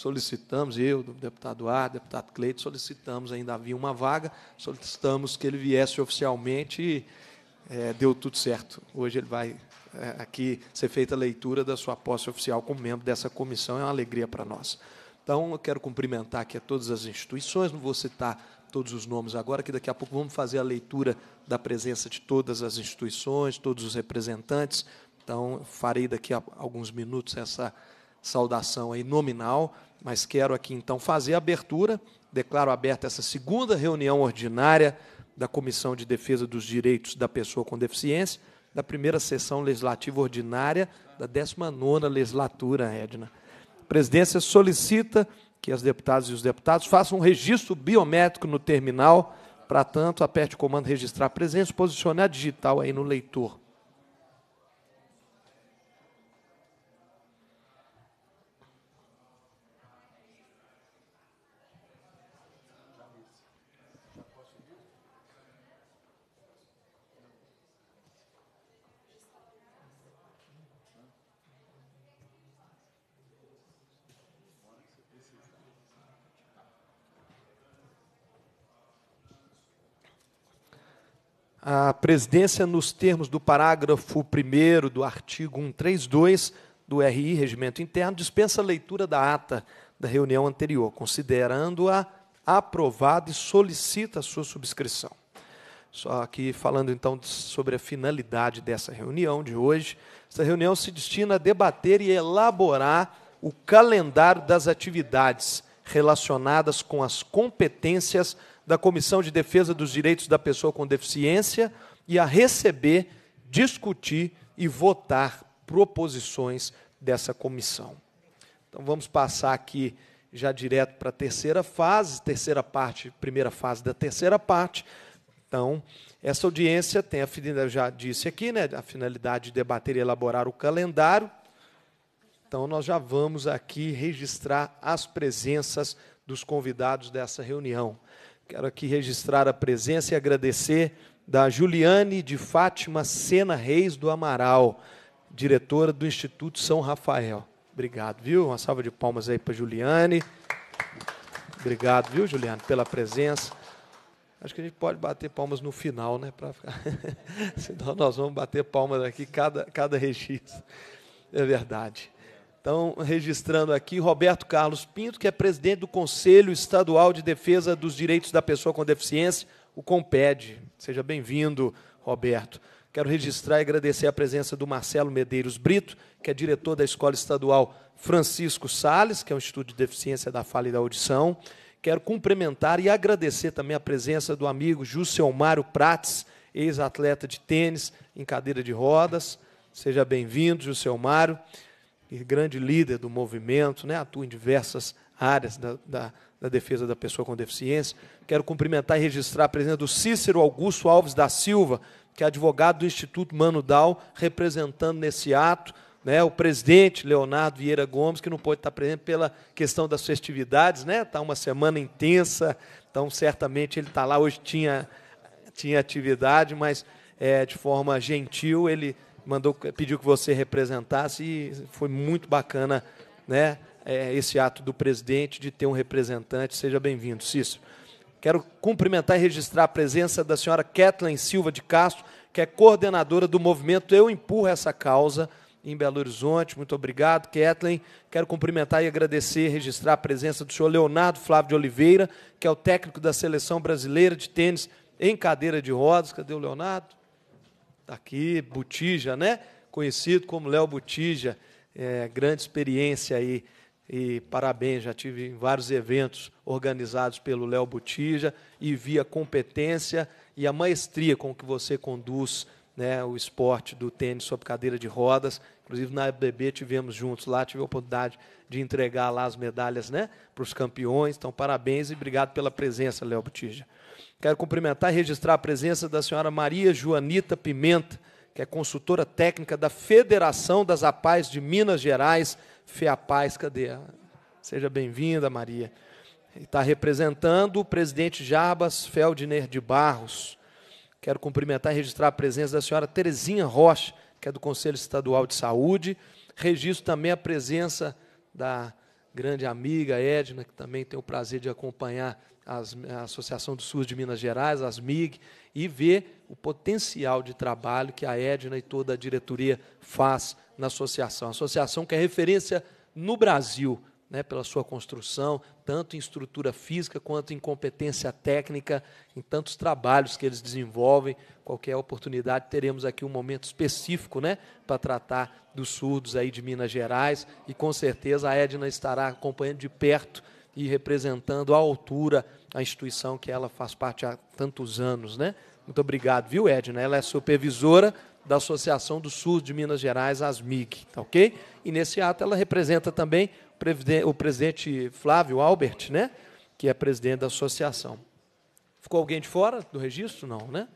solicitamos, eu, deputado Ar, deputado Cleito, solicitamos, ainda havia uma vaga, solicitamos que ele viesse oficialmente e é, deu tudo certo. Hoje ele vai é, aqui ser feita a leitura da sua posse oficial como membro dessa comissão, é uma alegria para nós. Então, eu quero cumprimentar aqui a todas as instituições, não vou citar todos os nomes agora, que daqui a pouco vamos fazer a leitura da presença de todas as instituições, todos os representantes. Então, farei daqui a alguns minutos essa saudação aí nominal, mas quero aqui então fazer a abertura. Declaro aberta essa segunda reunião ordinária da Comissão de Defesa dos Direitos da Pessoa com Deficiência, da primeira sessão legislativa ordinária da 19 legislatura, Edna. A presidência solicita que as deputadas e os deputados façam um registro biométrico no terminal. Para tanto, aperte o comando registrar presença, posicionar digital aí no leitor. a presidência, nos termos do parágrafo 1 do artigo 132 do RI, Regimento Interno, dispensa a leitura da ata da reunião anterior, considerando-a aprovada e solicita a sua subscrição. Só que falando então sobre a finalidade dessa reunião de hoje, essa reunião se destina a debater e elaborar o calendário das atividades relacionadas com as competências da Comissão de Defesa dos Direitos da Pessoa com Deficiência e a receber, discutir e votar proposições dessa comissão. Então vamos passar aqui já direto para a terceira fase, terceira parte, primeira fase da terceira parte. Então, essa audiência tem a finalidade, já disse aqui, né, a finalidade de debater e elaborar o calendário. Então, nós já vamos aqui registrar as presenças dos convidados dessa reunião. Quero aqui registrar a presença e agradecer da Juliane de Fátima Sena Reis do Amaral, diretora do Instituto São Rafael. Obrigado, viu? Uma salva de palmas aí para Juliane. Obrigado, viu, Juliane, pela presença. Acho que a gente pode bater palmas no final, né? Pra ficar... Senão nós vamos bater palmas aqui cada, cada registro. É verdade. Estão registrando aqui Roberto Carlos Pinto, que é presidente do Conselho Estadual de Defesa dos Direitos da Pessoa com Deficiência, o COMPED. Seja bem-vindo, Roberto. Quero registrar e agradecer a presença do Marcelo Medeiros Brito, que é diretor da Escola Estadual Francisco Sales, que é o Instituto de Deficiência da Fala e da Audição. Quero cumprimentar e agradecer também a presença do amigo Juscelmário Prates, ex-atleta de tênis em cadeira de rodas. Seja bem-vindo, Juscelmário. Mário grande líder do movimento, né, atua em diversas áreas da, da, da defesa da pessoa com deficiência. Quero cumprimentar e registrar a presença do Cícero Augusto Alves da Silva, que é advogado do Instituto Mano Dal, representando nesse ato. Né, o presidente Leonardo Vieira Gomes, que não pode estar presente pela questão das festividades, né? Está uma semana intensa, então certamente ele está lá. Hoje tinha, tinha atividade, mas é, de forma gentil ele mandou, pediu que você representasse e foi muito bacana, né? É, esse ato do presidente de ter um representante. Seja bem-vindo, Cícero. Quero cumprimentar e registrar a presença da senhora Kathleen Silva de Castro, que é coordenadora do movimento Eu Empurro Essa Causa em Belo Horizonte. Muito obrigado, Kathleen. Quero cumprimentar e agradecer, registrar a presença do senhor Leonardo Flávio de Oliveira, que é o técnico da Seleção Brasileira de Tênis em cadeira de rodas. Cadê o Leonardo? Tá aqui, Butija, né? Conhecido como Léo Butija, é, grande experiência aí. E parabéns, já tive vários eventos organizados pelo Léo Butija e vi a competência e a maestria com que você conduz né, o esporte do tênis sob cadeira de rodas. Inclusive na BB tivemos juntos lá, tive a oportunidade de entregar lá as medalhas né, para os campeões. Então, parabéns e obrigado pela presença, Léo Butija. Quero cumprimentar e registrar a presença da senhora Maria Joanita Pimenta, que é consultora técnica da Federação das APAES de Minas Gerais, FEAPAES, cadê? Seja bem-vinda, Maria. Está representando o presidente Jarbas Feldner de Barros. Quero cumprimentar e registrar a presença da senhora Terezinha Rocha, que é do Conselho Estadual de Saúde. Registro também a presença da grande amiga Edna, que também tem o prazer de acompanhar as, a Associação do SUS de Minas Gerais, as MIG, e ver o potencial de trabalho que a Edna e toda a diretoria faz na associação. A associação que é referência no Brasil, né, pela sua construção, tanto em estrutura física quanto em competência técnica, em tantos trabalhos que eles desenvolvem. Qualquer oportunidade teremos aqui um momento específico, né, para tratar dos surdos aí de Minas Gerais e com certeza a Edna estará acompanhando de perto e representando à altura a instituição que ela faz parte há tantos anos. Né? Muito obrigado, viu, Edna? Ela é supervisora da Associação do Sul de Minas Gerais, ASMIG, tá ok? E nesse ato ela representa também o presidente Flávio Albert, né? que é presidente da associação. Ficou alguém de fora do registro? Não, né?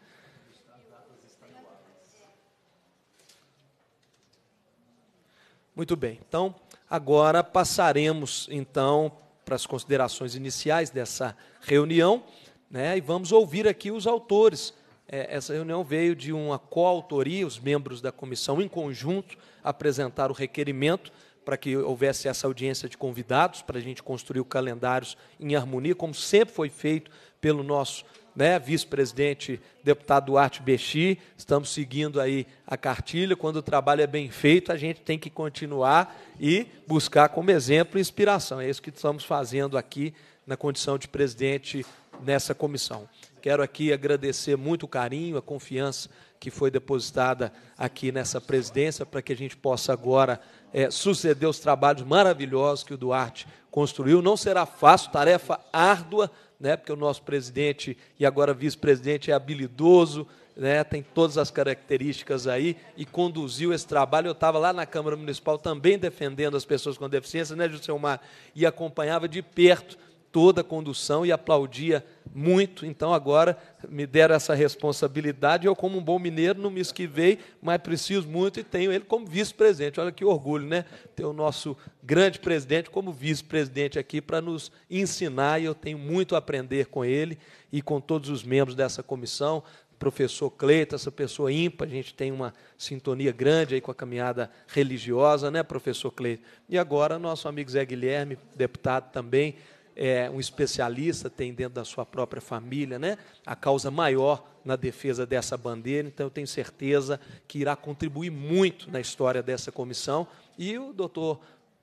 Muito bem. Então, agora passaremos então para as considerações iniciais dessa reunião, né? E vamos ouvir aqui os autores. É, essa reunião veio de uma coautoria, os membros da comissão em conjunto apresentaram o requerimento para que houvesse essa audiência de convidados, para a gente construir o calendários em harmonia, como sempre foi feito pelo nosso né, vice-presidente, deputado Duarte Bexi, estamos seguindo aí a cartilha. Quando o trabalho é bem feito, a gente tem que continuar e buscar como exemplo e inspiração. É isso que estamos fazendo aqui na condição de presidente nessa comissão. Quero aqui agradecer muito o carinho, a confiança que foi depositada aqui nessa presidência para que a gente possa agora é, suceder os trabalhos maravilhosos que o Duarte construiu. Não será fácil, tarefa árdua, né, porque o nosso presidente e agora vice-presidente é habilidoso, né, tem todas as características aí e conduziu esse trabalho. Eu estava lá na Câmara Municipal também defendendo as pessoas com deficiência, né, Juscelmar? E acompanhava de perto toda a condução e aplaudia muito. Então agora me deram essa responsabilidade. Eu, como um bom mineiro, não me esquivei, mas preciso muito e tenho ele como vice-presidente. Olha que orgulho, né? Ter o nosso grande presidente como vice-presidente aqui para nos ensinar. E eu tenho muito a aprender com ele e com todos os membros dessa comissão. Professor Cleito, essa pessoa ímpar, a gente tem uma sintonia grande aí com a caminhada religiosa, né, professor Cleito? E agora, nosso amigo Zé Guilherme, deputado também, é, um especialista tem dentro da sua própria família, né? A causa maior na defesa dessa bandeira, então eu tenho certeza que irá contribuir muito na história dessa comissão. E o doutor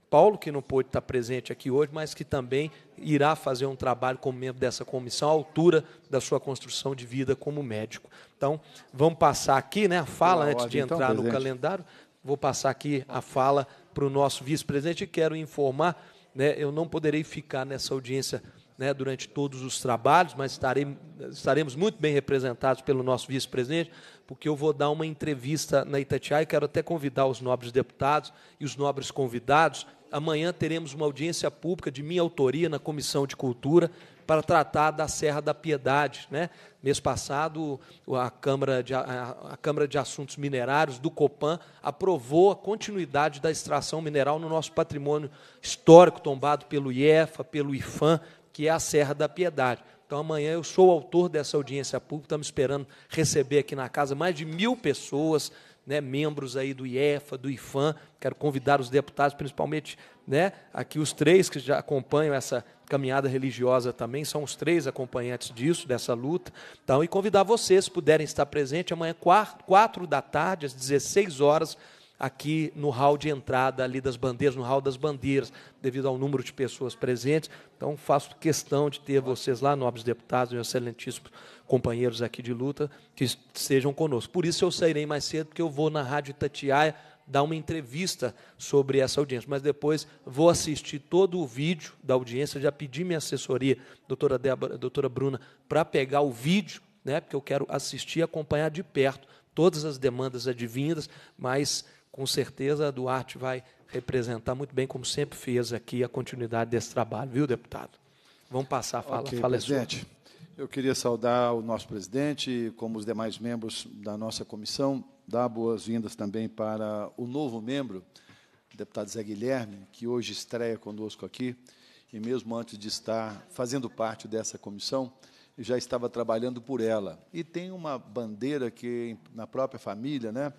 Paulo, que não pôde estar presente aqui hoje, mas que também irá fazer um trabalho como membro dessa comissão à altura da sua construção de vida como médico. Então, vamos passar aqui, né, a fala, antes de então, entrar então, no calendário, vou passar aqui a fala para o nosso vice-presidente e quero informar né? Eu não poderei ficar nessa audiência né, durante todos os trabalhos, mas estarei, estaremos muito bem representados pelo nosso vice-presidente, porque eu vou dar uma entrevista na Itatiaia e quero até convidar os nobres deputados e os nobres convidados. Amanhã teremos uma audiência pública de minha autoria na Comissão de Cultura, para tratar da Serra da Piedade. Né? Mês passado, a Câmara, de, a, a Câmara de Assuntos Minerários do Copan aprovou a continuidade da extração mineral no nosso patrimônio histórico, tombado pelo IEFA, pelo IFAM, que é a Serra da Piedade. Então, amanhã eu sou o autor dessa audiência pública, estamos esperando receber aqui na casa mais de mil pessoas né, membros aí do IEFA, do IFAM. Quero convidar os deputados, principalmente né, aqui os três que já acompanham essa caminhada religiosa também, são os três acompanhantes disso, dessa luta. Então, e convidar vocês, se puderem estar presentes, amanhã, quatro da tarde, às 16 horas, aqui no hall de entrada ali das bandeiras, no hall das bandeiras, devido ao número de pessoas presentes. Então faço questão de ter vocês lá, nobres deputados, meus excelentíssimos companheiros aqui de luta, que sejam conosco. Por isso eu sairei mais cedo, porque eu vou na Rádio Itatiaia dar uma entrevista sobre essa audiência, mas depois vou assistir todo o vídeo da audiência, já pedi minha assessoria, doutora, Débora, doutora Bruna, para pegar o vídeo, né, porque eu quero assistir e acompanhar de perto todas as demandas advindas, mas com certeza a Duarte vai representar muito bem, como sempre fez aqui, a continuidade desse trabalho, viu, deputado? Vamos passar a fala. Okay, fala presidente, eu queria saudar o nosso presidente, como os demais membros da nossa comissão, dar boas-vindas também para o novo membro, o deputado Zé Guilherme, que hoje estreia conosco aqui, e mesmo antes de estar fazendo parte dessa comissão, já estava trabalhando por ela. E tem uma bandeira que, na própria família, né,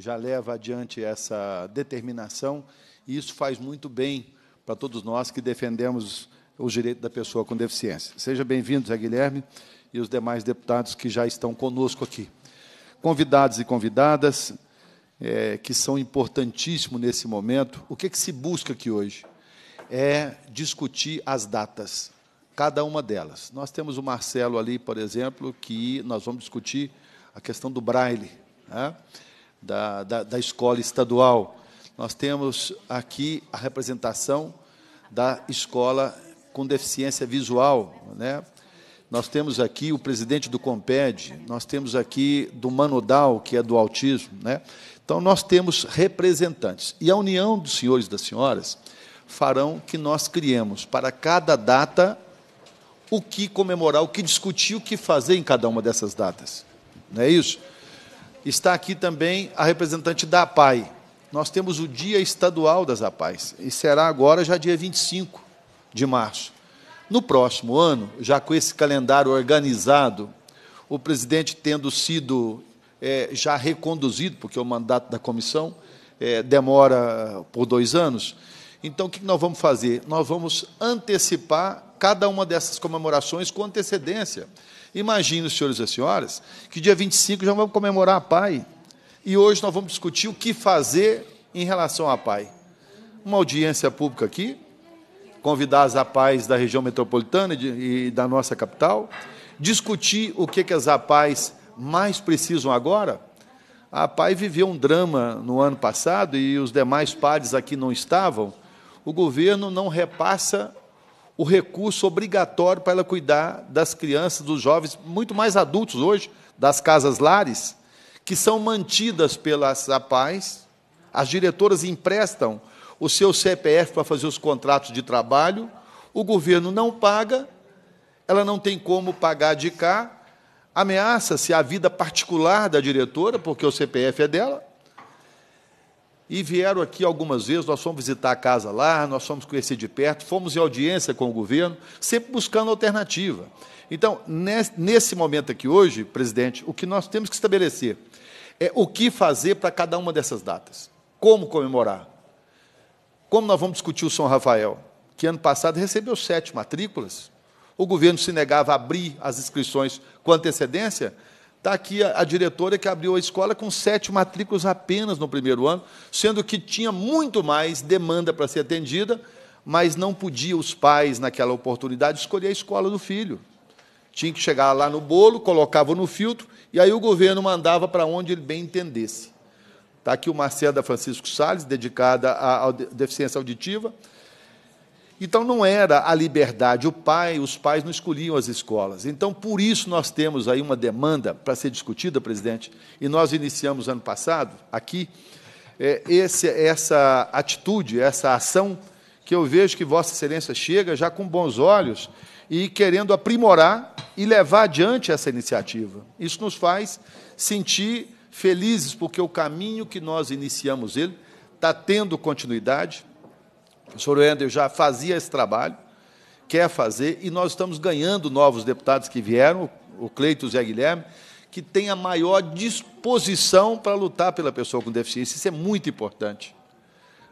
já leva adiante essa determinação, e isso faz muito bem para todos nós que defendemos os direitos da pessoa com deficiência. Seja bem-vindo, Zé Guilherme, e os demais deputados que já estão conosco aqui. Convidados e convidadas, é, que são importantíssimos nesse momento, o que, que se busca aqui hoje? É discutir as datas, cada uma delas. Nós temos o Marcelo ali, por exemplo, que nós vamos discutir a questão do braille. Né? da, da, da escola estadual. Nós temos aqui a representação da escola com deficiência visual, né? Nós temos aqui o presidente do Comped, nós temos aqui do Manodal, que é do autismo, né? Então nós temos representantes. E a união dos senhores e das senhoras farão que nós criemos para cada data o que comemorar, o que discutir, o que fazer em cada uma dessas datas. Não é isso? está aqui também a representante da APAI. Nós temos o Dia Estadual das APAIs, e será agora já dia 25 de março. No próximo ano, já com esse calendário organizado, o presidente tendo sido é, já reconduzido, porque o mandato da comissão é, demora por dois anos, então o que nós vamos fazer? Nós vamos antecipar cada uma dessas comemorações com antecedência. Imagino, senhores e senhoras que dia 25 já vamos comemorar a PAI. E hoje nós vamos discutir o que fazer em relação à PAI. Uma audiência pública aqui, convidar as APAIs da região metropolitana e da nossa capital, discutir o que, as APAIs mais precisam agora. A APAI viveu um drama no ano passado e os demais padres aqui não estavam. O governo não repassa o recurso obrigatório para ela cuidar das crianças, dos jovens, muito mais adultos hoje, das casas lares, que são mantidas pelas APAES. As diretoras emprestam o seu CPF para fazer os contratos de trabalho, o governo não paga, ela não tem como pagar de cá, ameaça-se a vida particular da diretora, porque o CPF é dela, e vieram aqui algumas vezes, nós fomos visitar a casa lá, nós fomos conhecer de perto, fomos em audiência com o governo, sempre buscando alternativa. Então, nesse momento aqui hoje, presidente, o que nós temos que estabelecer é o que fazer para cada uma dessas datas. Como comemorar? Como nós vamos discutir o São Rafael, que ano passado recebeu sete matrículas, o governo se negava a abrir as inscrições com antecedência, Está aqui a, a, diretora que abriu a escola com sete matrículas apenas no primeiro ano, sendo que tinha muito mais demanda para ser atendida, mas não podia os pais, naquela oportunidade, escolher a escola do filho. Tinha que chegar lá no bolo, colocava no filtro, e aí o governo mandava para onde ele bem entendesse. Está aqui o Marcelo da Francisco Salles, dedicada à deficiência auditiva. Então não era a liberdade, o pai, os pais não escolhiam as escolas. Então por isso nós temos aí uma demanda para ser discutida, presidente, e nós iniciamos ano passado aqui é, esse, essa atitude, essa ação que eu vejo que Vossa Excelência chega já com bons olhos e querendo aprimorar e levar adiante essa iniciativa. Isso nos faz sentir felizes porque o caminho que nós iniciamos ele está tendo continuidade o senhor Wendel já fazia esse trabalho, quer fazer, e nós estamos ganhando novos deputados que vieram, o Cleito e o Zé Guilherme, que têm a maior disposição para lutar pela pessoa com deficiência. Isso é muito importante.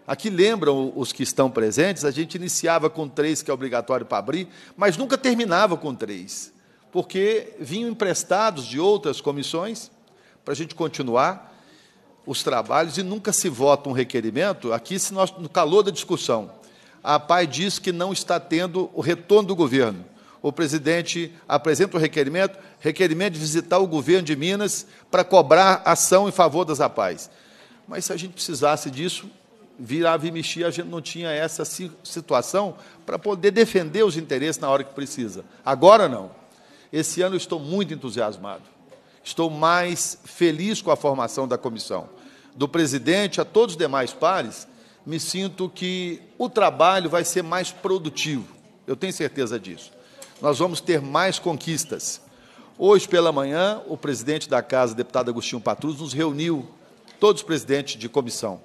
Aqui lembram os que estão presentes, a gente iniciava com três, que é obrigatório para abrir, mas nunca terminava com três, porque vinham emprestados de outras comissões para a gente continuar os trabalhos e nunca se vota um requerimento, aqui se nós, no calor da discussão, a PAI diz que não está tendo o retorno do governo. O presidente apresenta o requerimento, requerimento de visitar o governo de Minas para cobrar ação em favor das APAES. Mas se a gente precisasse disso, virava e mexia, a gente não tinha essa situação para poder defender os interesses na hora que precisa. Agora não. Esse ano eu estou muito entusiasmado. Estou mais feliz com a formação da comissão. Do presidente a todos os demais pares, me sinto que o trabalho vai ser mais produtivo. Eu tenho certeza disso. Nós vamos ter mais conquistas. Hoje pela manhã, o presidente da casa, deputado Agostinho Patrus, nos reuniu, todos os presidentes de comissão,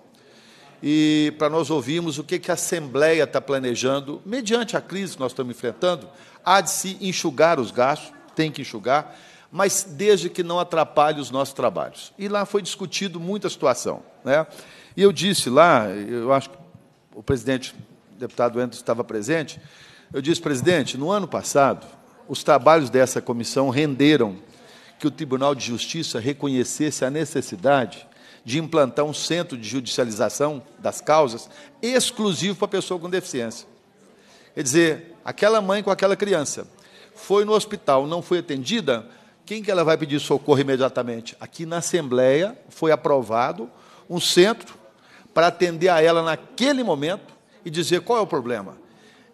e para nós ouvirmos o que, a Assembleia está planejando, mediante a crise que nós estamos enfrentando, há de se enxugar os gastos, tem que enxugar, mas desde que não atrapalhe os nossos trabalhos. E lá foi discutido muita situação. Né? E eu disse lá, eu acho que o presidente, o deputado Anderson, estava presente, eu disse, presidente, no ano passado, os trabalhos dessa comissão renderam que o Tribunal de Justiça reconhecesse a necessidade de implantar um centro de judicialização das causas exclusivo para a pessoa com deficiência. Quer dizer, aquela mãe com aquela criança foi no hospital, não foi atendida, quem que ela vai pedir socorro imediatamente? Aqui na Assembleia foi aprovado um centro para atender a ela naquele momento e dizer qual é o problema.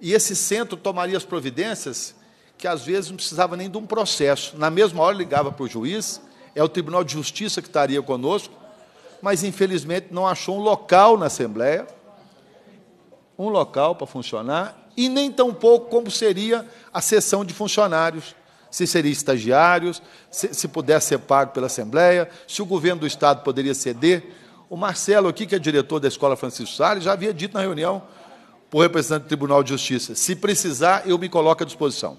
E esse centro tomaria as providências que às vezes não precisava nem de um processo. Na mesma hora ligava para o juiz, é o Tribunal de Justiça que estaria conosco, mas infelizmente não achou um local na Assembleia, um local para funcionar, e nem tampouco como seria a sessão de funcionários se seria estagiários, se, se pudesse ser pago pela Assembleia, se o governo do Estado poderia ceder. O Marcelo aqui, que é diretor da Escola Francisco Salles, já havia dito na reunião por representante do Tribunal de Justiça, se precisar, eu me coloco à disposição.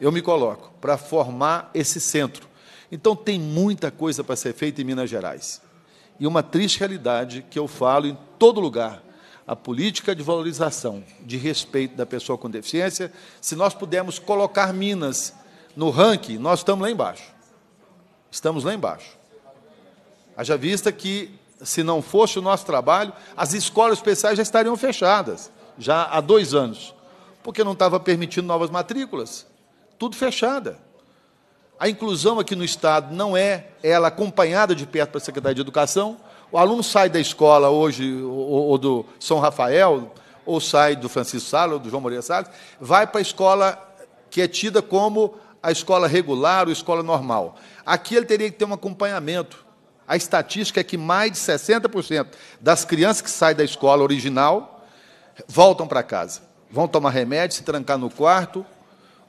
Eu me coloco para formar esse centro. Então, tem muita coisa para ser feita em Minas Gerais. E uma triste realidade que eu falo em todo lugar, a política de valorização, de respeito da pessoa com deficiência, se nós pudermos colocar Minas no ranking, nós estamos lá embaixo. Estamos lá embaixo. Haja vista que, se não fosse o nosso trabalho, as escolas especiais já estariam fechadas, já há dois anos, porque não estava permitindo novas matrículas. Tudo fechada. A inclusão aqui no Estado não é ela acompanhada de perto pela Secretaria de Educação, o aluno sai da escola hoje, ou, ou do São Rafael, ou sai do Francisco Sala, ou do João Moreira Salles, vai para a escola que é tida como a escola regular ou a escola normal. Aqui ele teria que ter um acompanhamento. A estatística é que mais de 60% das crianças que saem da escola original voltam para casa. Vão tomar remédio, se trancar no quarto,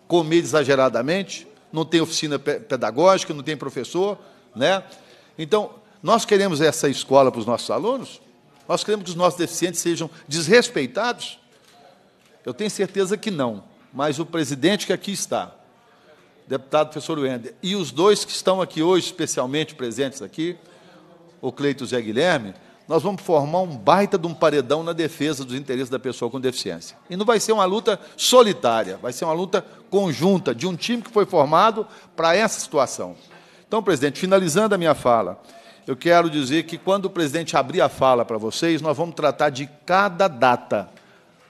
comer exageradamente, não tem oficina pedagógica, não tem professor, né? Então, nós queremos essa escola para os nossos alunos? Nós queremos que os nossos deficientes sejam desrespeitados? Eu tenho certeza que não, mas o presidente que aqui está, deputado professor Wender, e os dois que estão aqui hoje, especialmente presentes aqui, o Cleito e o Zé Guilherme, nós vamos formar um baita de um paredão na defesa dos interesses da pessoa com deficiência. E não vai ser uma luta solitária, vai ser uma luta conjunta de um time que foi formado para essa situação. Então, presidente, finalizando a minha fala, eu quero dizer que quando o presidente abrir a fala para vocês, nós vamos tratar de cada data.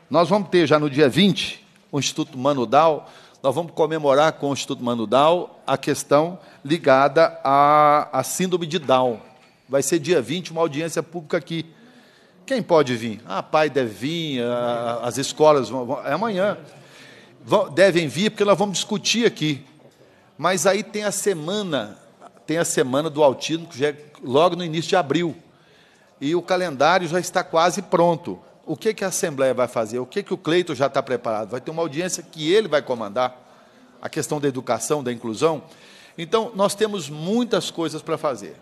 Nós vamos ter já no dia 20 o Instituto Manudal, nós vamos comemorar com o Instituto Manudal a questão ligada à, à síndrome de Down. Vai ser dia 20 uma audiência pública aqui. Quem pode vir? Ah, pai deve vir, a, as escolas vão, é amanhã. devem vir porque nós vamos discutir aqui. Mas aí tem a semana tem a semana do autismo, que já é logo no início de abril. E o calendário já está quase pronto. O que, que a Assembleia vai fazer? O que, que o Cleito já está preparado? Vai ter uma audiência que ele vai comandar, a questão da educação, da inclusão. Então, nós temos muitas coisas para fazer.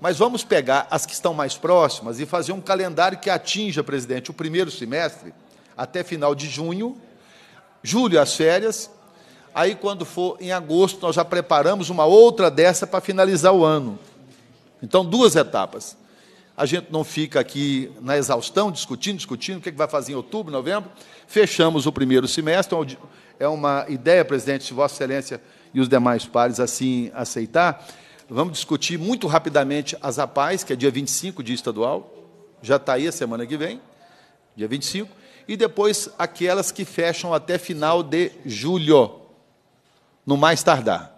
Mas vamos pegar as que estão mais próximas e fazer um calendário que atinja, presidente, o primeiro semestre, até final de junho, julho, as férias, Aí, quando for em agosto, nós já preparamos uma outra dessa para finalizar o ano. Então, duas etapas. A gente não fica aqui na exaustão, discutindo, discutindo, o que, é que vai fazer em outubro, novembro. Fechamos o primeiro semestre. É uma ideia, presidente, se Vossa Excelência e os demais pares assim aceitar. Vamos discutir muito rapidamente as APAES, que é dia 25, dia estadual. Já está aí a semana que vem, dia 25. E depois aquelas que fecham até final de julho no mais tardar.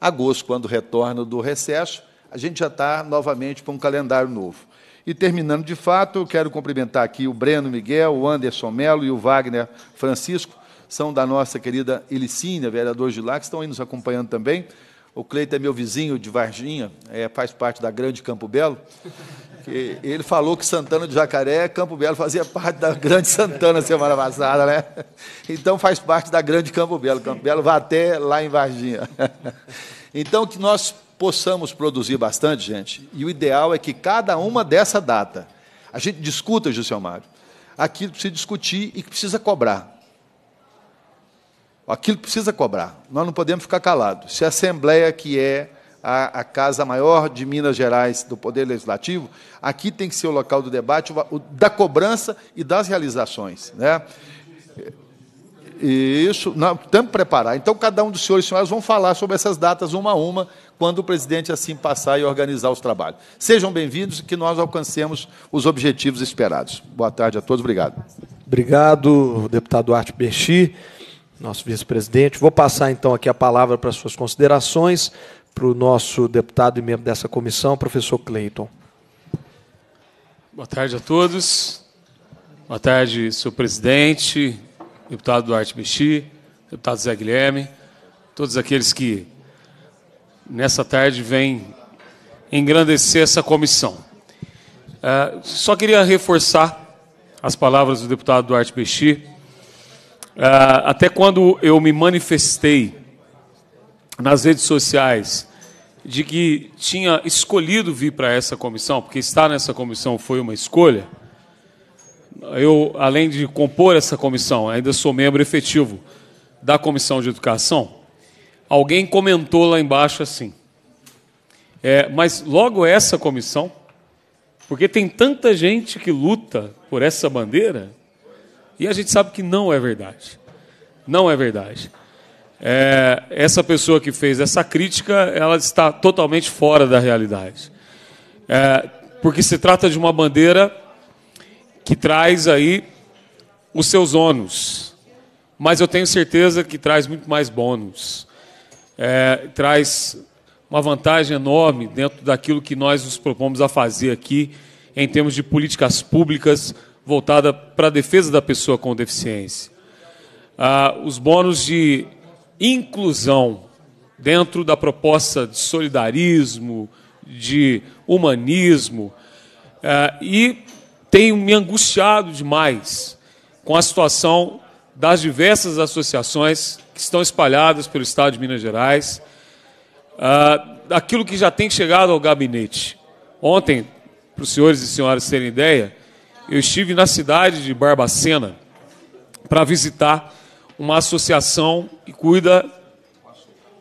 Agosto, quando retorna do recesso, a gente já está novamente para um calendário novo. E terminando de fato, eu quero cumprimentar aqui o Breno Miguel, o Anderson Melo e o Wagner Francisco, são da nossa querida Elicínia, vereador de lá, que estão aí nos acompanhando também. O Cleito é meu vizinho de Varginha, é, faz parte da Grande Campo Belo. Que ele falou que Santana de Jacaré, Campo Belo, fazia parte da Grande Santana semana passada, né? Então faz parte da Grande Campo Belo. Campo Belo vai até lá em Varginha. Então que nós possamos produzir bastante, gente, e o ideal é que cada uma dessa data a gente discuta, José Mário, aquilo que precisa discutir e que precisa cobrar. Aquilo que precisa cobrar. Nós não podemos ficar calados. Se a Assembleia, que é a, a, Casa Maior de Minas Gerais do Poder Legislativo, aqui tem que ser o local do debate, o, o, da cobrança e das realizações. Né? Isso, não, temos que preparar. Então, cada um dos senhores e senhoras vão falar sobre essas datas uma a uma, quando o presidente assim passar e organizar os trabalhos. Sejam bem-vindos e que nós alcancemos os objetivos esperados. Boa tarde a todos, obrigado. Obrigado, deputado Arte Berchi, nosso vice-presidente. Vou passar então aqui a palavra para suas considerações para o nosso deputado e membro dessa comissão, professor Cleiton. Boa tarde a todos. Boa tarde, senhor presidente, deputado Duarte Mexi, deputado Zé Guilherme, todos aqueles que nessa tarde vêm engrandecer essa comissão. Uh, só queria reforçar as palavras do deputado Duarte Mexi. Uh, ah, até quando eu me manifestei nas redes sociais de que tinha escolhido vir para essa comissão, porque estar nessa comissão foi uma escolha. Eu, além de compor essa comissão, ainda sou membro efetivo da comissão de educação. Alguém comentou lá embaixo assim. É, mas logo essa comissão, porque tem tanta gente que luta por essa bandeira, e a gente sabe que não é verdade. Não é verdade é, essa pessoa que fez essa crítica, ela está totalmente fora da realidade. É, porque se trata de uma bandeira que traz aí os seus ônus, mas eu tenho certeza que traz muito mais bônus, é, traz uma vantagem enorme dentro daquilo que nós nos propomos a fazer aqui em termos de políticas públicas voltada para a defesa da pessoa com deficiência. Ah, os bônus de inclusão dentro da proposta de solidarismo, de humanismo, eh, e tenho me angustiado demais com a situação das diversas associações que estão espalhadas pelo Estado de Minas Gerais, daquilo eh, que já tem chegado ao gabinete. Ontem, para os senhores e senhoras terem ideia, eu estive na cidade de Barbacena para visitar uma associação que cuida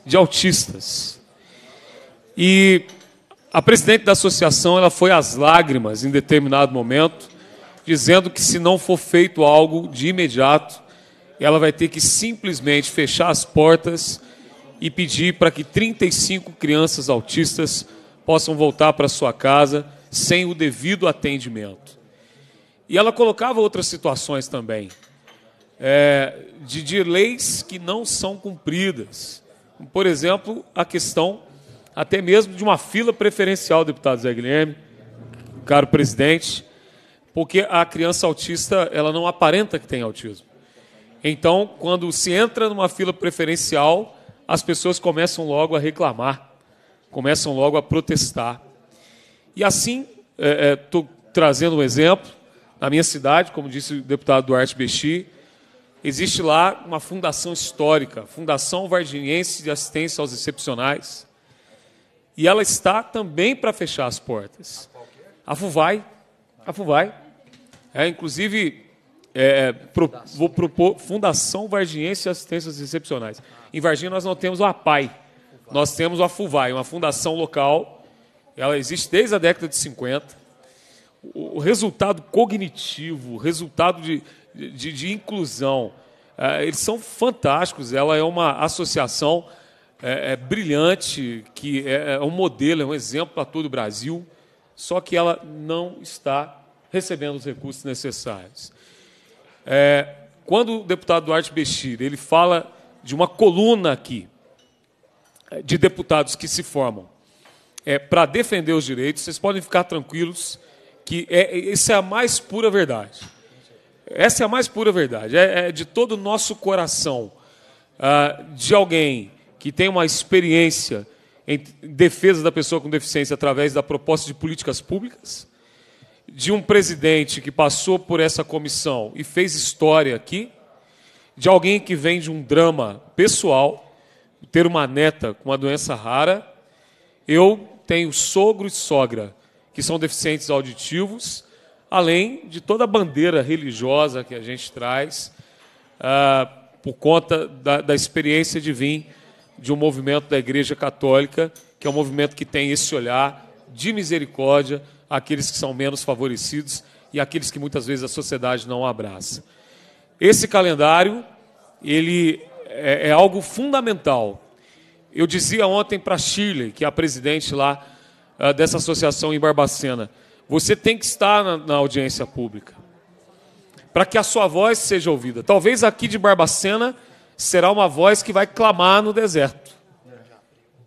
de autistas. E a presidente da associação ela foi às lágrimas em determinado momento, dizendo que se não for feito algo de imediato, ela vai ter que simplesmente fechar as portas e pedir para que 35 crianças autistas possam voltar para sua casa sem o devido atendimento. E ela colocava outras situações também é, de, de leis que não são cumpridas. Por exemplo, a questão até mesmo de uma fila preferencial, deputado Zé Guilherme, caro presidente, porque a criança autista ela não aparenta que tem autismo. Então, quando se entra numa fila preferencial, as pessoas começam logo a reclamar, começam logo a protestar. E assim, estou é, é, trazendo um exemplo, na minha cidade, como disse o deputado Duarte Bexi, Existe lá uma fundação histórica, Fundação varginense de Assistência aos Excepcionais. E ela está também para fechar as portas. A FUVAI. A FUVAI. É, inclusive, é, é pro, vou propor Fundação varginense de Assistência aos Excepcionais. Em Varginha nós não temos o APAI. Nós temos a FUVAI, uma fundação local. Ela existe desde a década de 50. O resultado cognitivo, o resultado de de, de inclusão. É, eles são fantásticos, ela é uma associação é, é brilhante, que é, é, um modelo, é um exemplo para todo o Brasil, só que ela não está recebendo os recursos necessários. É, quando o deputado Duarte Bechir ele fala de uma coluna aqui de deputados que se formam é, para defender os direitos, vocês podem ficar tranquilos que é, isso é a mais pura verdade. Essa é a mais pura verdade. É, é de todo o nosso coração ah, de alguém que tem uma experiência em defesa da pessoa com deficiência através da proposta de políticas públicas, de um presidente que passou por essa comissão e fez história aqui, de alguém que vem de um drama pessoal, ter uma neta com uma doença rara. Eu tenho sogro e sogra que são deficientes auditivos além de toda a bandeira religiosa que a gente traz ah, por conta da, da experiência de vir de um movimento da Igreja Católica, que é um movimento que tem esse olhar de misericórdia àqueles que são menos favorecidos e àqueles que muitas vezes a sociedade não abraça. Esse calendário ele é, é algo fundamental. Eu dizia ontem para Shirley, que é a presidente lá ah, dessa associação em Barbacena, você tem que estar na, na audiência pública para que a sua voz seja ouvida. Talvez aqui de Barbacena será uma voz que vai clamar no deserto.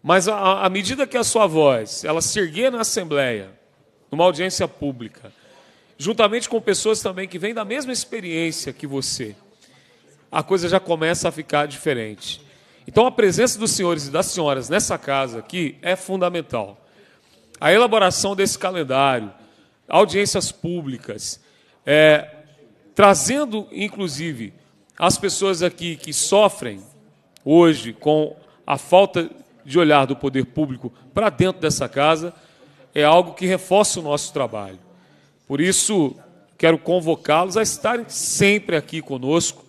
Mas à medida que a sua voz ela se erguer na Assembleia, numa audiência pública, juntamente com pessoas também que vêm da mesma experiência que você, a coisa já começa a ficar diferente. Então a presença dos senhores e das senhoras nessa casa aqui é fundamental. A elaboração desse calendário, audiências públicas, é, trazendo, inclusive, as pessoas aqui que sofrem hoje com a falta de olhar do poder público para dentro dessa casa, é algo que reforça o nosso trabalho. Por isso, quero convocá-los a estarem sempre aqui conosco,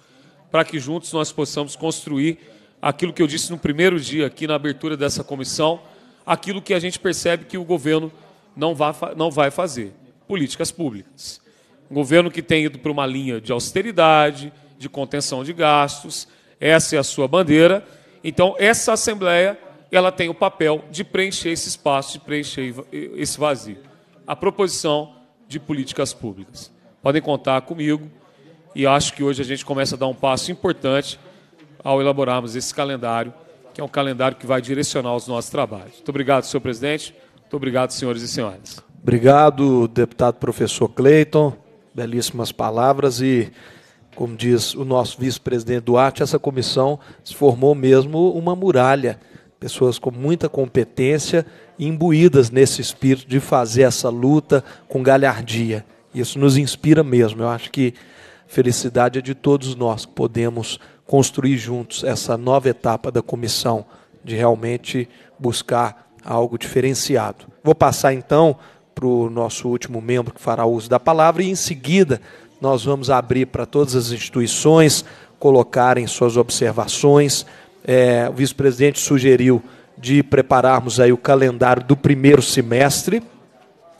para que juntos nós possamos construir aquilo que eu disse no primeiro dia aqui na abertura dessa comissão, aquilo que a gente percebe que o governo não vai, não vai fazer políticas públicas. Um governo que tem ido para uma linha de austeridade, de contenção de gastos, essa é a sua bandeira. Então, essa Assembleia ela tem o papel de preencher esse espaço, de preencher esse vazio. A proposição de políticas públicas. Podem contar comigo e acho que hoje a gente começa a dar um passo importante ao elaborarmos esse calendário, que é um calendário que vai direcionar os nossos trabalhos. Muito obrigado, senhor presidente. Muito obrigado, senhores e senhoras. Obrigado, deputado professor Cleiton. Belíssimas palavras e, como diz o nosso vice-presidente Duarte, essa comissão se formou mesmo uma muralha. Pessoas com muita competência, imbuídas nesse espírito de fazer essa luta com galhardia. Isso nos inspira mesmo. Eu acho que felicidade é de todos nós que podemos construir juntos essa nova etapa da comissão, de realmente buscar algo diferenciado. Vou passar então para o nosso último membro que fará uso da palavra e em seguida nós vamos abrir para todas as instituições colocarem suas observações. É, o vice-presidente sugeriu de prepararmos aí o calendário do primeiro semestre.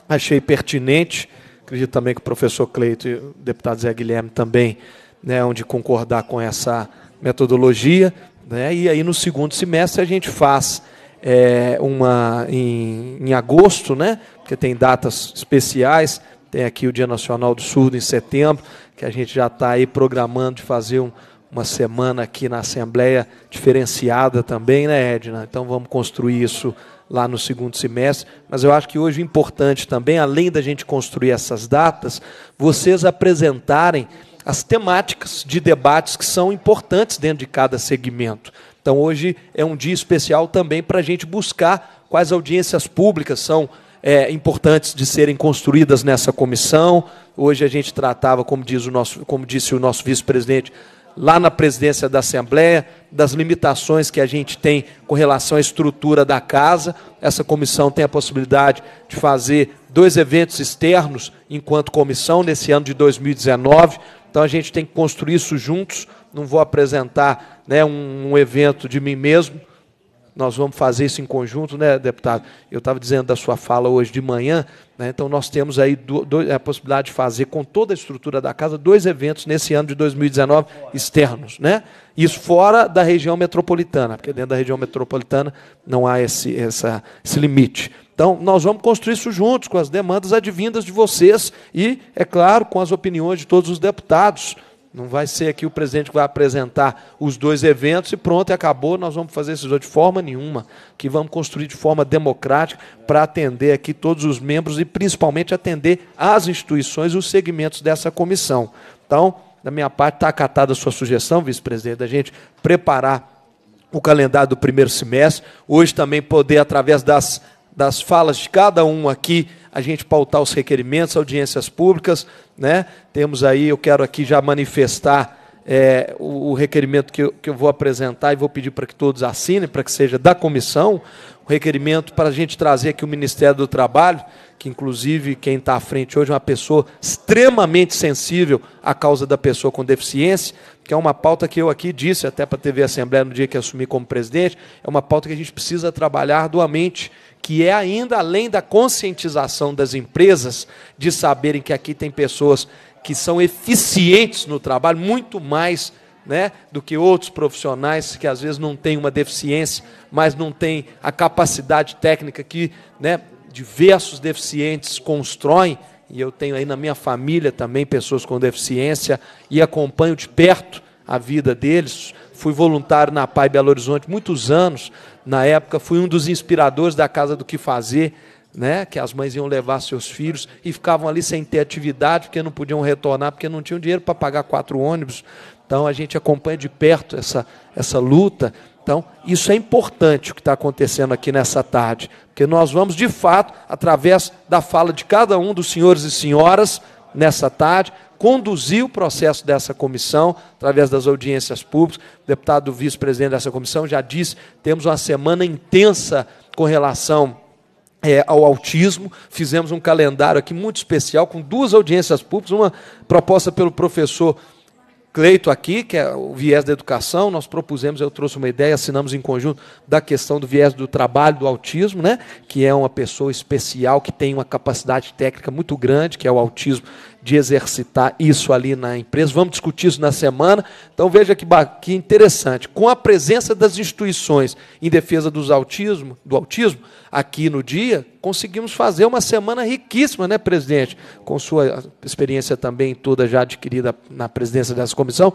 Achei pertinente. Acredito também que o professor Cleito e o deputado Zé Guilherme também, né, onde concordar com essa metodologia. Né? E aí no segundo semestre a gente faz é, uma em, em agosto, né? Porque tem datas especiais. Tem aqui o Dia Nacional do Surdo em setembro, que a gente já está aí programando de fazer um, uma semana aqui na Assembleia diferenciada também, né, Edna? Então vamos construir isso lá no segundo semestre. Mas eu acho que hoje é importante também, além da gente construir essas datas, vocês apresentarem as temáticas de debates que são importantes dentro de cada segmento. Então hoje é um dia especial também para a gente buscar quais audiências públicas são é, importantes de serem construídas nessa comissão. Hoje a gente tratava, como, diz o nosso, como disse o nosso vice-presidente, lá na presidência da Assembleia, das limitações que a gente tem com relação à estrutura da casa. Essa comissão tem a possibilidade de fazer dois eventos externos enquanto comissão nesse ano de 2019. Então a gente tem que construir isso juntos não vou apresentar né, um, um evento de mim mesmo. Nós vamos fazer isso em conjunto, né, deputado? Eu estava dizendo da sua fala hoje de manhã, né, então nós temos aí do, do, a possibilidade de fazer com toda a estrutura da casa dois eventos nesse ano de 2019 externos, né? Isso fora da região metropolitana, porque dentro da região metropolitana não há esse, essa, esse limite. Então, nós vamos construir isso juntos, com as demandas advindas de vocês e, é claro, com as opiniões de todos os deputados. Não vai ser aqui o presidente que vai apresentar os dois eventos e pronto, acabou. Nós vamos fazer esses dois de forma nenhuma, que vamos construir de forma democrática para atender aqui todos os membros e principalmente atender as instituições e os segmentos dessa comissão. Então, da minha parte, está acatada a sua sugestão, vice-presidente, da gente preparar o calendário do primeiro semestre. Hoje também poder, através das, das falas de cada um aqui, a gente pautar os requerimentos, audiências públicas, né? Temos aí, eu quero aqui já manifestar é, o, o, requerimento que eu, que eu vou apresentar e vou pedir para que todos assinem, para que seja da comissão, o requerimento para a gente trazer aqui o Ministério do Trabalho, que inclusive quem está à frente hoje é uma pessoa extremamente sensível à causa da pessoa com deficiência, que é uma pauta que eu aqui disse até para a TV Assembleia no dia que assumi como presidente, é uma pauta que a gente precisa trabalhar duamente que é ainda além da conscientização das empresas de saberem que aqui tem pessoas que são eficientes no trabalho, muito mais né, do que outros profissionais que às vezes não têm uma deficiência, mas não têm a capacidade técnica que né, diversos deficientes constroem. E eu tenho aí na minha família também pessoas com deficiência e acompanho de perto a vida deles. Fui voluntário na PAI Belo Horizonte muitos anos, na época, fui um dos inspiradores da Casa do Que Fazer, né? que as mães iam levar seus filhos e ficavam ali sem ter atividade, porque não podiam retornar, porque não tinham dinheiro para pagar quatro ônibus. Então, a gente acompanha de perto essa, essa luta. Então, isso é importante o que está acontecendo aqui nessa tarde, porque nós vamos, de fato, através da fala de cada um dos senhores e senhoras nessa tarde, conduziu o processo dessa comissão, através das audiências públicas. O deputado vice-presidente dessa comissão já disse: temos uma semana intensa com relação é, ao autismo. Fizemos um calendário aqui muito especial, com duas audiências públicas, uma proposta pelo professor. Cleito aqui, que é o viés da educação, nós propusemos, eu trouxe uma ideia, assinamos em conjunto da questão do viés do trabalho do autismo, né? que é uma pessoa especial que tem uma capacidade técnica muito grande, que é o autismo de exercitar isso ali na empresa. Vamos discutir isso na semana. Então veja que, que interessante. Com a presença das instituições em defesa dos autismo, do autismo, aqui no dia, conseguimos fazer uma semana riquíssima, né, presidente? Com sua experiência também toda já adquirida na presidência dessa comissão.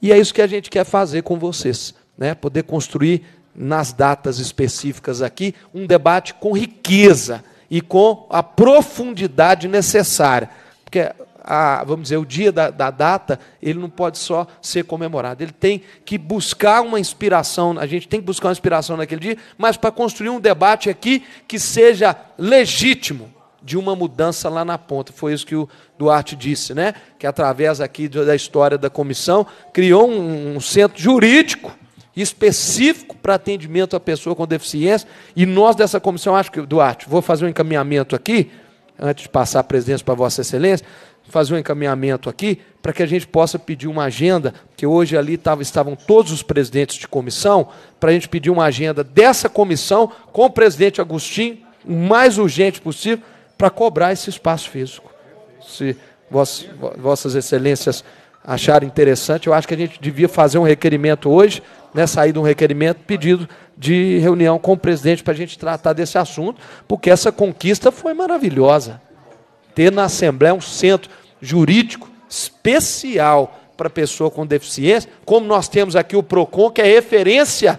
E é isso que a gente quer fazer com vocês, né? Poder construir nas datas específicas aqui um debate com riqueza e com a profundidade necessária porque, a, vamos dizer, o dia da, da data, ele não pode só ser comemorado. Ele tem que buscar uma inspiração, a gente tem que buscar uma inspiração naquele dia, mas para construir um debate aqui que seja legítimo de uma mudança lá na ponta. Foi isso que o Duarte disse, né? Que através aqui da história da comissão criou um, um centro jurídico específico para atendimento à pessoa com deficiência. E nós dessa comissão, acho que Duarte, vou fazer um encaminhamento aqui antes de passar a presidência para Vossa Excelência, fazer um encaminhamento aqui para que a gente possa pedir uma agenda, que hoje ali estavam todos os presidentes de comissão, para a gente pedir uma agenda dessa comissão com o presidente Agostinho, o mais urgente possível, para cobrar esse espaço físico. Se vossas, vossas Excelências acharem interessante, eu acho que a gente devia fazer um requerimento hoje, né, sair de um requerimento pedido de reunião com o presidente para a gente tratar desse assunto, porque essa conquista foi maravilhosa. Ter na Assembleia um centro jurídico especial para pessoa com deficiência, como nós temos aqui o PROCON, que é referência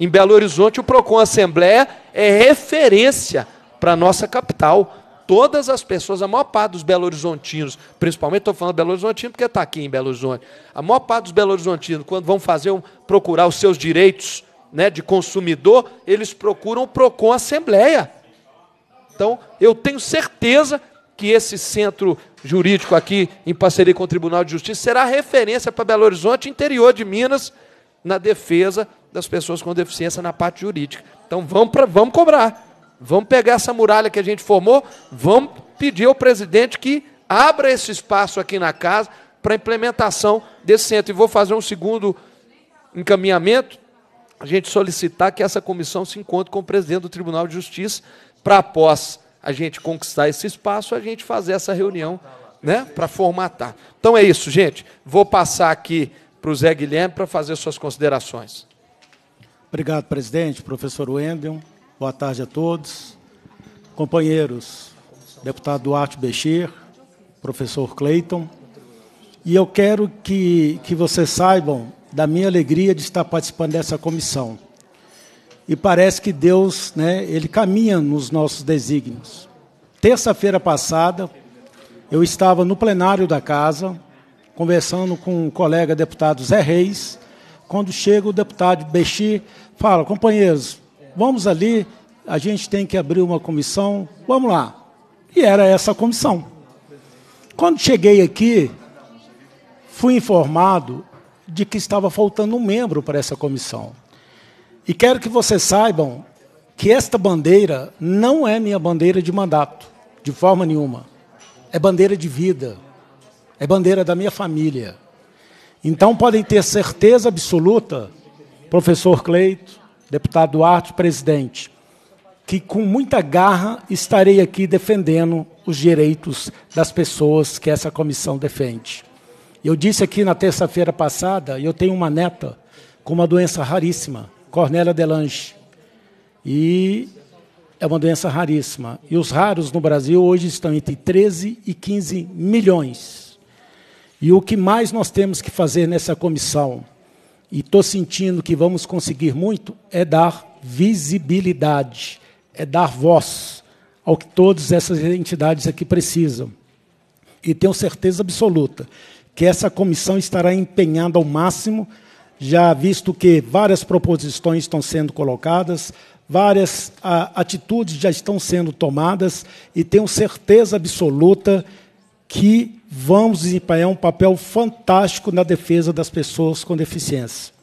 em Belo Horizonte, o PROCON Assembleia é referência para a nossa capital. Todas as pessoas, a maior parte dos Belo Horizontinos, principalmente estou falando Belo Horizontino porque está aqui em Belo Horizonte, a maior parte dos Belo Horizontinos, quando vão fazer um, procurar os seus direitos né, de consumidor, eles procuram o PROCON Assembleia. Então, eu tenho certeza que esse centro jurídico aqui, em parceria com o Tribunal de Justiça, será referência para Belo Horizonte, interior de Minas, na defesa das pessoas com deficiência na parte jurídica. Então, vamos, pra, vamos cobrar. Vamos pegar essa muralha que a gente formou, vamos pedir ao presidente que abra esse espaço aqui na casa para implementação desse centro. E vou fazer um segundo encaminhamento a gente solicitar que essa comissão se encontre com o presidente do Tribunal de Justiça para após a gente conquistar esse espaço, a gente fazer essa reunião, né, para formatar. Então é isso, gente. Vou passar aqui para o Zé Guilherme para fazer suas considerações. Obrigado, presidente, professor Wendel. Boa tarde a todos. Companheiros, deputado Duarte Bechir, professor Clayton. E eu quero que, que vocês saibam da minha alegria de estar participando dessa comissão. E parece que Deus, né, ele caminha nos nossos desígnios. Terça-feira passada, eu estava no plenário da casa, conversando com um colega deputado Zé Reis, quando chega o deputado Bexi, fala: "Companheiros, vamos ali, a gente tem que abrir uma comissão, vamos lá". E era essa comissão. Quando cheguei aqui, fui informado de que estava faltando um membro para essa comissão. E quero que vocês saibam que esta bandeira não é minha bandeira de mandato, de forma nenhuma. É bandeira de vida, é bandeira da minha família. Então podem ter certeza absoluta, professor Cleito, deputado Duarte, presidente, que com muita garra estarei aqui defendendo os direitos das pessoas que essa comissão defende. Eu disse aqui na terça-feira passada, eu tenho uma neta com uma doença raríssima, Cornélia Delange. E é uma doença raríssima. E os raros no Brasil hoje estão entre 13 e 15 milhões. E o que mais nós temos que fazer nessa comissão, e estou sentindo que vamos conseguir muito, é dar visibilidade, é dar voz ao que todas essas entidades aqui precisam. E tenho certeza absoluta que essa comissão estará empenhada ao máximo, já visto que várias proposições estão sendo colocadas, várias a, ah, atitudes já estão sendo tomadas, e tenho certeza absoluta que vamos desempenhar um papel fantástico na defesa das pessoas com deficiência.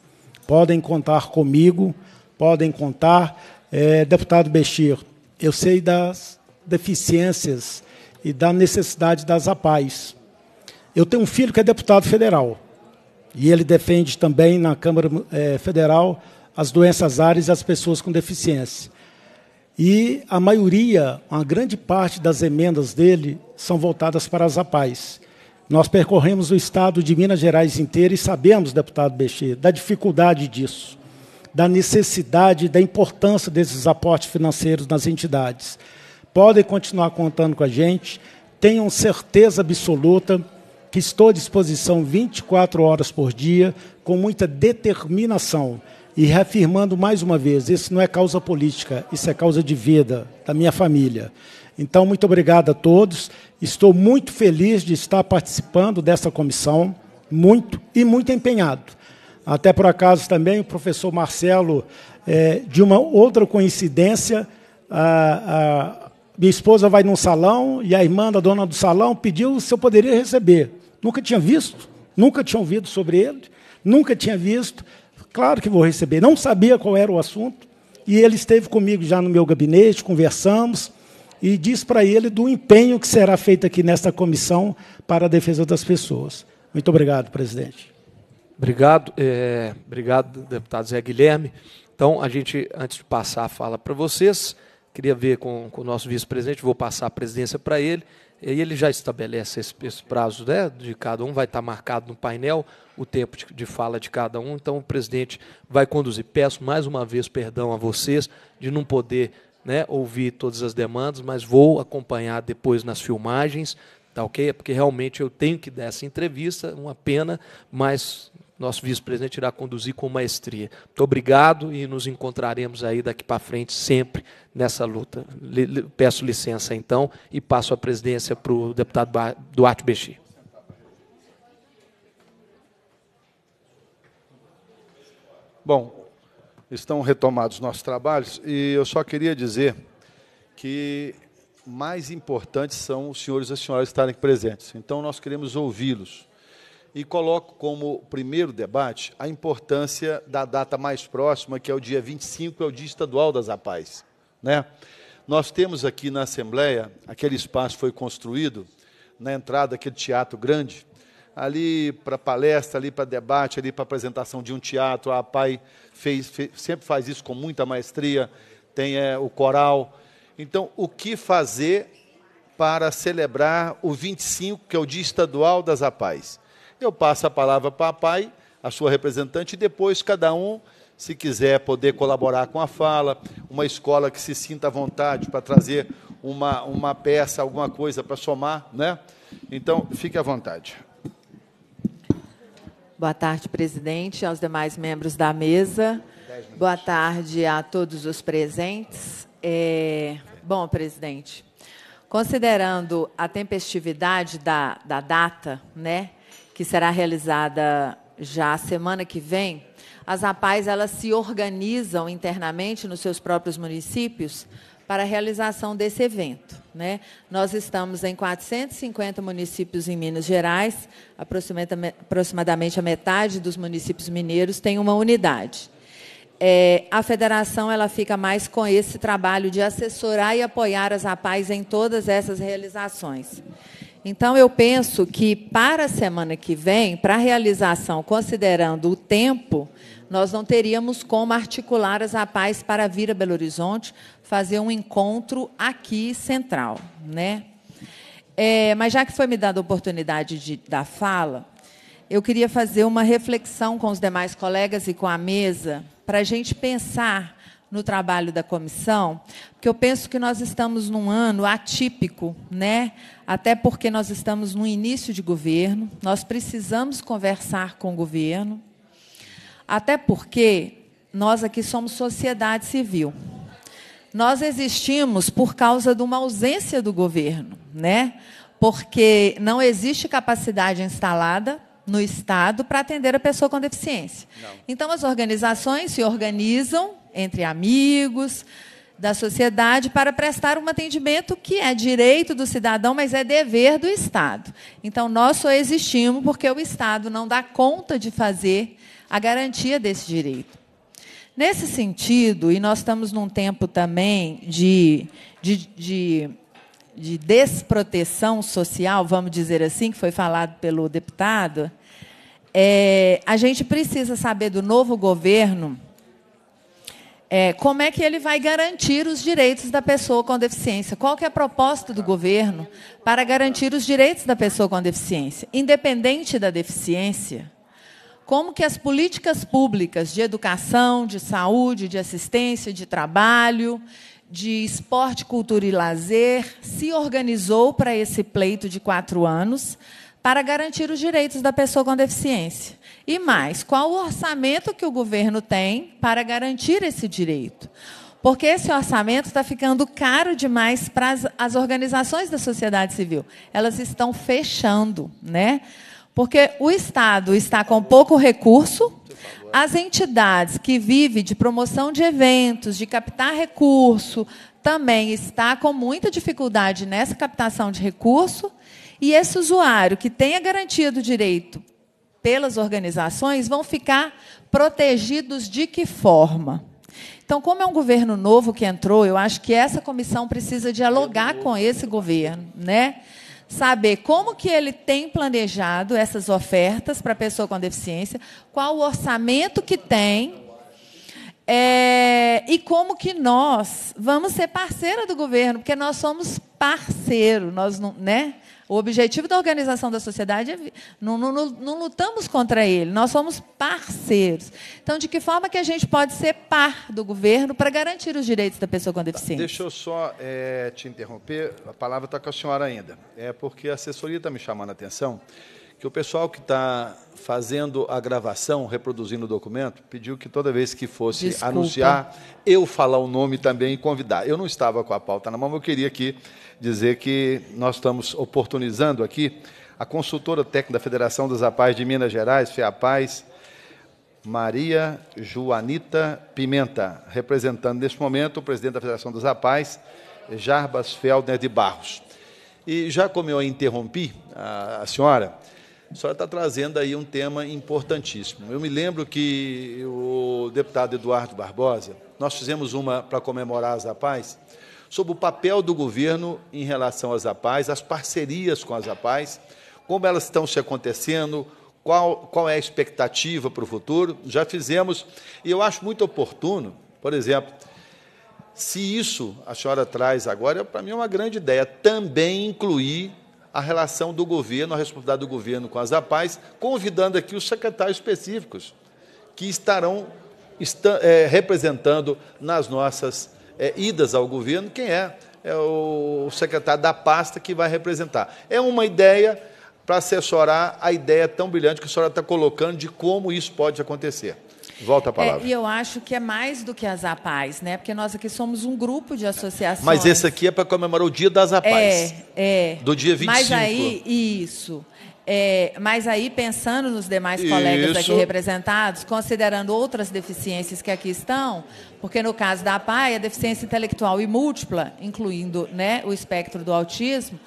Podem contar comigo, podem contar. É, deputado Bechir, eu sei das deficiências e da necessidade das APAES. Eu tenho um filho que é deputado federal. E ele defende também na Câmara é, Federal as doenças raras e as pessoas com deficiência. E a maioria, uma grande parte das emendas dele são voltadas para as APAES. Nós percorremos o estado de Minas Gerais inteiro e sabemos, deputado Bexê, da dificuldade disso, da necessidade, da importância desses aportes financeiros nas entidades. Podem continuar contando com a gente, tenham certeza absoluta que estou à disposição 24 horas por dia, com muita determinação. E reafirmando mais uma vez, isso não é causa política, isso é causa de vida da minha família. Então, muito obrigado a todos. Estou muito feliz de estar participando dessa comissão, muito e muito empenhado. Até por acaso também o professor Marcelo, é, de uma outra coincidência, a, a, minha esposa vai num salão e a irmã da dona do salão pediu se eu poderia receber. Nunca tinha visto, nunca tinha ouvido sobre ele, nunca tinha visto. Claro que vou receber. Não sabia qual era o assunto. E ele esteve comigo já no meu gabinete, conversamos e disse para ele do empenho que será feito aqui nesta comissão para a defesa das pessoas. Muito obrigado, presidente. Obrigado, é, obrigado, deputado Zé Guilherme. Então, a gente, antes de passar a fala para vocês, queria ver com, com o nosso vice-presidente, vou passar a presidência para ele. E ele já estabelece esse, esse prazo né, de cada um, vai estar marcado no painel o tempo de, de, fala de cada um, então o presidente vai conduzir. Peço mais uma vez perdão a vocês de não poder né, ouvir todas as demandas, mas vou acompanhar depois nas filmagens, tá ok? É porque realmente eu tenho que dar essa entrevista, uma pena, mas nosso vice-presidente irá conduzir com maestria. Muito obrigado e nos encontraremos aí daqui para frente sempre nessa luta. Peço licença então e passo a presidência para o deputado Duarte Bexi. Bom, estão retomados nossos trabalhos e eu só queria dizer que mais importantes são os senhores e as senhoras estarem presentes. Então nós queremos ouvi-los e coloco como primeiro debate a importância da data mais próxima, que é o dia 25, é o Dia Estadual das Apaes. Né? Nós temos aqui na Assembleia, aquele espaço foi construído, na entrada daquele teatro grande, ali para palestra, ali para debate, ali para apresentação de um teatro. A APAI fez, fez, sempre faz isso com muita maestria, tem é, o coral. Então, o que fazer para celebrar o 25, que é o Dia Estadual das Apaes? Eu passo a palavra para a PAI, a sua representante, e depois cada um, se quiser poder colaborar com a fala, uma escola que se sinta à vontade para trazer uma, uma peça, alguma coisa para somar, né? Então, fique à vontade. Boa tarde, presidente, aos demais membros da mesa. Boa tarde a todos os presentes. É... Bom, presidente, considerando a tempestividade da, da data, né, que será realizada já semana que vem, as APAES elas se organizam internamente nos seus próprios municípios para a realização desse evento. Né? Nós estamos em 450 municípios em Minas Gerais, aproximadamente a metade dos municípios mineiros tem uma unidade. É, a federação ela fica mais com esse trabalho de assessorar e apoiar as APAES em todas essas realizações. Então, eu penso que para a semana que vem, para a realização, considerando o tempo, nós não teríamos como articular as APAES para vir a Belo Horizonte, fazer um encontro aqui central. Né? É, mas já que foi me dada a oportunidade de, da fala, eu queria fazer uma reflexão com os demais colegas e com a mesa, para a gente pensar no trabalho da comissão, porque eu penso que nós estamos num ano atípico, né? Até porque nós estamos no início de governo, nós precisamos conversar com o governo, até porque nós aqui somos sociedade civil. Nós existimos por causa de uma ausência do governo, né? Porque não existe capacidade instalada no Estado para atender a pessoa com deficiência. Não. Então, as organizações se organizam entre amigos, da sociedade, para prestar um atendimento que é direito do cidadão, mas é dever do Estado. Então, nós só existimos porque o Estado não dá conta de fazer a garantia desse direito. Nesse sentido, e nós estamos num tempo também de, de, de, de desproteção social, vamos dizer assim, que foi falado pelo deputado, é, a gente precisa saber do novo governo é, como é que ele vai garantir os direitos da pessoa com deficiência? Qual que é a proposta do governo para garantir os direitos da pessoa com deficiência, independente da deficiência? Como que as políticas públicas de educação, de saúde, de assistência, de trabalho, de esporte, cultura e lazer se organizou para esse pleito de quatro anos? para garantir os direitos da pessoa com deficiência. E mais, qual o orçamento que o governo tem para garantir esse direito? Porque esse orçamento está ficando caro demais para as, as organizações da sociedade civil. Elas estão fechando, né? Porque o Estado está com pouco recurso, as entidades que vivem de promoção de eventos, de captar recurso, também está com muita dificuldade nessa captação de recurso e esse usuário que tenha garantia do direito pelas organizações vão ficar protegidos de que forma? Então, como é um governo novo que entrou, eu acho que essa comissão precisa dialogar com esse governo, né? Saber como que ele tem planejado essas ofertas para a pessoa com deficiência, qual o orçamento que tem é, e como que nós vamos ser parceira do governo, porque nós somos parceiro, nós não, né? O objetivo da organização da sociedade é. Não, não, não, lutamos contra ele, nós somos parceiros. Então, de que forma que a gente pode ser par do governo para garantir os direitos da pessoa com tá, deficiência? Deixa eu só é, te interromper, a palavra está com a senhora ainda. É porque a assessoria está me chamando a atenção que o pessoal que está fazendo a gravação, reproduzindo o documento, pediu que toda vez que fosse Desculpa. anunciar, eu falar o nome também e convidar. Eu não estava com a pauta na mão, mas eu queria que dizer que nós estamos oportunizando aqui a consultora técnica da Federação dos APAES de Minas Gerais, FEAPAES, Maria Joanita Pimenta, representando neste momento o presidente da Federação dos APAES, Jarbas Felder de Barros. E já como eu interrompi a, a senhora, a senhora está trazendo aí um tema importantíssimo. Eu me lembro que o deputado Eduardo Barbosa, nós fizemos uma para comemorar as APAES, sobre o papel do governo em relação às APAES, as parcerias com as APAES, como elas estão se acontecendo, qual, qual é a expectativa para o futuro. Já fizemos, e eu acho muito oportuno, por exemplo, se isso a senhora traz agora, para mim é uma grande ideia, também incluir a relação do governo, a responsabilidade do governo com as APAES, convidando aqui os secretários específicos que estarão está, é, eh, representando nas nossas é, idas ao governo, quem é? É o secretário da pasta que vai representar. É uma ideia para assessorar a ideia tão brilhante que a senhora está colocando de como isso pode acontecer. Volta a é, palavra. É, e eu acho que é mais do que as APAES, né? Porque nós aqui somos um grupo de associações. Mas esse aqui é para comemorar o dia das APAES. É, é. Do dia 25. Mas aí, isso. É, mas aí, pensando nos demais Isso. colegas aqui representados, considerando outras deficiências que aqui estão, porque no caso da PAI, a deficiência intelectual e múltipla, incluindo né, o espectro do autismo,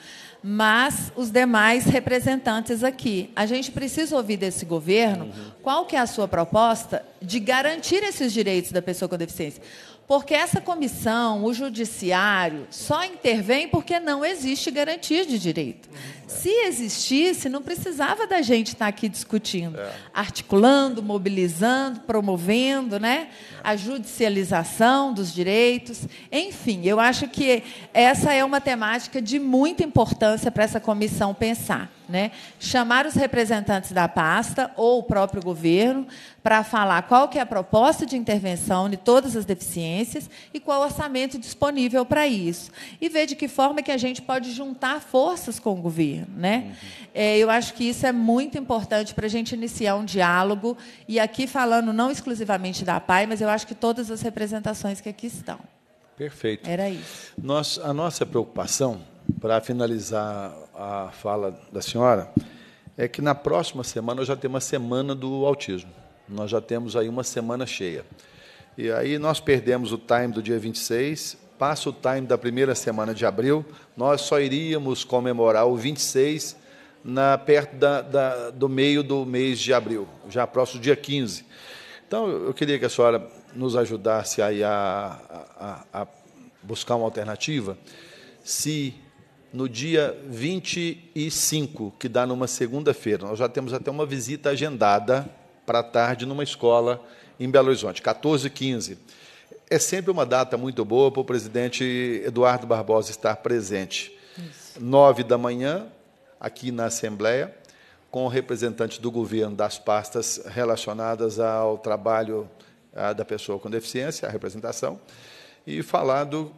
mas os demais representantes aqui. A gente precisa ouvir desse governo uhum. qual que é a sua proposta de garantir esses direitos da pessoa com deficiência. Porque essa comissão, o judiciário, só intervém porque não existe garantia de direito. Se existisse, não precisava da gente estar aqui discutindo, é. articulando, mobilizando, promovendo, né? a judicialização dos direitos. Enfim, eu acho que essa é uma temática de muita importância para essa comissão pensar. Né? Chamar os representantes da pasta ou o próprio governo para falar qual que é a proposta de intervenção de todas as deficiências e qual o orçamento disponível para isso. E ver de que forma que a gente pode juntar forças com o governo. Né? Uhum. É, eu acho que isso é muito importante para a gente iniciar um diálogo. E aqui falando não exclusivamente da PAI, mas eu eu acho que todas as representações que aqui estão. Perfeito. Era isso. Nós, a nossa preocupação, para finalizar a fala da senhora, é que na próxima semana nós já temos uma semana do autismo. Nós já temos aí uma semana cheia. E aí nós perdemos o time do dia 26, passa o time da primeira semana de abril, nós só iríamos comemorar o 26 na, perto da, da, do meio do mês de abril, já próximo dia 15. Então, eu queria que a senhora nos ajudasse aí a, a, a buscar uma alternativa, se no dia 25, que dá numa segunda-feira, nós já temos até uma visita agendada para a tarde numa escola em Belo Horizonte, 14 e 15. É sempre uma data muito boa para o presidente Eduardo Barbosa estar presente. Isso. 9 da manhã, aqui na Assembleia, com representantes do governo das pastas relacionadas ao trabalho a, da pessoa com deficiência, a representação, e falar do,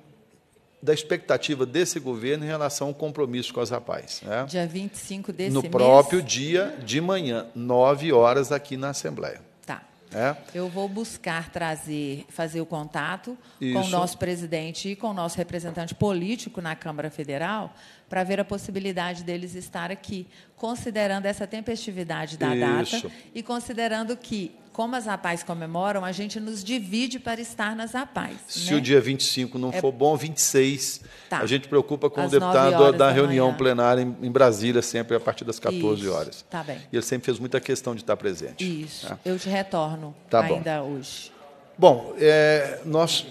da expectativa desse governo em relação ao compromisso com as rapazes. Né? Dia 25 desse No mês? próprio dia de manhã, 9 horas, aqui na Assembleia. Tá. É? Eu vou buscar trazer, fazer o contato Isso. com o nosso presidente e com o nosso representante político na Câmara Federal para ver a possibilidade deles estar aqui, considerando essa tempestividade da Isso. data e considerando que como as APAES comemoram, a gente nos divide para estar nas APAES. Se né? o dia 25 não é... for bom, 26. Tá. A gente preocupa com Às o deputado da, da reunião manhã. plenária em, em, Brasília, sempre a partir das 14 Isso. horas. Tá bem. E ele sempre fez muita questão de estar presente. Isso. Né? Eu te retorno tá ainda bom. hoje. Bom, é, nós.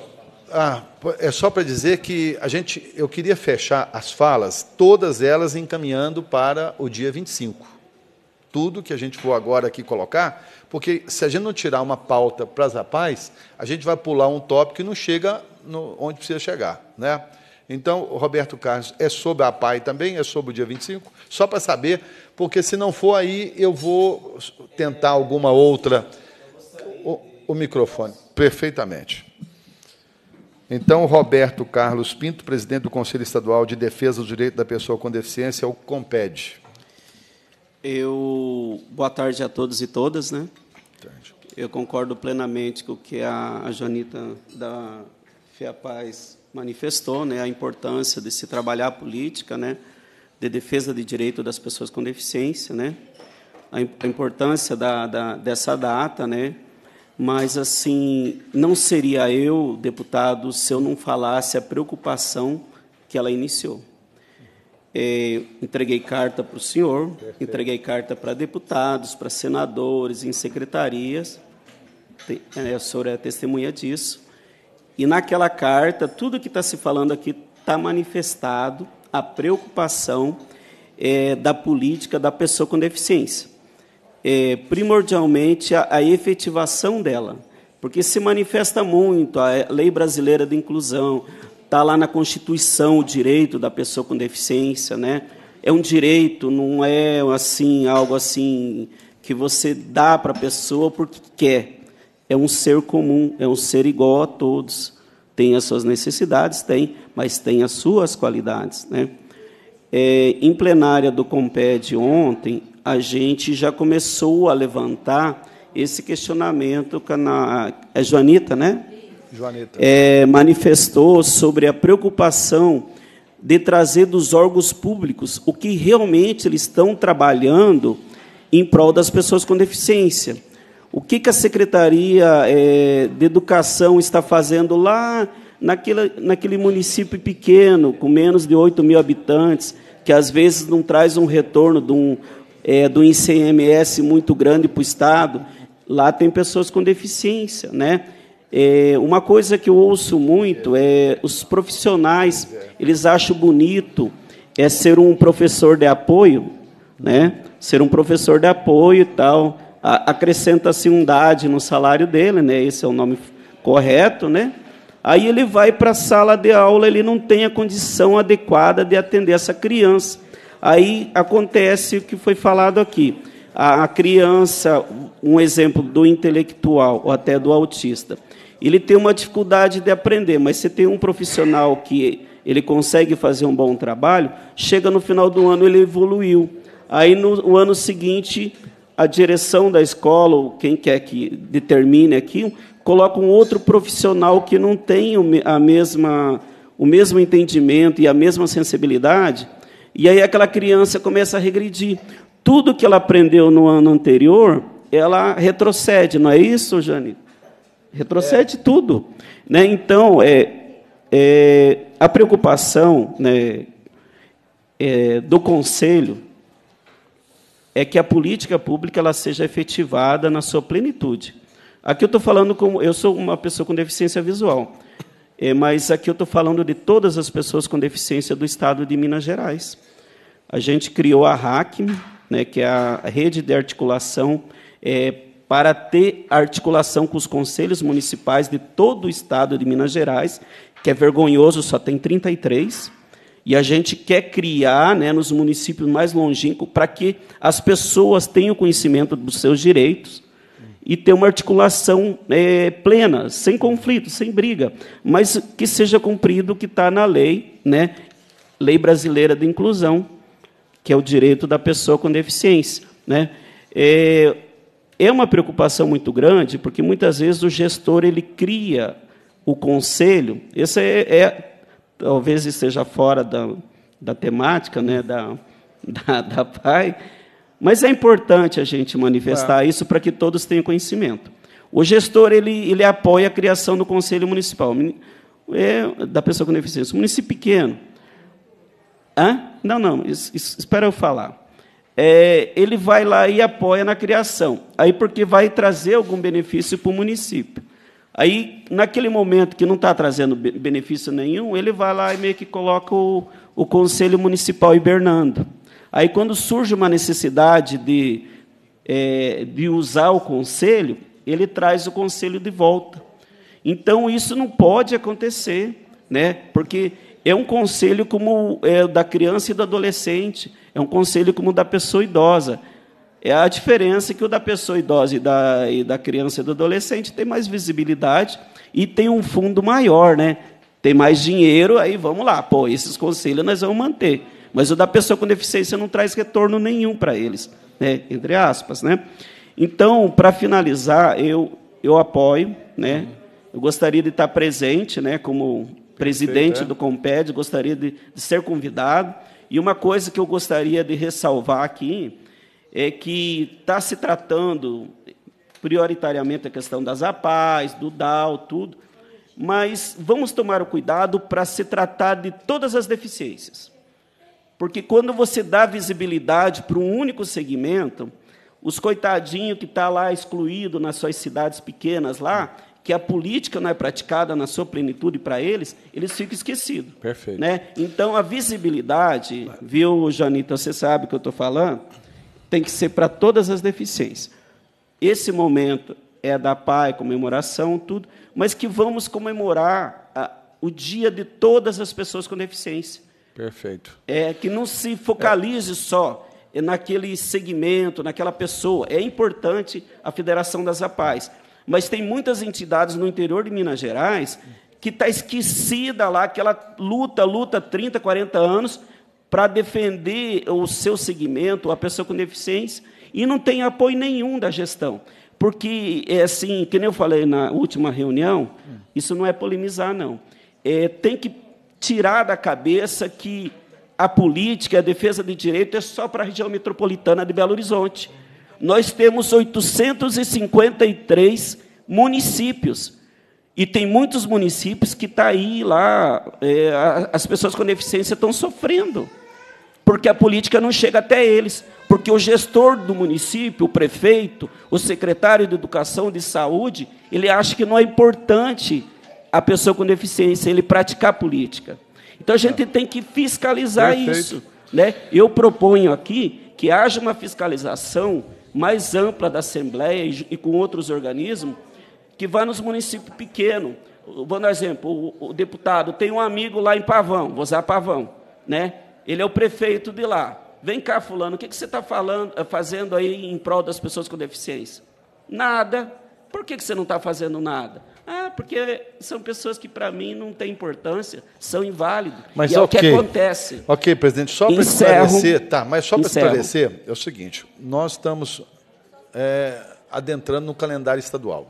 Ah, é só para dizer que a gente, eu queria fechar as falas, todas elas encaminhando para o dia 25. Tudo que a gente for agora aqui colocar, porque se a gente não tirar uma pauta para as rapazes, a gente vai pular um tópico e não chega no, onde precisa chegar. Né? Então, Roberto Carlos, é sobre a PAI também, é sobre o dia 25, só para saber, porque se não for aí, eu vou tentar alguma outra. O, o microfone, perfeitamente. Então, Roberto Carlos Pinto, presidente do Conselho Estadual de Defesa do Direito da Pessoa com Deficiência, é o COMPED. Eu boa tarde a todos e todas, né? Eu concordo plenamente com o que a, a Janita da Fiapaz manifestou, né? A importância de se trabalhar a política, né? De defesa de direito das pessoas com deficiência, né? A, a importância da, da, dessa data, né? Mas assim, não seria eu deputado se eu não falasse a preocupação que ela iniciou. Eh, entreguei carta para o senhor, Perfeito. entreguei carta para deputados, para senadores, em secretarias. Te, eh, o senhor é testemunha disso. E naquela carta, tudo que está se falando aqui está manifestado a preocupação eh, da política da pessoa com deficiência. Eh, primordialmente, a, a efetivação dela porque se manifesta muito a eh, lei brasileira de inclusão, Está lá na Constituição o direito da pessoa com deficiência, né? É um direito, não é assim algo assim que você dá para a pessoa porque quer. É um ser comum, é um ser igual a todos. Tem as suas necessidades, tem, mas tem as suas qualidades, né? É, em plenária do Comped ontem, a gente já começou a levantar esse questionamento. Com é Joanita, né? é, manifestou sobre a preocupação de trazer dos órgãos públicos o que realmente eles estão trabalhando em prol das pessoas com deficiência. O que, que a Secretaria é, de Educação está fazendo lá naquele, naquele município pequeno, com menos de 8 mil habitantes, que às vezes não traz um retorno de um, é, do ICMS muito grande para o Estado? Lá tem pessoas com deficiência, né? É, uma coisa que eu ouço muito é os profissionais, eles acham bonito é ser um professor de apoio, né? Ser um professor de apoio e tal, acrescenta-se umidade no salário dele, né? Esse é o nome correto, né? Aí ele vai para a sala de aula, ele não tem a condição adequada de atender essa criança. Aí acontece o que foi falado aqui. a criança, um exemplo do intelectual ou até do autista, ele tem uma dificuldade de aprender, mas se tem um profissional que ele consegue fazer um bom trabalho, chega no final do ano, ele evoluiu. Aí, no ano seguinte, a direção da escola, ou quem quer que determine aqui, coloca um outro profissional que não tem a mesma, o mesmo entendimento e a mesma sensibilidade, e aí aquela criança começa a regredir. Tudo que ela aprendeu no ano anterior, ela retrocede, não é isso, Janito? Retrocede é. tudo. Né? Então, é, é, a preocupação né, é, do Conselho é que a política pública ela seja efetivada na sua plenitude. Aqui eu estou falando como. Eu sou uma pessoa com deficiência visual, é, mas aqui eu estou falando de todas as pessoas com deficiência do estado de Minas Gerais. A gente criou a RACM, né, que é a Rede de Articulação é, para ter articulação com os conselhos municipais de todo o estado de Minas Gerais, que é vergonhoso, só tem 33. E a gente quer criar né, nos municípios mais longínquos para que as pessoas tenham conhecimento dos seus direitos e ter uma articulação é, plena, sem conflito, sem briga, mas que seja cumprido o que está na lei, né, lei brasileira de inclusão, que é o direito da pessoa com deficiência. Né? É, é uma preocupação muito grande, porque muitas vezes o gestor ele cria o conselho. Esse é, é talvez esteja fora da, da temática, né, da, da, da PAI, mas é importante a gente manifestar isso para que todos tenham conhecimento. O gestor ele, ele apoia a criação do conselho municipal é, da pessoa com deficiência. município pequeno. Hã? Não, não. Isso, isso, espera eu falar é, ele vai lá e apoia na criação. Aí porque vai trazer algum benefício para o município. Aí, naquele momento que não está trazendo benefício nenhum, ele vai lá e meio que coloca o, o Conselho Municipal hibernando. Aí, quando surge uma necessidade de, é, de usar o Conselho, ele traz o Conselho de volta. Então, isso não pode acontecer, né? porque é um conselho como é, da criança e do adolescente. É um conselho como o da pessoa idosa. É a diferença que o da pessoa idosa e da, e da criança e do adolescente tem mais visibilidade e tem um fundo maior, né? Tem mais dinheiro, aí vamos lá. Pô, esses conselhos nós vamos manter. Mas o da pessoa com deficiência não traz retorno nenhum para eles, né? entre aspas. Né? Então, para finalizar, eu, eu apoio. Né? Eu gostaria de estar presente né? como presidente é. do Comped, gostaria de, de ser convidado. E uma coisa que eu gostaria de ressalvar aqui é que está se tratando prioritariamente a questão das APAs, do DAO, tudo, mas vamos tomar o cuidado para se tratar de todas as deficiências. Porque quando você dá visibilidade para um único segmento, os coitadinhos que está lá excluído nas suas cidades pequenas lá, que a política não é praticada na sua plenitude para eles, eles ficam esquecidos. Perfeito. Né? Então, a visibilidade, viu, Janita, você sabe o que eu estou falando, tem que ser para todas as deficiências. Esse momento é da PAI, é comemoração, tudo, mas que vamos comemorar a, ah, o dia de todas as pessoas com deficiência. Perfeito. É Que não se focalize é. só naquele segmento, naquela pessoa. É importante a Federação das APAES, mas tem muitas entidades no interior de Minas Gerais que está esquecida lá, que ela luta, luta 30, 40 anos para defender o seu segmento, a pessoa com deficiência, e não tem apoio nenhum da gestão. Porque, é assim, que nem eu falei na última reunião, isso não é polemizar, não. É, tem que tirar da cabeça que a política, a defesa de direito é só para a região metropolitana de Belo Horizonte nós temos 853 municípios. E tem muitos municípios que tá aí lá, é, as pessoas com deficiência estão sofrendo, porque a política não chega até eles, porque o gestor do município, o prefeito, o secretário de educação, de saúde, ele acha que não é importante a pessoa com deficiência ele praticar política. Então a tá. gente tem que fiscalizar Perfeito. isso, né? Eu proponho aqui que haja uma fiscalização mais ampla da Assembleia e, com outros organismos, que vai nos municípios pequenos. Vou dar um exemplo, o, o deputado tem um amigo lá em Pavão, vou usar Pavão, né? ele é o prefeito de lá. Vem cá, fulano, o que, que você está eh, fazendo aí em prol das pessoas com deficiência? Nada. Por que, que você não está fazendo nada? Ah, porque são pessoas que para mim não têm importância, são inválidos. Mas e é okay. o que acontece. Ok, presidente, só para esclarecer, tá, mas só para esclarecer, é o seguinte, nós estamos é, adentrando no calendário estadual.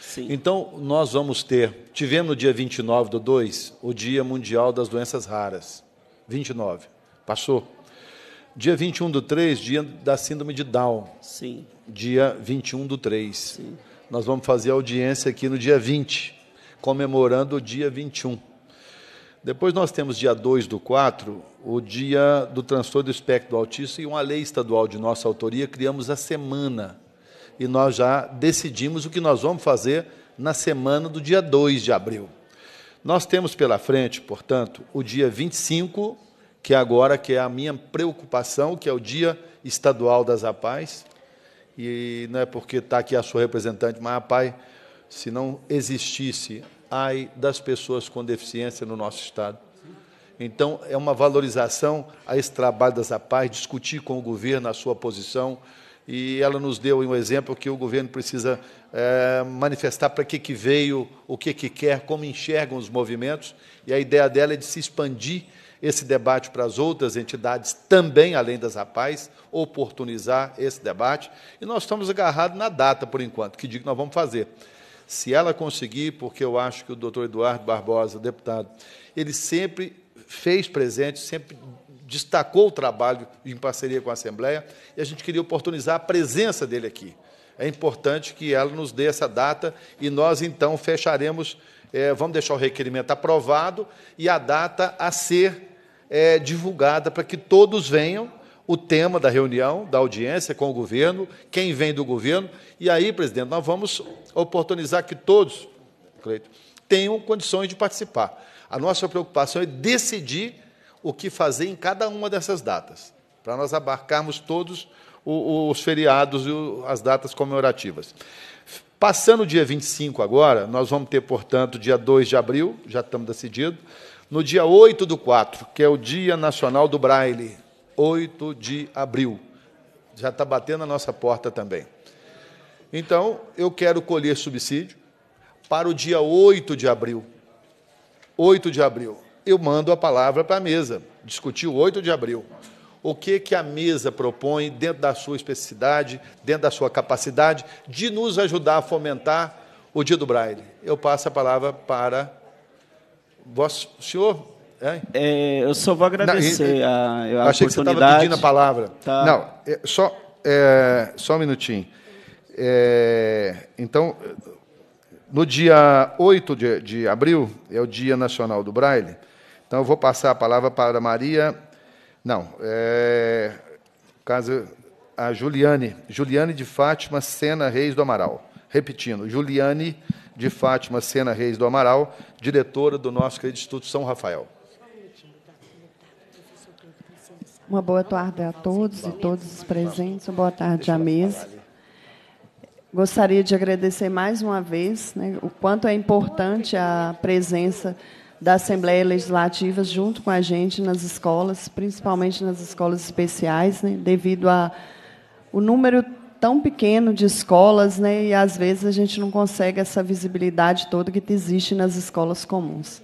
Sim. Então, nós vamos ter, tivemos no dia 29 do 2, o Dia Mundial das Doenças Raras. 29, passou. Dia 21 do 3, dia da síndrome de Down. Sim. Dia 21 do 3. Sim. Nós vamos fazer audiência aqui no dia 20, comemorando o dia 21. Depois nós temos dia 2 do 4, o dia do transtorno do espectro autista e uma lei estadual de nossa autoria, criamos a semana. E nós já decidimos o que nós vamos fazer na semana do dia 2 de abril. Nós temos pela frente, portanto, o dia 25, que é agora que é a minha preocupação, que é o Dia Estadual das Apais, e não é porque está aqui a sua representante, mas, pai, se não existisse ai das pessoas com deficiência no nosso Estado. Então, é uma valorização a esse trabalho das APAES, discutir com o governo a sua posição, e ela nos deu um exemplo que o governo precisa é, manifestar para que, que veio, o que, que quer, como enxergam os movimentos, e a ideia dela é de se expandir esse debate para as outras entidades também, além das rapazes, oportunizar esse debate. E nós estamos agarrados na data, por enquanto, que digo que nós vamos fazer. Se ela conseguir, porque eu acho que o doutor Eduardo Barbosa, deputado, ele sempre fez presente, sempre destacou o trabalho em parceria com a Assembleia, e a gente queria oportunizar a presença dele aqui. É importante que ela nos dê essa data e nós, então, fecharemos, é, vamos deixar o requerimento aprovado e a data a ser é, divulgada para que todos venham o tema da reunião, da audiência com o governo, quem vem do governo. E aí, presidente, nós vamos oportunizar que todos, Cleito, tenham condições de participar. A nossa preocupação é decidir o que fazer em cada uma dessas datas, para nós abarcarmos todos os feriados e as datas comemorativas. Passando o dia 25 agora, nós vamos ter, portanto, dia 2 de abril, já estamos decididos, no dia 8 do 4, que é o Dia Nacional do Braille, 8 de abril. Já está batendo a nossa porta também. Então, eu quero colher subsídio para o dia 8 de abril. 8 de abril. Eu mando a palavra para a mesa, discutir o 8 de abril. O que, que a mesa propõe dentro da sua especificidade, dentro da sua capacidade, de nos ajudar a fomentar o dia do Braille? Eu passo a palavra para Vós, senhor. É? É, eu só vou agradecer não, e, a, a achei oportunidade. Achei que você estava pedindo a palavra. Tá. Não, é, só, é, só um minutinho. É, então, no dia 8 de, de abril, é o Dia Nacional do Braille. Então, eu vou passar a palavra para a Maria. Não, é, caso a Juliane. Juliane de Fátima Sena Reis do Amaral. Repetindo, Juliane de Fátima Sena Reis do Amaral, diretora do nosso querido Instituto São Rafael. Uma boa tarde a todos e todos os presentes. Uma boa tarde à mesa. Gostaria de agradecer mais uma vez né, o quanto é importante a presença da Assembleia Legislativa junto com a gente nas escolas, principalmente nas escolas especiais, né, devido ao número tão pequeno de escolas, né? E às vezes a gente não consegue essa visibilidade toda que existe nas escolas comuns.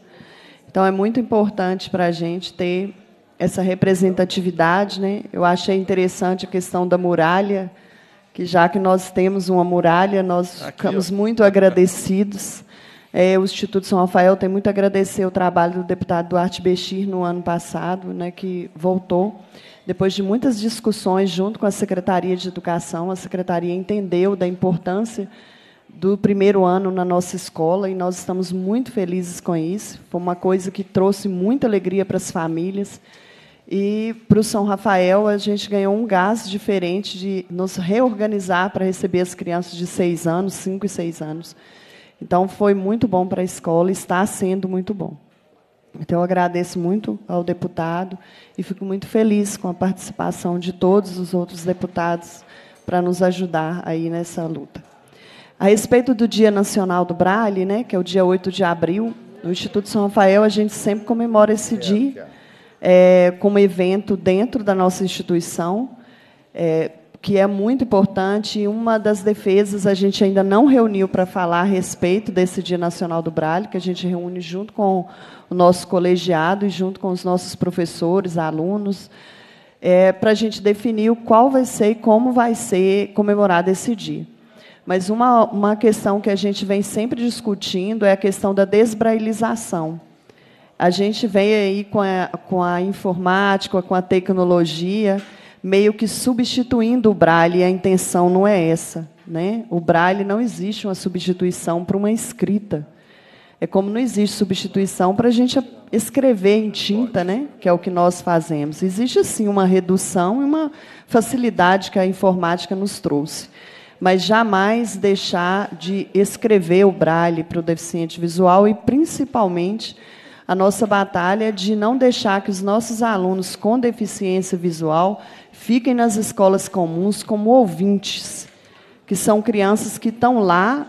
Então é muito importante para a gente ter essa representatividade, né? Eu achei interessante a questão da muralha, que já que nós temos uma muralha, nós Aqui, ficamos ó. muito agradecidos. É, o Instituto São Rafael tem muito a agradecer o trabalho do deputado Duarte Bechir no ano passado, né? Que voltou. Depois de muitas discussões junto com a Secretaria de Educação, a Secretaria entendeu da importância do primeiro ano na nossa escola e nós estamos muito felizes com isso. Foi uma coisa que trouxe muita alegria para as famílias. E para o São Rafael, a gente ganhou um gás diferente de nos reorganizar para receber as crianças de seis anos, cinco e seis anos. Então, foi muito bom para a escola, está sendo muito bom. Então, eu agradeço muito ao deputado e fico muito feliz com a participação de todos os outros deputados para nos ajudar aí nessa luta. A respeito do Dia Nacional do Braille, né, que é o dia 8 de abril, no Instituto São Rafael a gente sempre comemora esse dia é, é. é como evento dentro da nossa instituição. É, que é muito importante. Uma das defesas a gente ainda não reuniu para falar a respeito desse Dia Nacional do Braille, que a gente reúne junto com o nosso colegiado e junto com os nossos professores, alunos, é, para a gente definir o qual vai ser e como vai ser comemorado esse dia. Mas uma, uma questão que a gente vem sempre discutindo é a questão da desbrailização. A gente vem aí com a, com a informática, com a tecnologia, meio que substituindo o braille, a intenção não é essa. Né? O braille não existe uma substituição para uma escrita. É como não existe substituição para a gente escrever em tinta, né? que é o que nós fazemos. Existe, sim, uma redução e uma facilidade que a informática nos trouxe. Mas jamais deixar de escrever o braille para o deficiente visual e, principalmente, a nossa batalha de não deixar que os nossos alunos com deficiência visual fiquem nas escolas comuns como ouvintes, que são crianças que estão lá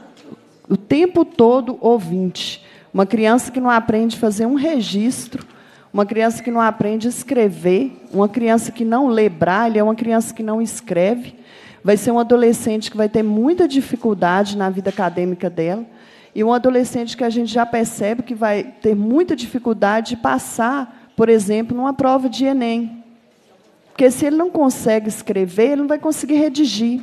o tempo todo ouvinte. Uma criança que não aprende a fazer um registro, uma criança que não aprende a escrever, uma criança que não lê braille, é uma criança que não escreve, vai ser um adolescente que vai ter muita dificuldade na vida acadêmica dela e um adolescente que a gente já percebe que vai ter muita dificuldade de passar, por exemplo, numa prova de Enem, porque se ele não consegue escrever, ele não vai conseguir redigir,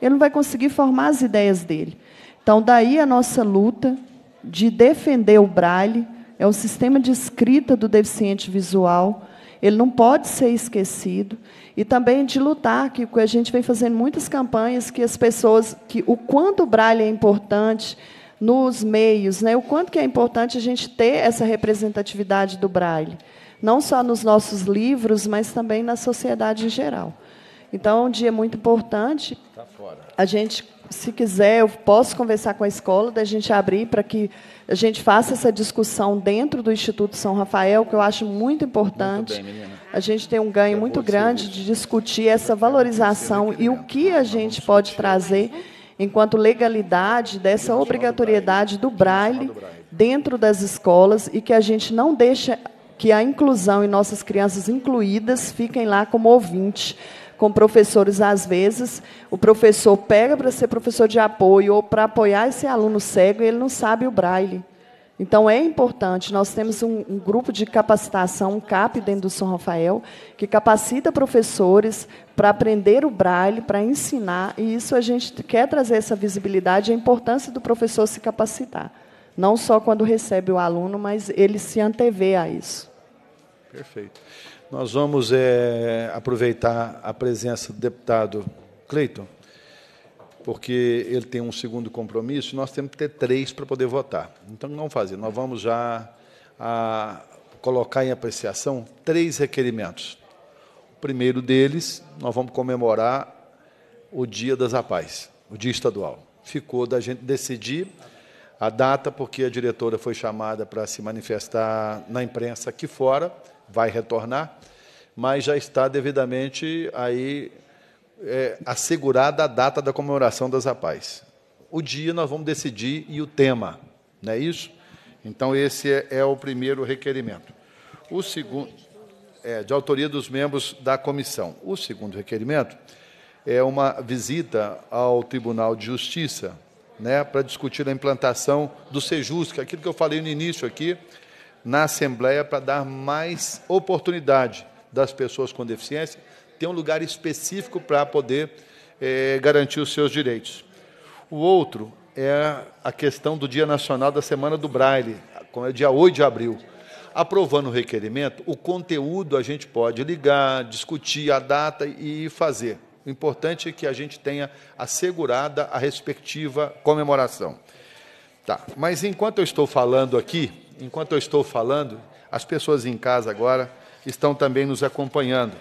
ele não vai conseguir formar as ideias dele. Então, daí a nossa luta de defender o braille, é o sistema de escrita do deficiente visual, ele não pode ser esquecido, e também de lutar, que a gente vem fazendo muitas campanhas que as pessoas, que o quanto o braille é importante nos meios, né? o quanto que é importante a gente ter essa representatividade do braille não só nos nossos livros, mas também na sociedade em geral. Então, é um dia muito importante. Tá a gente, se quiser, eu posso conversar com a escola, da gente abrir para que a gente faça essa discussão dentro do Instituto São Rafael, que eu acho muito importante. Muito bem, a gente tem um ganho eu muito grande de discutir essa valorização e o que a gente pode trazer enquanto legalidade dessa obrigatoriedade do braille dentro das escolas e que a gente não deixa que a inclusão e nossas crianças incluídas fiquem lá como ouvinte com professores às vezes o professor pega para ser professor de apoio ou para apoiar esse aluno cego e ele não sabe o braille. Então é importante. Nós temos um, um grupo de capacitação, um CAP dentro do São Rafael, que capacita professores para aprender o braille, para ensinar. E isso a gente quer trazer essa visibilidade, a importância do professor se capacitar, não só quando recebe o aluno, mas ele se antever a isso. Perfeito. Nós vamos é, aproveitar a presença do deputado Cleiton, porque ele tem um segundo compromisso, nós temos que ter três para poder votar. Então, não vamos fazer, nós vamos já a, colocar em apreciação três requerimentos. O primeiro deles, nós vamos comemorar o Dia das Apais, o Dia Estadual. Ficou da gente decidir a data, porque a diretora foi chamada para se manifestar na imprensa aqui fora, vai retornar, mas já está devidamente aí é, assegurada a data da comemoração das APAES. O dia nós vamos decidir e o tema, não é isso? Então, esse é, é o primeiro requerimento. O segundo, é, de autoria dos membros da comissão. O segundo requerimento é uma visita ao Tribunal de Justiça né, para discutir a implantação do Sejusca, aquilo que eu falei no início aqui, na Assembleia para dar mais oportunidade das pessoas com deficiência ter um lugar específico para poder é, garantir os seus direitos. O outro é a questão do Dia Nacional da Semana do Braille, é dia 8 de abril. Aprovando o requerimento, o conteúdo a gente pode ligar, discutir a data e fazer. O importante é que a gente tenha assegurada a respectiva comemoração. Tá. Mas enquanto eu estou falando aqui, enquanto eu estou falando, as pessoas em casa agora estão também nos acompanhando.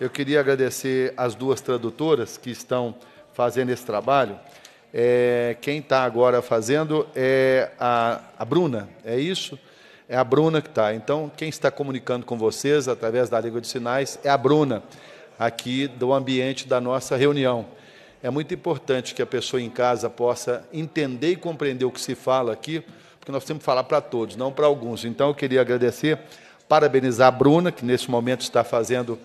Eu queria agradecer as duas tradutoras que estão fazendo esse trabalho. É, quem está agora fazendo é a, a Bruna, é isso? É a Bruna que está. Então, quem está comunicando com vocês através da língua de sinais é a Bruna, aqui do ambiente da nossa reunião. É muito importante que a pessoa em casa possa entender e compreender o que se fala aqui, que nós temos que falar para todos, não para alguns. Então eu queria agradecer, parabenizar a Bruna, que nesse momento está fazendo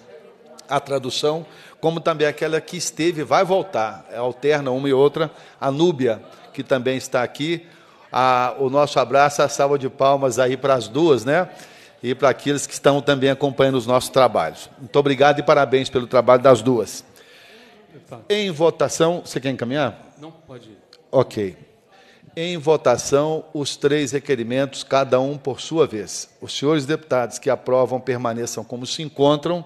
a tradução, como também aquela que esteve, vai voltar, alterna uma e outra, a Núbia, que também está aqui. A, o nosso abraço, a salva de palmas aí para as duas, né? E para aqueles que estão também acompanhando os nossos trabalhos. Muito obrigado e parabéns pelo trabalho das duas. Em votação, você quer encaminhar? Não, pode ir. Ok em votação os três requerimentos, cada um por sua vez. Os senhores deputados que aprovam permaneçam como se encontram.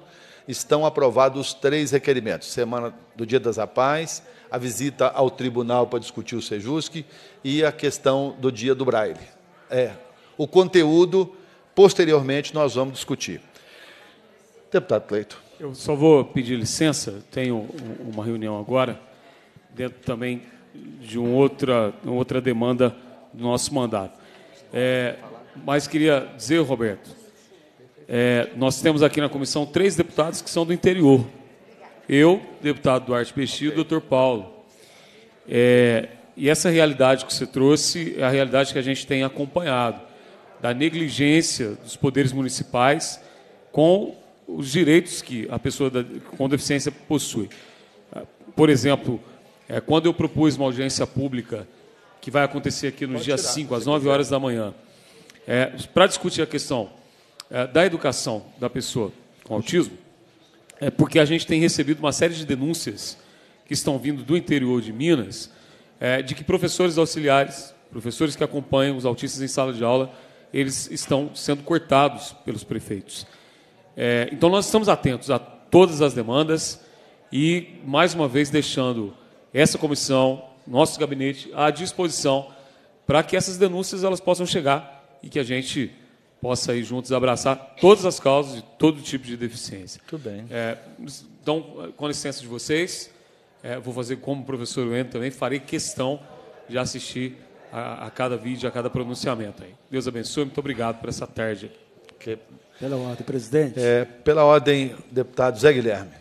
Estão aprovados os três requerimentos: semana do Dia das Apais, a visita ao tribunal para discutir o Sejusque e a questão do Dia do Braille. É, o conteúdo, posteriormente, nós vamos discutir. Deputado Cleito. Eu só vou pedir licença, tenho uma reunião agora, dentro também de um outra, uma outra demanda do nosso mandato. É, mas queria dizer, Roberto, é, nós temos aqui na comissão três deputados que são do interior. Eu, deputado Duarte Peixi e o doutor Paulo. É, e essa realidade que você trouxe é a realidade que a gente tem acompanhado, da negligência dos poderes municipais com os direitos que a pessoa com deficiência possui. Por exemplo, é, quando eu propus uma audiência pública, que vai acontecer aqui nos dias 5, às 9 horas da manhã, é, para discutir a questão é, da educação da pessoa com autismo, é porque a gente tem recebido uma série de denúncias que estão vindo do interior de Minas, é, de que professores auxiliares, professores que acompanham os autistas em sala de aula, eles estão sendo cortados pelos prefeitos. É, então, nós estamos atentos a todas as demandas e, mais uma vez, deixando essa comissão, nosso gabinete à disposição para que essas denúncias elas possam chegar e que a gente possa ir juntos abraçar todas as causas de todo tipo de deficiência. Tudo bem. É, então, com licença de vocês, é, vou fazer como o professor Wendel também, farei questão de assistir a, a, cada vídeo, a cada pronunciamento. Aí. Deus abençoe, muito obrigado por essa tarde. Que... Pela ordem, presidente. É, pela ordem, deputado Zé Guilherme.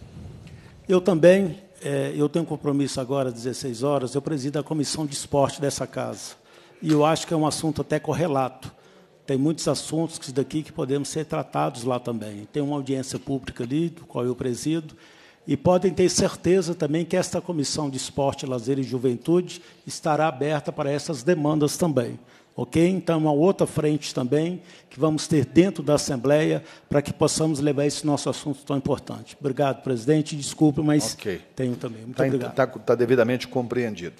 Eu também é, eu tenho um compromisso agora às 16 horas, eu presido a comissão de esporte dessa casa. E eu acho que é um assunto até correlato. Tem muitos assuntos que daqui que podemos ser tratados lá também. Tem uma audiência pública ali, do qual eu presido, e podem ter certeza também que esta comissão de esporte, lazer e juventude estará aberta para essas demandas também. Ok? Então, uma outra frente também que vamos ter dentro da Assembleia para que possamos levar esse nosso assunto tão importante. Obrigado, presidente. Desculpe, mas okay. tenho também. Muito tá, obrigado. Está tá devidamente compreendido.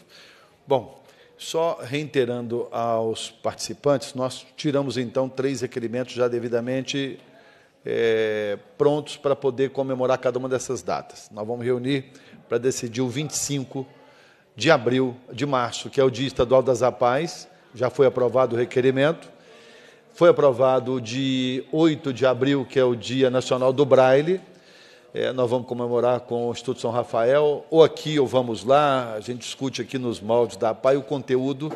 Bom, só reiterando aos participantes, nós tiramos então três requerimentos já devidamente é, prontos para poder comemorar cada uma dessas datas. Nós vamos reunir para decidir o 25 de abril, de março, que é o Dia Estadual das Apais já foi aprovado o requerimento. Foi aprovado o de 8 de abril, que é o Dia Nacional do Braille. É, nós vamos comemorar com o Instituto São Rafael, ou aqui ou vamos lá, a gente discute aqui nos moldes da APAI o conteúdo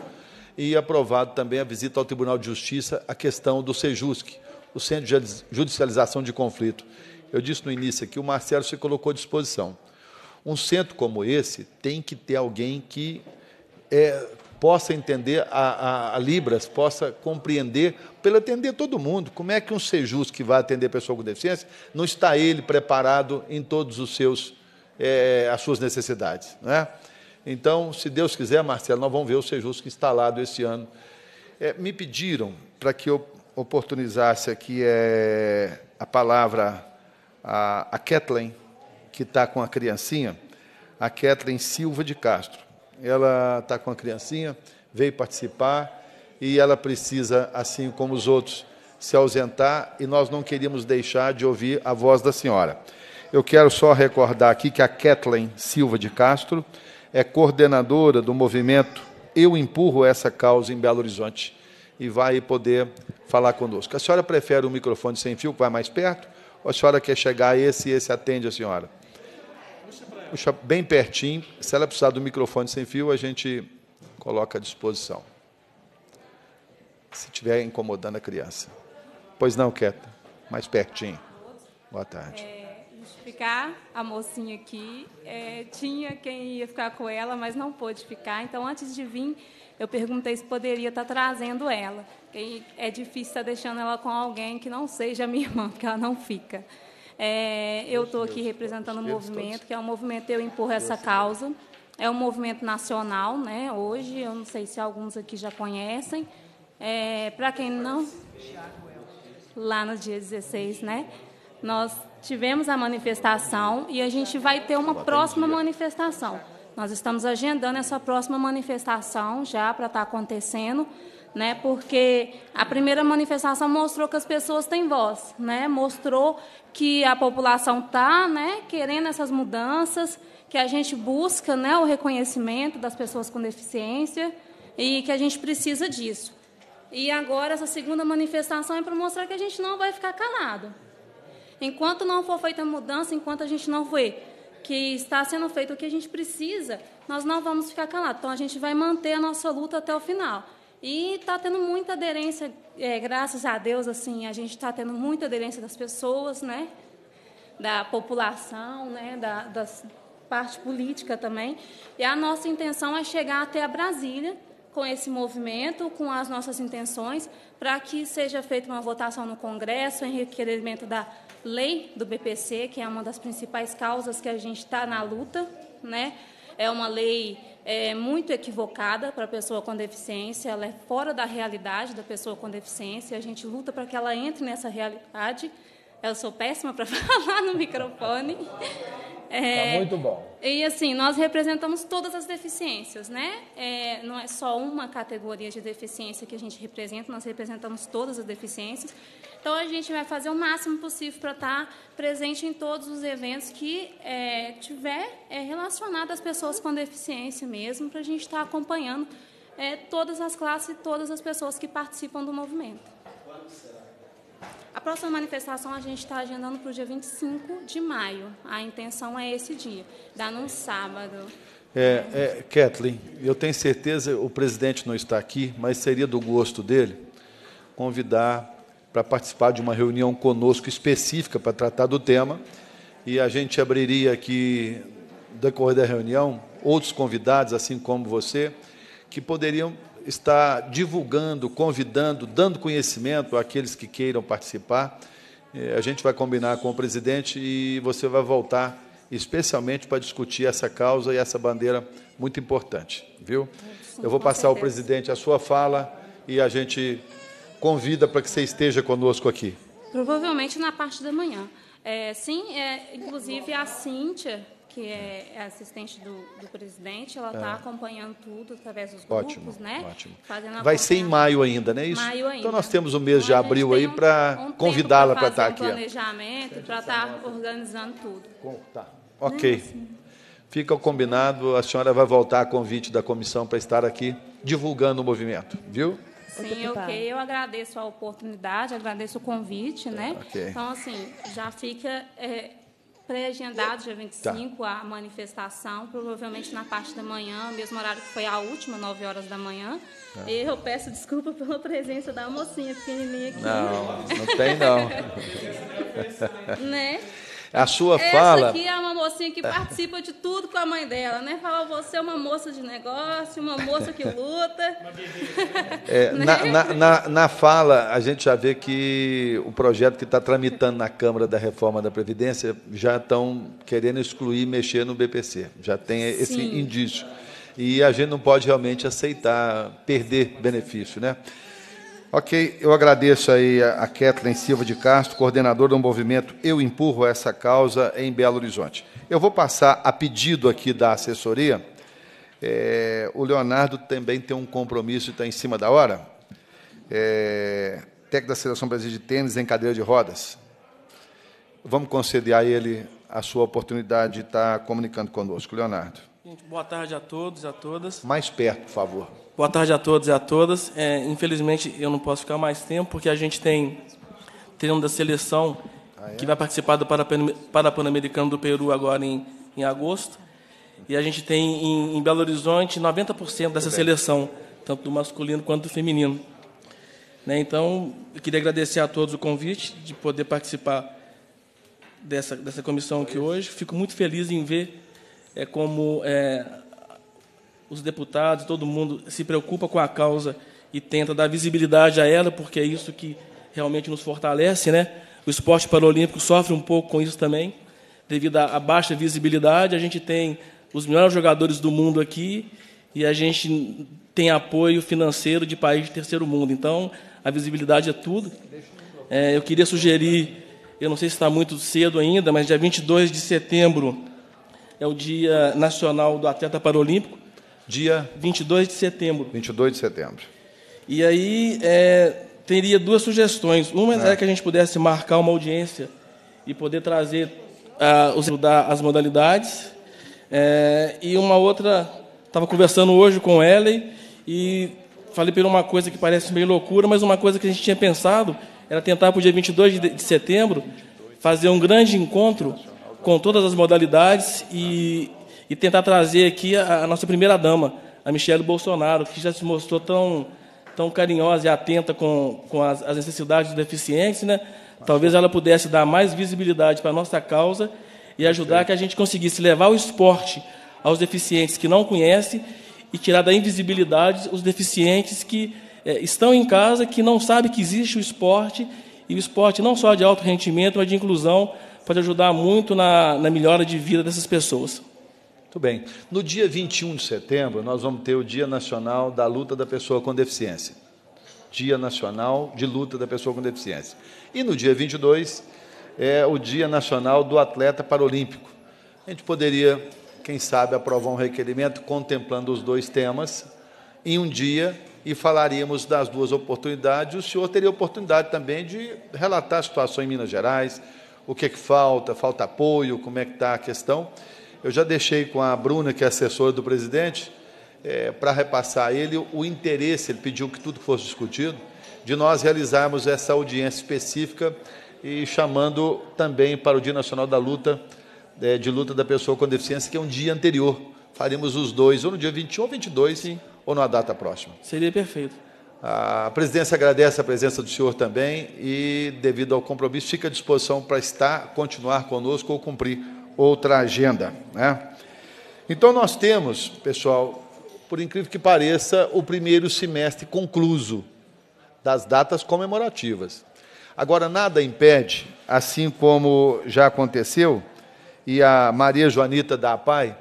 e aprovado também a visita ao Tribunal de Justiça a questão do SEJUSC, o Centro de Judicialização de Conflito. Eu disse no início aqui, o Marcelo se colocou à disposição. Um centro como esse tem que ter alguém que é, possa entender a, a, a Libras, possa compreender, para ele atender todo mundo. Como é que um Sejus que vai atender pessoa com deficiência não está ele preparado em todos os seus é, as suas necessidades, não é? Então, se Deus quiser, Marcelo, nós vamos ver o Sejus que instalado esse ano. É, me pediram para que eu oportunizasse aqui é, a palavra a, a Kathleen, que está com a criancinha, a Kathleen Silva de Castro ela está com a criancinha, veio participar e ela precisa, assim como os outros, se ausentar e nós não queríamos deixar de ouvir a voz da senhora. Eu quero só recordar aqui que a Kathleen Silva de Castro é coordenadora do movimento Eu Empurro Essa Causa em Belo Horizonte e vai poder falar conosco. A senhora prefere um microfone sem fio, que vai mais perto, ou a senhora quer chegar a esse e esse atende a senhora? puxa bem pertinho. Se ela precisar do microfone sem fio, a gente coloca à disposição. Se estiver incomodando a criança. Pois não, Queta? Mais pertinho. Boa tarde. É, ficar a mocinha aqui. É, tinha quem ia ficar com ela, mas não pôde ficar. Então, antes de vir, eu perguntei se poderia estar trazendo ela. é difícil estar deixando ela com alguém que não seja minha irmã, porque ela não fica. É, eu estou aqui representando o movimento, que é o um movimento Eu Empurro Essa é Causa. É um movimento nacional, né? Hoje, eu não sei se alguns aqui já conhecem. É, Para quem não. Lá no dia 16, né? Nós tivemos a manifestação e a gente vai ter uma próxima manifestação. Nós estamos agendando essa próxima manifestação já para estar tá acontecendo né? Porque a primeira manifestação mostrou que as pessoas têm voz, né? Mostrou que a população tá, né, querendo essas mudanças, que a gente busca, né, o reconhecimento das pessoas com deficiência e que a gente precisa disso. E agora essa segunda manifestação é para mostrar que a gente não vai ficar calado. Enquanto não for feita a mudança, enquanto a gente não vê que está sendo feito o que a gente precisa, nós não vamos ficar calados. Então a gente vai manter a nossa luta até o final. E está tendo muita aderência, é, graças a Deus, assim, a gente está tendo muita aderência das pessoas, né? Da população, né? Da, da parte política também. E a nossa intenção é chegar até a Brasília com esse movimento, com as nossas intenções, para que seja feita uma votação no Congresso, em requerimento da lei do BPC, que é uma das principais causas que a gente está na luta, né? É uma lei é muito equivocada para a pessoa com deficiência, ela é fora da realidade da pessoa com deficiência, a gente luta para que ela entre nessa realidade. Eu sou péssima para falar no microfone. É, tá muito bom. E assim, nós representamos todas as deficiências, né? É, não é só uma categoria de deficiência que a gente representa, nós representamos todas as deficiências. Então a gente vai fazer o máximo possível para estar tá presente em todos os eventos que é, tiver é, relacionado às pessoas com deficiência mesmo, para a gente estar tá acompanhando é, todas as classes e todas as pessoas que participam do movimento. A próxima manifestação a gente está agendando para o dia 25 de maio. A intenção é esse dia, dar num sábado. É, é, Kathleen, eu tenho certeza, o presidente não está aqui, mas seria do gosto dele convidar para participar de uma reunião conosco específica para tratar do tema. E a gente abriria aqui, decorrer da reunião, outros convidados, assim como você, que poderiam está divulgando, convidando, dando conhecimento àqueles que queiram participar. É, a gente vai combinar com o presidente e você vai voltar especialmente para discutir essa causa e essa bandeira muito importante, viu? Sim, Eu vou passar ao presidente a sua fala e a gente convida para que você esteja conosco aqui. Provavelmente na parte da manhã. É, sim, é, inclusive a Cíntia que é, é assistente do, do presidente, ela está é. acompanhando tudo através dos grupos, ótimo, né? Ótimo. Vai ser em maio ainda, né? Isso. Maio ainda. Então nós temos o um então mês então, de abril aí para um convidá-la para estar tá um aqui. Planejamento, para estar tá organizando tudo. Com, tá. Ok. É assim? Fica combinado, a senhora vai voltar a convite da comissão para estar aqui divulgando o movimento, viu? Sim, ok. Eu agradeço a oportunidade, agradeço o convite, né? Okay. Então, assim, já fica é, pré-agendado, dia 25, tá. a manifestação, provavelmente na parte da manhã, mesmo horário que foi a última, 9 horas da manhã. Tá. E eu peço desculpa pela presença da mocinha pequenininha aqui. Não, não tem não. né? A sua Essa fala. Essa aqui é uma mocinha que participa de tudo com a mãe dela, né? Fala, você é uma moça de negócio, uma moça que luta. é, né? na, na, na, na, fala, a gente já vê que o projeto que está tramitando na Câmara da Reforma da Previdência já estão querendo excluir mexer no BPC. Já tem esse Sim. indício. E a gente não pode realmente aceitar perder benefício, né? Ok, eu agradeço aí a Kathleen Silva de Castro, coordenador do movimento Eu Empurro Essa Causa em Belo Horizonte. Eu vou passar a pedido aqui da assessoria. É, o Leonardo também tem um compromisso e está em cima da hora. É, técnico da Seleção Brasileira de Tênis em cadeira de rodas. Vamos conceder a ele a sua oportunidade de estar comunicando conosco, Leonardo boa tarde a todos e a todas. Mais perto, por favor. Boa tarde a todos e a todas. É, infelizmente, eu não posso ficar mais tempo, porque a gente tem treino da seleção ah, é? que vai participar do parapanamericano do Peru agora em, em agosto. E a gente tem em, em Belo Horizonte 90% dessa seleção, tanto do masculino quanto do feminino. Né, então, eu queria agradecer a todos o convite de poder participar dessa, dessa comissão aqui hoje. Fico muito feliz em ver é como é, os deputados, todo mundo se preocupa com a causa e tenta dar visibilidade a ela, porque é isso que realmente nos fortalece, né? O esporte paralímpico sofre um pouco com isso também, devido à baixa visibilidade. A gente tem os melhores jogadores do mundo aqui e a gente tem apoio financeiro de países de terceiro mundo. Então, a visibilidade é tudo. É, eu queria sugerir, eu não sei se está muito cedo ainda, mas dia 22 de setembro é o Dia Nacional do Atleta Paralímpico. Dia? 22 de setembro. 22 de setembro. E aí é, teria duas sugestões. Uma é. é. que a gente pudesse marcar uma audiência e poder trazer uh, da, as modalidades. É, e uma outra, estava conversando hoje com Ellen e falei por uma coisa que parece meio loucura, mas uma coisa que a gente tinha pensado era tentar para o dia 22 de, de setembro fazer um grande encontro com todas as modalidades e, e tentar trazer aqui a, a nossa primeira dama, a Michelle Bolsonaro, que já se mostrou tão, tão carinhosa e atenta com, com as, as necessidades dos deficientes, né? Talvez ela pudesse dar mais visibilidade para a nossa causa e ajudar que a gente conseguisse levar o esporte aos deficientes que não conhecem e tirar da invisibilidade os deficientes que é, estão em casa, que não sabem que existe o esporte, e o esporte não só de alto rendimento, mas de inclusão pode ajudar muito na, na melhora de vida dessas pessoas. Muito bem. No dia 21 de setembro, nós vamos ter o Dia Nacional da Luta da Pessoa com Deficiência. Dia Nacional de Luta da Pessoa com Deficiência. E no dia 22 é o Dia Nacional do Atleta Paralímpico. A gente poderia, quem sabe, aprovar um requerimento contemplando os dois temas em um dia e falaríamos das duas oportunidades. O senhor teria oportunidade também de relatar a situação em Minas Gerais, o que, é que falta, falta apoio, como é que está a questão. Eu já deixei com a Bruna, que é assessora do presidente, é, para repassar a ele o interesse, ele pediu que tudo fosse discutido, de nós realizarmos essa audiência específica e chamando também para o Dia Nacional da Luta, é, de Luta da Pessoa com Deficiência, que é um dia anterior. Faremos os dois, ou no dia 21 ou 22, Sim. ou na data próxima. Seria perfeito. A presidência agradece a presença do senhor também e, devido ao compromisso, fica à disposição para estar, continuar conosco ou cumprir outra agenda. Né? Então, nós temos, pessoal, por incrível que pareça, o primeiro semestre concluso das datas comemorativas. Agora, nada impede, assim como já aconteceu, e a Maria Joanita da APAI,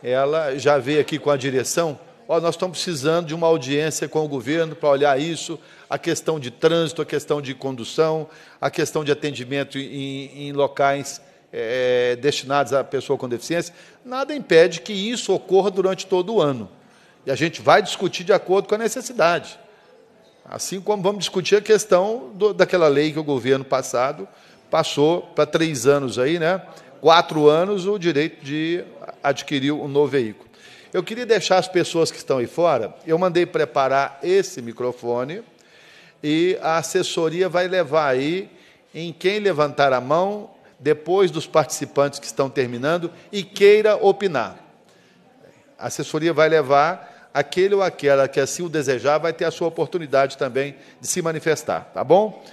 ela já veio aqui com a direção ó, nós estamos precisando de uma audiência com o governo para olhar isso, a questão de trânsito, a questão de condução, a questão de atendimento em, em locais é, destinados à pessoa com deficiência, nada impede que isso ocorra durante todo o ano. E a gente vai discutir de acordo com a necessidade. Assim como vamos discutir a questão do, daquela lei que o governo passado passou para três anos aí, né? Quatro anos o direito de adquirir um novo veículo. Eu queria deixar as pessoas que estão aí fora, eu mandei preparar esse microfone e a assessoria vai levar aí em quem levantar a mão depois dos participantes que estão terminando e queira opinar. A assessoria vai levar aquele ou aquela que assim o desejar vai ter a sua oportunidade também de se manifestar, tá bom?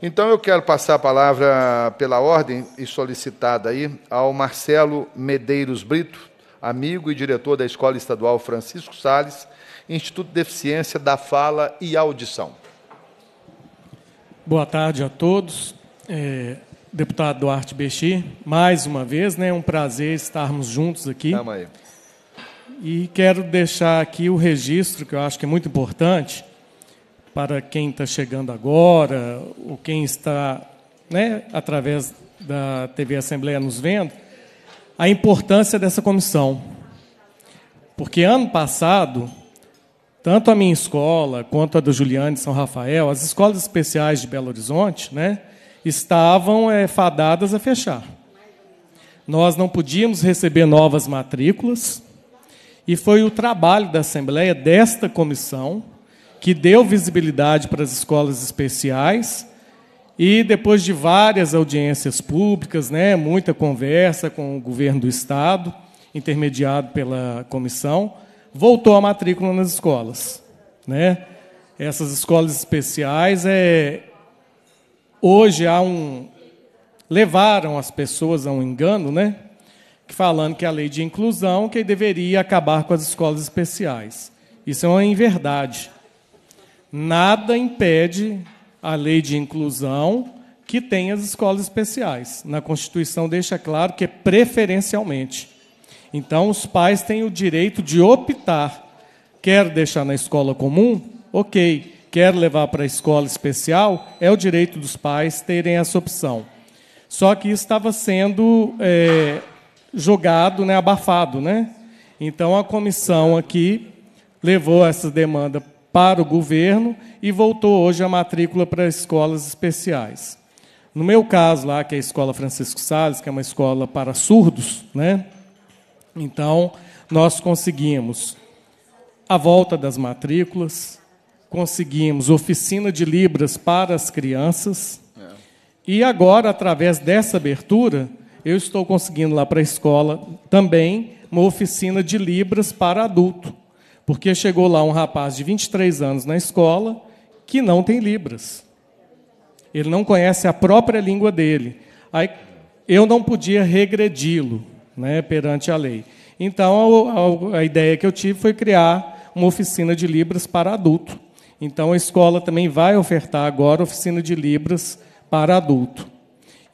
Então eu quero passar a palavra pela ordem e solicitada aí ao Marcelo Medeiros Brito, amigo e diretor da Escola Estadual Francisco Sales, Instituto de Deficiência da Fala e Audição. Boa tarde a todos. É, deputado Duarte Bexi, mais uma vez, né, é um prazer estarmos juntos aqui. Tamo aí. E quero deixar aqui o registro, que eu acho que é muito importante, para quem está chegando agora, ou quem está, né, através da TV Assembleia nos vendo, a importância dessa comissão. Porque ano passado, tanto a minha escola quanto a do Juliane de São Rafael, as escolas especiais de Belo Horizonte, né, estavam é, fadadas a fechar. Nós não podíamos receber novas matrículas, e foi o trabalho da Assembleia, desta comissão, que deu visibilidade para as escolas especiais e depois de várias audiências públicas, né, muita conversa com o governo do estado, intermediado pela comissão, voltou a matrícula nas escolas, né? Essas escolas especiais é hoje há um levaram as pessoas a um engano, né? Falando que é a lei de inclusão que deveria acabar com as escolas especiais. Isso é uma inverdade. Nada impede a lei de inclusão que tem as escolas especiais. Na Constituição deixa claro que é preferencialmente. Então, os pais têm o direito de optar. Quer deixar na escola comum? Ok. Quer levar para a escola especial? É o direito dos pais terem essa opção. Só que isso estava sendo é, jogado, né, abafado. Né? Então, a comissão aqui levou essa demanda para o governo e voltou hoje a matrícula para escolas especiais. No meu caso, lá, que é a Escola Francisco Sales, que é uma escola para surdos, né? então, nós conseguimos a volta das matrículas, conseguimos oficina de Libras para as crianças, é. e agora, através dessa abertura, eu estou conseguindo lá para a escola também uma oficina de Libras para adulto. Porque chegou lá um rapaz de 23 anos na escola que não tem Libras. Ele não conhece a própria língua dele. Aí eu não podia regredi-lo né, perante a lei. Então a, a, a ideia que eu tive foi criar uma oficina de Libras para adulto. Então a escola também vai ofertar agora oficina de Libras para adulto.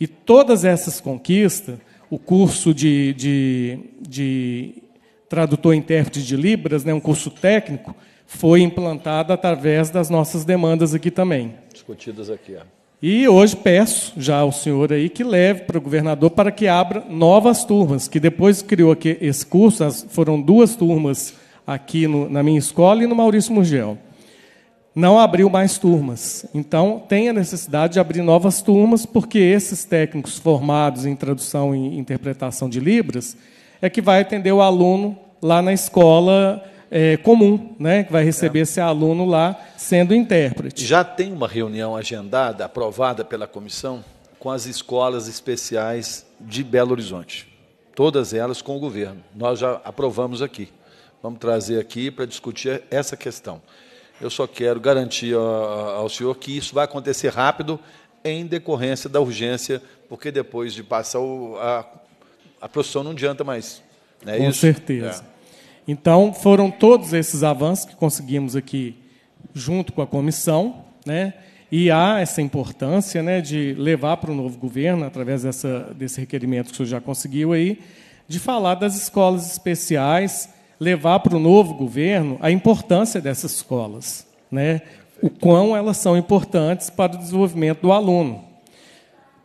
E todas essas conquistas, o curso de, de, de tradutor e intérprete de Libras, né, um curso técnico, foi implantada através das nossas demandas aqui também. Discutidas aqui. É. E hoje peço já ao senhor aí que leve para o governador para que abra novas turmas, que depois criou aqui esse curso, foram duas turmas aqui no, na minha escola e no Maurício Murgel. Não abriu mais turmas. Então, tem a necessidade de abrir novas turmas, porque esses técnicos formados em tradução e interpretação de Libras, é que vai atender o aluno lá na escola é, comum, né? que vai receber é. esse aluno lá sendo intérprete. Já tem uma reunião agendada, aprovada pela comissão, com as escolas especiais de Belo Horizonte. Todas elas com o governo. Nós já aprovamos aqui. Vamos trazer aqui para discutir essa questão. Eu só quero garantir ao senhor que isso vai acontecer rápido, em decorrência da urgência, porque depois de passar o, a a profissão não adianta mais. Não é Com isso? certeza. É. Então, foram todos esses avanços que conseguimos aqui junto com a comissão, né? E há essa importância né, de levar para o novo governo, através dessa, desse requerimento que o senhor já conseguiu aí, de falar das escolas especiais, levar para o novo governo a importância dessas escolas, né, o quão elas são importantes para o desenvolvimento do aluno.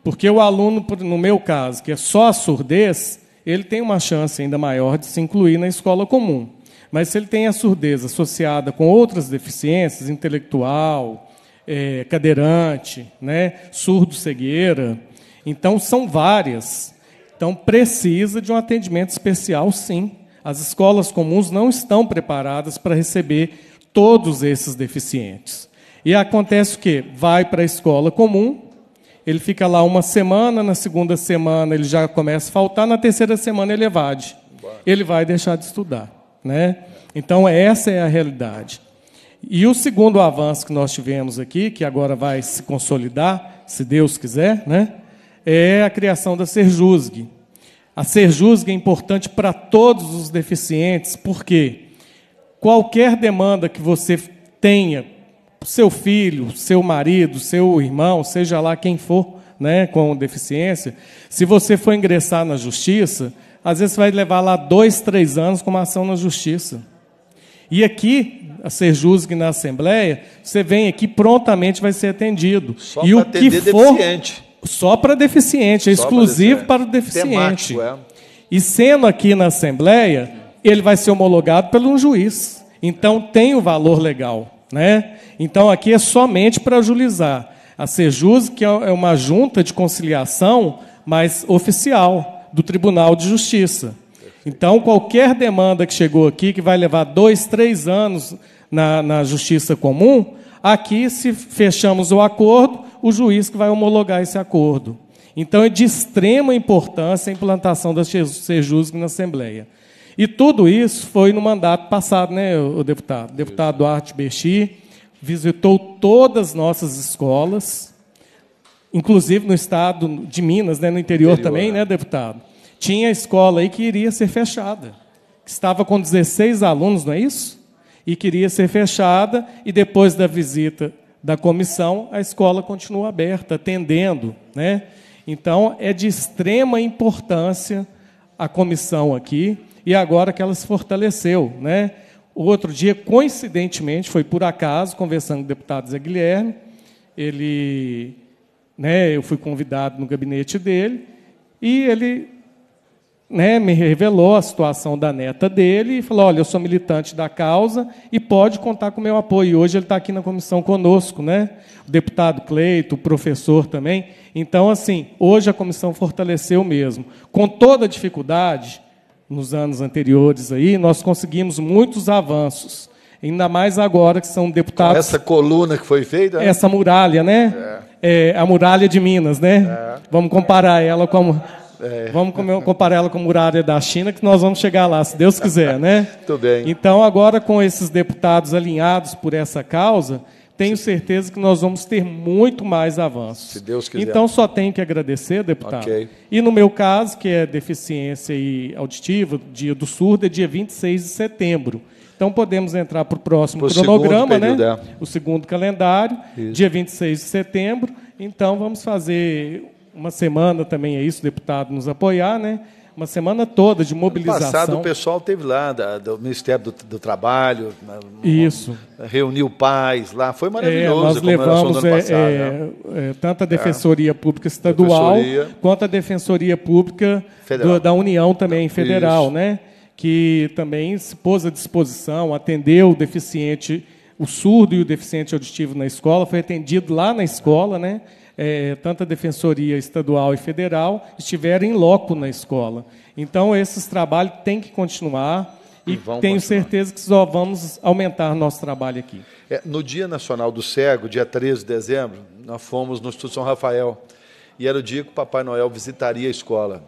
Porque o aluno, no meu caso, que é só a surdez, ele tem uma chance ainda maior de se incluir na escola comum. Mas se ele tem a surdez associada com outras deficiências, intelectual, é, cadeirante, né, surdo-cegueira, então são várias. Então precisa de um atendimento especial, sim. As escolas comuns não estão preparadas para receber todos esses deficientes. E acontece o quê? Vai para a escola comum, ele fica lá uma semana, na segunda semana ele já começa a faltar, na terceira semana ele evade. Ele vai deixar de estudar. Né? Então, é, essa é a realidade. E o segundo avanço que nós tivemos aqui, que agora vai se consolidar, se Deus quiser, né? é a criação da Serjusg. A Serjusg é importante para todos os deficientes, porque qualquer demanda que você tenha seu filho, seu marido, seu irmão, seja lá quem for, né, com deficiência, se você for ingressar na justiça, às vezes vai levar lá dois, três anos com uma ação na justiça. E aqui, a ser juiz na Assembleia, você vem aqui prontamente vai ser atendido. Só e o que for deficiente. só para deficiente, é só exclusivo para, deficiente. para o deficiente. Temático, é. E sendo aqui na Assembleia, ele vai ser homologado pelo um juiz. Então tem o valor legal. Né? Então aqui é somente para julizar. A Sejus, que é, é uma junta de conciliação, mas oficial, do Tribunal de Justiça. Então, qualquer demanda que chegou aqui, que vai levar dois, três anos na, na justiça comum, aqui, se fechamos o acordo, o juiz que vai homologar esse acordo. Então, é de extrema importância a implantação da SEJUS na Assembleia. E tudo isso foi no mandato passado, né, o deputado? O deputado Duarte Bexi visitou todas as nossas escolas, inclusive no estado de Minas, né, no interior, interior também, né, é. deputado? Tinha escola aí que iria ser fechada, que estava com 16 alunos, não é isso? E queria ser fechada, e depois da visita da comissão, a escola continua aberta, atendendo. Né? Então, é de extrema importância a comissão aqui, e agora que ela se fortaleceu. Né? Outro dia, coincidentemente, foi por acaso, conversando com o deputado Zé Guilherme, ele, né, eu fui convidado no gabinete dele, e ele né, me revelou a situação da neta dele e falou: olha, eu sou militante da causa e pode contar com o meu apoio. E hoje ele está aqui na comissão conosco, né? O deputado Cleito, o professor também. Então, assim, hoje a comissão fortaleceu mesmo. Com toda a dificuldade, nos anos anteriores aí, nós conseguimos muitos avanços. Ainda mais agora que são deputados. Essa coluna que foi feita? Né? Essa muralha, né? É. é. a muralha de Minas, né? É. Vamos comparar ela com é. Vamos comparar ela com a muralha da China, que nós vamos chegar lá, se Deus quiser, né? Tudo bem. Então, agora com esses deputados alinhados por essa causa, tenho certeza que nós vamos ter muito mais avanços. Se Deus quiser. Então, só tenho que agradecer, deputado. Okay. E no meu caso, que é deficiência e auditiva, dia do surdo é dia 26 de setembro. Então, podemos entrar para o próximo pro cronograma, né? É. O segundo calendário, isso. dia 26 de setembro. Então, vamos fazer uma semana também, é isso, deputado, nos apoiar, né? uma semana toda de mobilização. Ano passado o pessoal teve lá da, do Ministério do, do Trabalho, né, isso, uma, reuniu pais lá, foi é, maravilhoso. É, nós levamos é, passado, é, né? É, tanto a Defensoria é. Pública Estadual Defensoria. quanto a Defensoria Pública do, da União também federal, isso. né? Que também se pôs à disposição, atendeu o deficiente, o surdo e o deficiente auditivo na escola, foi atendido lá na escola, né? é, tanto a Defensoria Estadual e Federal, estiverem em loco na escola. Então, esses trabalhos têm que continuar e, e tenho continuar. certeza que só vamos aumentar nosso trabalho aqui. É, no Dia Nacional do Cego, dia 13 de dezembro, nós fomos no Instituto São Rafael e era o dia que o Papai Noel visitaria a escola.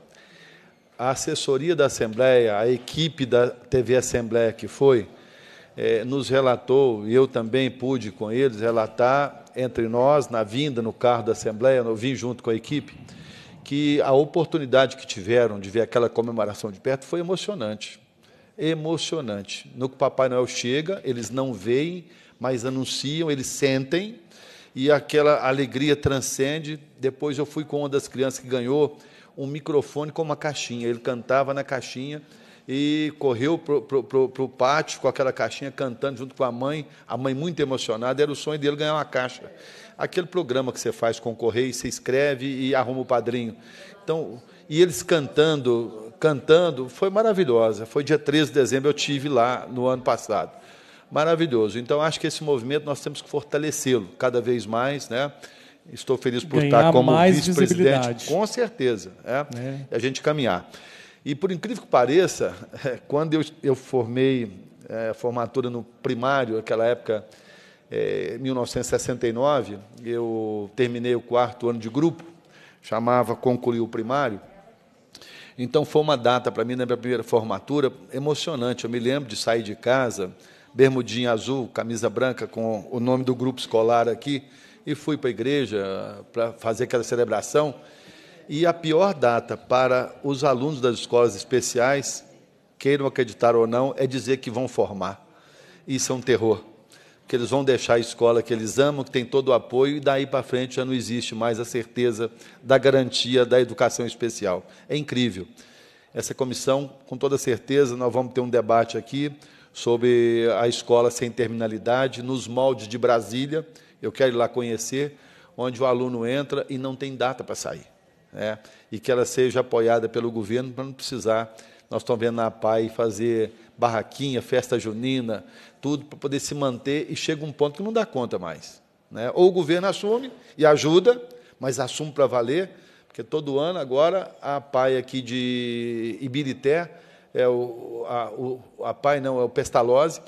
A assessoria da Assembleia, a equipe da TV Assembleia que foi, é, nos relatou, e eu também pude com eles relatar entre nós, na vinda, no carro da Assembleia, eu vim junto com a equipe, que a oportunidade que tiveram de ver aquela comemoração de perto foi emocionante. Emocionante. No que o Papai Noel chega, eles não veem, mas anunciam, eles sentem, e aquela alegria transcende. Depois eu fui com uma das crianças que ganhou um microfone com uma caixinha. Ele cantava na caixinha e correu para o pátio com aquela caixinha cantando junto com a mãe, a mãe muito emocionada, era o sonho dele ganhar uma caixa. Aquele programa que você faz correio, você escreve e arruma o padrinho. Então, e eles cantando, cantando, foi maravilhosa. Foi dia 13 de dezembro, eu tive lá no ano passado. Maravilhoso. Então, acho que esse movimento nós temos que fortalecê-lo cada vez mais, né? Estou feliz por Ganhar estar como vice-presidente, com certeza, é, é. a gente caminhar. E por incrível que pareça, é, quando eu, eu formei é, formatura no primário, naquela época, é, 1969, eu terminei o quarto ano de grupo, chamava Concluir o Primário. Então foi uma data para mim, na minha primeira formatura, emocionante. Eu me lembro de sair de casa, bermudinha azul, camisa branca, com o nome do grupo escolar aqui, e fui para a igreja para fazer aquela celebração. E a pior data para os alunos das escolas especiais, queiram acreditar ou não, é dizer que vão formar. Isso é um terror. Porque eles vão deixar a escola que eles amam, que tem todo o apoio, e daí para frente já não existe mais a certeza da garantia da educação especial. É incrível. Essa comissão, com toda certeza, nós vamos ter um debate aqui sobre a escola sem terminalidade, nos moldes de Brasília. Eu quero ir lá conhecer, onde o aluno entra e não tem data para sair né? e que ela seja apoiada pelo governo para não precisar. Nós estamos vendo a PAI fazer barraquinha, festa junina, tudo para poder se manter e chega um ponto que não dá conta mais. Né? Ou o governo assume e ajuda, mas assume para valer, porque todo ano agora a PAI aqui de Ibirité, é o, a, o, a PAI não, é o Pestalozzi,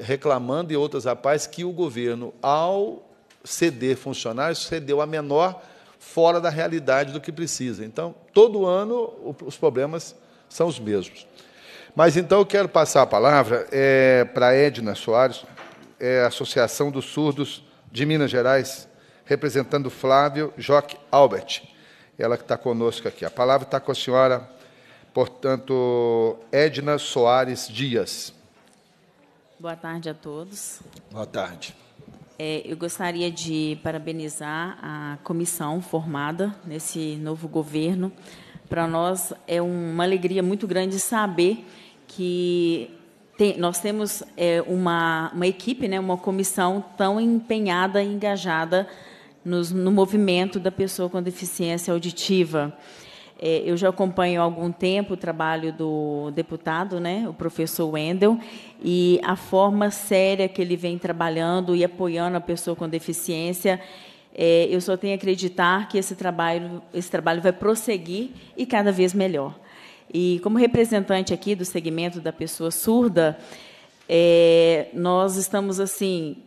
reclamando e outras APAES que o governo, ao ceder funcionários, cedeu a menor fora da realidade do que precisa. Então, todo ano os problemas são os mesmos. Mas então eu quero passar a palavra é, para Edna Soares, é, Associação dos Surdos de Minas Gerais, representando Flávio Joque Albert. Ela que está conosco aqui. A palavra está com a senhora, portanto, Edna Soares Dias. Boa tarde a todos. Boa tarde. É, eu gostaria de parabenizar a comissão formada nesse novo governo. Para nós é uma alegria muito grande saber que tem, nós temos é, uma, uma equipe, né, uma comissão tão empenhada e engajada nos, no movimento da pessoa com deficiência auditiva. É, eu já acompanho há algum tempo o trabalho do deputado, né, o professor Wendel, e a forma séria que ele vem trabalhando e apoiando a pessoa com deficiência. É, eu só tenho a acreditar que esse trabalho, esse trabalho vai prosseguir e cada vez melhor. E como representante aqui do segmento da pessoa surda, é, nós estamos assim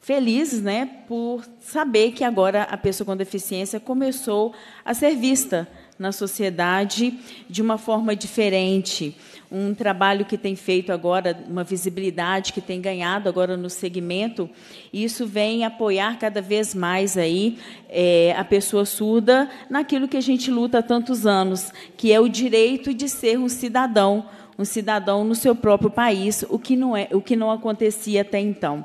felizes, né, por saber que agora a pessoa com deficiência começou a ser vista na sociedade de uma forma diferente. Um trabalho que tem feito agora, uma visibilidade que tem ganhado agora no segmento, e isso vem apoiar cada vez mais aí é, a pessoa surda naquilo que a gente luta há tantos anos, que é o direito de ser um cidadão, um cidadão no seu próprio país, o que não, é, o que não acontecia até então.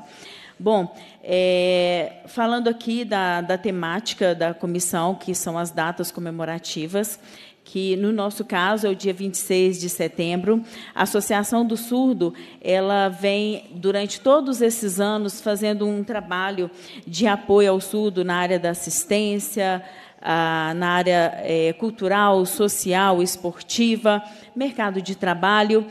Bom, é, falando aqui da, da temática da comissão, que são as datas comemorativas, que no nosso caso é o dia 26 de setembro. A Associação do Surdo, ela vem durante todos esses anos fazendo um trabalho de apoio ao surdo na área da assistência, na área é, cultural, social, esportiva, mercado de trabalho.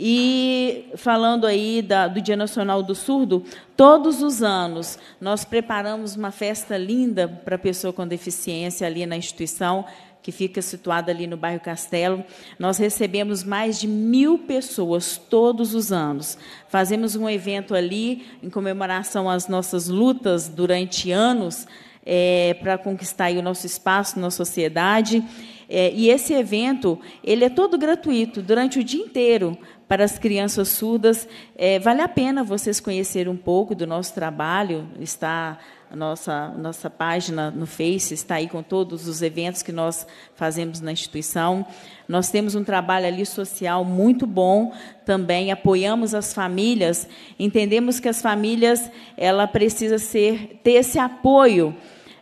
E falando aí da, do Dia Nacional do Surdo, todos os anos nós preparamos uma festa linda para a pessoa com deficiência ali na instituição, que fica situada ali no bairro Castelo. Nós recebemos mais de mil pessoas todos os anos. Fazemos um evento ali em comemoração às nossas lutas durante anos é, para conquistar o nosso espaço na sociedade. É, e esse evento ele é todo gratuito durante o dia inteiro para as crianças surdas. É, vale a pena vocês conhecerem um pouco do nosso trabalho, está a nossa, nossa página no Face está aí com todos os eventos que nós fazemos na instituição. Nós temos um trabalho ali social muito bom também, apoiamos as famílias, entendemos que as famílias ela precisa ser, ter esse apoio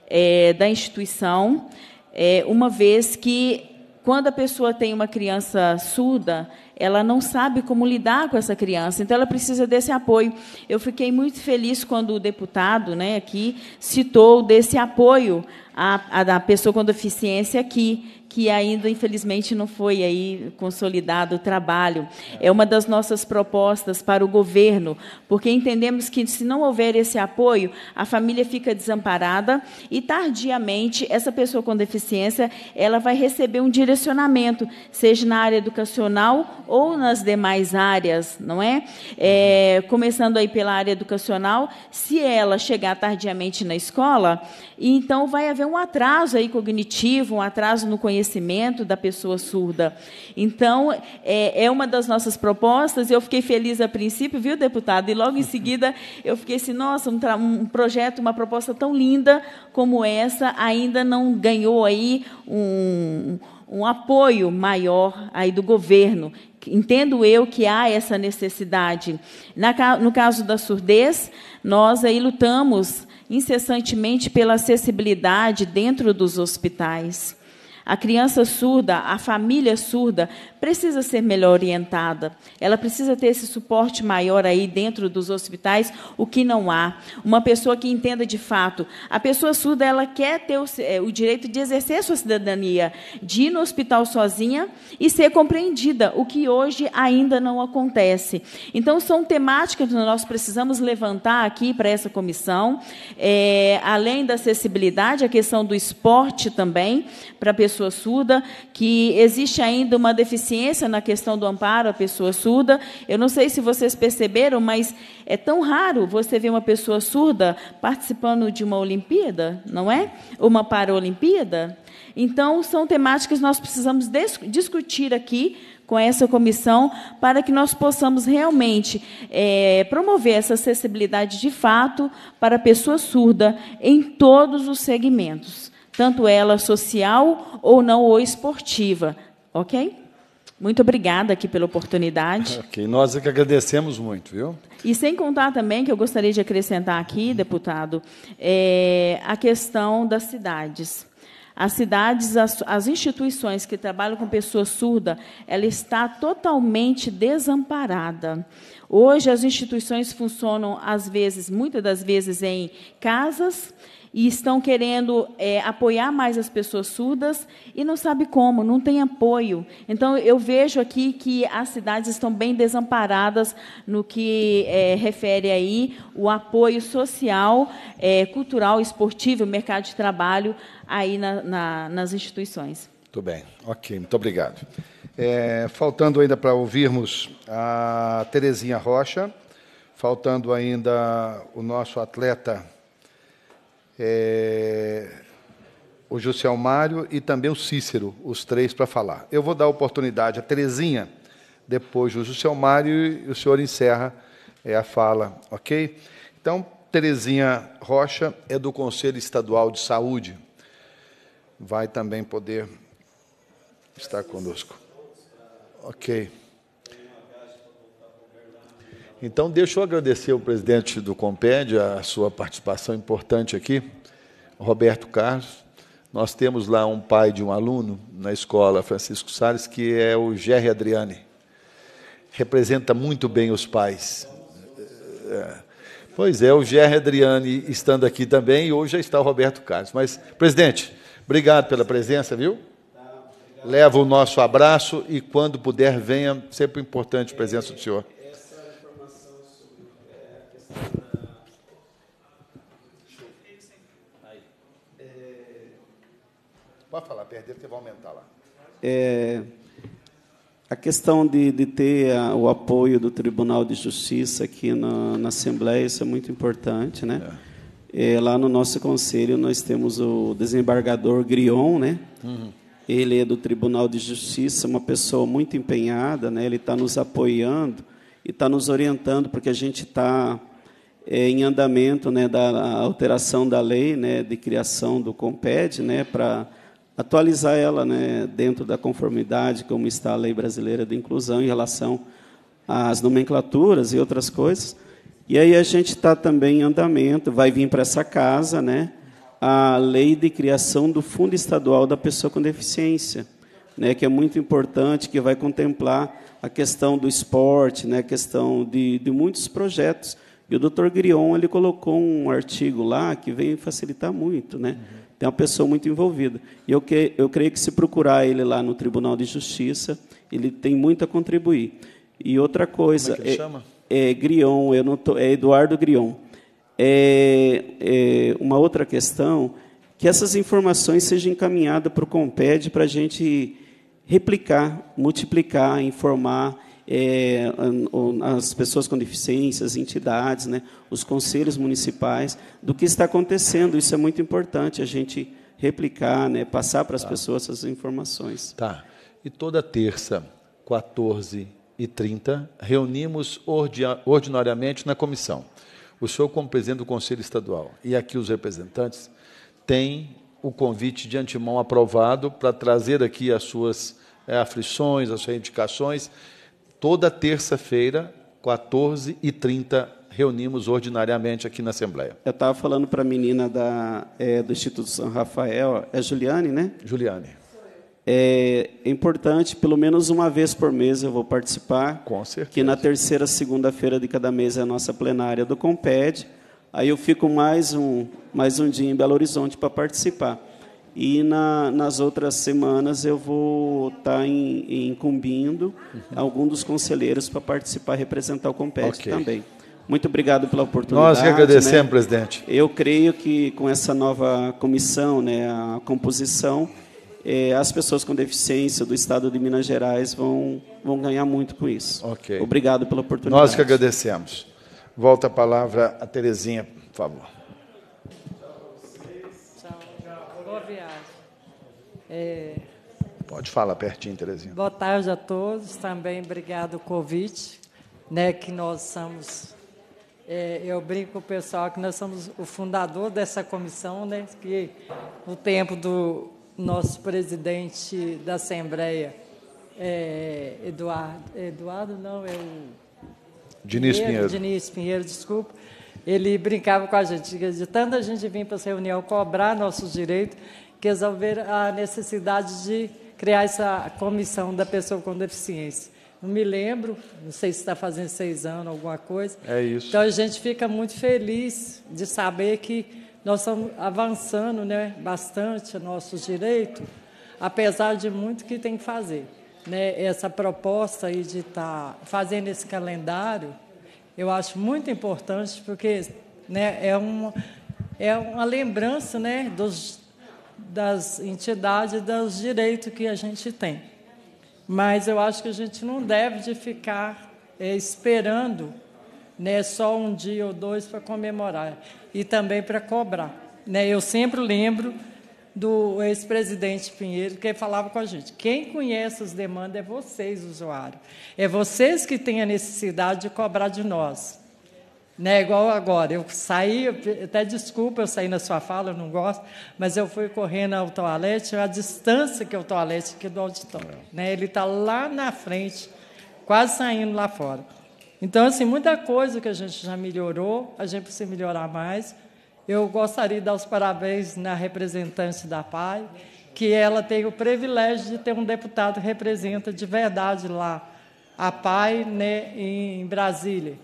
é, da instituição, é, uma vez que quando a pessoa tem uma criança surda, ela não sabe como lidar com essa criança, então ela precisa desse apoio. Eu fiquei muito feliz quando o deputado né, aqui citou desse apoio à, à pessoa com deficiência aqui, que ainda infelizmente não foi aí consolidado o trabalho. É uma das nossas propostas para o governo, porque entendemos que se não houver esse apoio, a família fica desamparada e tardiamente essa pessoa com deficiência, ela vai receber um direcionamento, seja na área educacional ou nas demais áreas, não é? é começando aí pela área educacional, se ela chegar tardiamente na escola, então vai haver um atraso aí cognitivo, um atraso no conhecimento conhecimento da pessoa surda. Então, é, é uma das nossas propostas. Eu fiquei feliz a princípio, viu, deputado? E logo em seguida eu fiquei assim, nossa, um, um projeto, uma proposta tão linda como essa ainda não ganhou aí um, um apoio maior aí do governo. Entendo eu que há essa necessidade. Na, no caso da surdez, nós aí lutamos incessantemente pela acessibilidade dentro dos hospitais a criança surda, a família surda, precisa ser melhor orientada, ela precisa ter esse suporte maior aí dentro dos hospitais, o que não há. Uma pessoa que entenda de fato, a pessoa surda, ela quer ter o, é, o direito de exercer a sua cidadania, de ir no hospital sozinha e ser compreendida, o que hoje ainda não acontece. Então, são temáticas que nós precisamos levantar aqui para essa comissão, é, além da acessibilidade, a questão do esporte também para a pessoa surda, que existe ainda uma deficiência deficiência na questão do amparo à pessoa surda. Eu não sei se vocês perceberam, mas é tão raro você ver uma pessoa surda participando de uma Olimpíada, não é? Uma Paralimpíada. Então, são temáticas que nós precisamos discutir aqui com essa comissão para que nós possamos realmente é, promover essa acessibilidade de fato para a pessoa surda em todos os segmentos, tanto ela social ou não ou esportiva, ok? Muito obrigada aqui pela oportunidade. Ok, nós é que agradecemos muito, viu? E sem contar também que eu gostaria de acrescentar aqui, deputado, é, a questão das cidades. As cidades, as, as, instituições que trabalham com pessoa surda, ela está totalmente desamparada. Hoje as instituições funcionam às vezes, muitas das vezes em casas, e estão querendo é, apoiar mais as pessoas surdas e não sabe como, não tem apoio. Então eu vejo aqui que as cidades estão bem desamparadas no que é, refere aí o apoio social, é, cultural, esportivo, mercado de trabalho aí na, na, nas instituições. Muito bem, ok, muito obrigado. É, faltando ainda para ouvirmos a Terezinha Rocha, faltando ainda o nosso atleta é, o José Mário e também o Cícero, os três para falar. Eu vou dar oportunidade à Terezinha, depois o José Mário e o senhor encerra é, a fala, ok? Então, Terezinha Rocha é do Conselho Estadual de Saúde. Vai também poder estar conosco. Ok. Então, deixa eu agradecer ao presidente do Compédio a sua participação importante aqui, Roberto Carlos. Nós temos lá um pai de um aluno na escola, Francisco Sales, que é o Gerry Adriani. Representa muito bem os pais. É, pois é, o Gerry Adriani estando aqui também, e hoje já está o Roberto Carlos. Mas, presidente, obrigado pela presença, viu? Leva o nosso abraço e, quando puder, venha. Sempre importante a presença do senhor. Pode falar, perder que vai aumentar lá. É, a questão de, de ter a, o apoio do Tribunal de Justiça aqui na, na Assembleia, isso é muito importante, né? É. É, lá no nosso conselho nós temos o desembargador Grion, né? Uhum. Ele é do Tribunal de Justiça, uma pessoa muito empenhada, né? Ele está nos apoiando e está nos orientando porque a gente está é, em andamento né, da alteração da lei né, de criação do COMPED né, para atualizar ela né, dentro da conformidade como está a lei brasileira de inclusão em relação às nomenclaturas e outras coisas. E aí a gente está também em andamento, vai vir para essa casa né, a lei de criação do Fundo Estadual da Pessoa com Deficiência, né, que é muito importante, que vai contemplar a questão do esporte, né, a questão de, de muitos projetos e o Dr. Grion ele colocou um artigo lá que vem facilitar muito, né? Uhum. Tem uma pessoa muito envolvida. E eu, que, eu creio que se procurar ele lá no Tribunal de Justiça, ele tem muito a contribuir. E outra coisa. Como é, é chama? É Grion, eu não tô, é Eduardo Grion. É, é, uma outra questão que essas informações sejam encaminhadas para o Comped para a gente replicar, multiplicar, informar é, as pessoas com deficiências, entidades, né, os conselhos municipais, do que está acontecendo. Isso é muito importante a gente replicar, né, passar para as tá. pessoas essas informações. Tá. E toda terça, 14 e 30, reunimos ordinariamente na comissão. O senhor, como presidente do Conselho Estadual, e aqui os representantes, tem o convite de antemão aprovado para trazer aqui as suas é, aflições, as suas indicações Toda terça-feira, 14h30, reunimos ordinariamente aqui na Assembleia. Eu estava falando para a menina da, é, do Instituto São Rafael, é Juliane, né? Juliane. É importante, pelo menos uma vez por mês eu vou participar. Com certeza. Que na terceira segunda-feira de cada mês é a nossa plenária do Comped. Aí eu fico mais um, mais um dia em Belo Horizonte para participar. E na, nas outras semanas eu vou estar tá incumbindo uhum. algum dos conselheiros para participar, representar o Compete okay. também. Muito obrigado pela oportunidade. Nós que agradecemos, né? presidente. Eu creio que com essa nova comissão, né, a composição, é, as pessoas com deficiência do estado de Minas Gerais vão, vão ganhar muito com isso. Ok. Obrigado pela oportunidade. Nós que agradecemos. Volta a palavra a Terezinha, por favor. É... Pode falar pertinho, Terezinha. Boa tarde a todos. Também obrigado o convite, né, que nós somos... É, eu brinco com o pessoal que nós somos o fundador dessa comissão, né, que no tempo do nosso presidente da Assembleia, é, Eduardo, Eduardo não, é o... Diniz Pinheiro. Pinheiro. Diniz Pinheiro, desculpa ele brincava com a gente, de tanta gente vir para essa reunião cobrar nossos direitos, resolver a necessidade de criar essa comissão da pessoa com deficiência. Não me lembro, não sei se está fazendo seis anos, alguma coisa. É isso. Então a gente fica muito feliz de saber que nós estamos avançando né, bastante nossos direitos, apesar de muito que tem que fazer. Né? Essa proposta aí de estar tá fazendo esse calendário, eu acho muito importante, porque né, é, uma, é uma lembrança né, dos das entidades, dos direitos que a gente tem. Mas eu acho que a gente não deve de ficar é, esperando né, só um dia ou dois para comemorar e também para cobrar. Né? Eu sempre lembro do ex-presidente Pinheiro, que falava com a gente: quem conhece as demandas é vocês, usuário. É vocês que têm a necessidade de cobrar de nós. Né, igual agora, eu saí, até desculpa eu saí na sua fala, eu não gosto, mas eu fui correndo ao toalete, a distância que é o toalete aqui do auditório. É. Né, ele está lá na frente, quase saindo lá fora. Então, assim, muita coisa que a gente já melhorou, a gente precisa melhorar mais. Eu gostaria de dar os parabéns na representante da PAI, que ela tem o privilégio de ter um deputado que representa de verdade lá a PAI né, em Brasília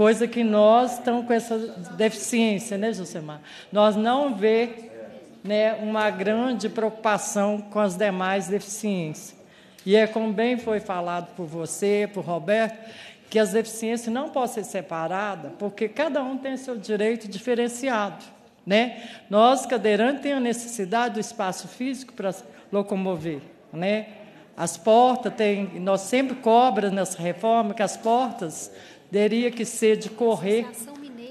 Coisa que nós estamos com essa deficiência, né, Josemar? Nós não vê né, uma grande preocupação com as demais deficiências. E é como bem foi falado por você, por Roberto, que as deficiências não podem ser separadas, porque cada um tem seu direito diferenciado. Né? Nós, cadeirantes, temos a necessidade do espaço físico para locomover. Né? As portas tem, nós sempre cobramos nessa reforma que as portas teria que ser de correr,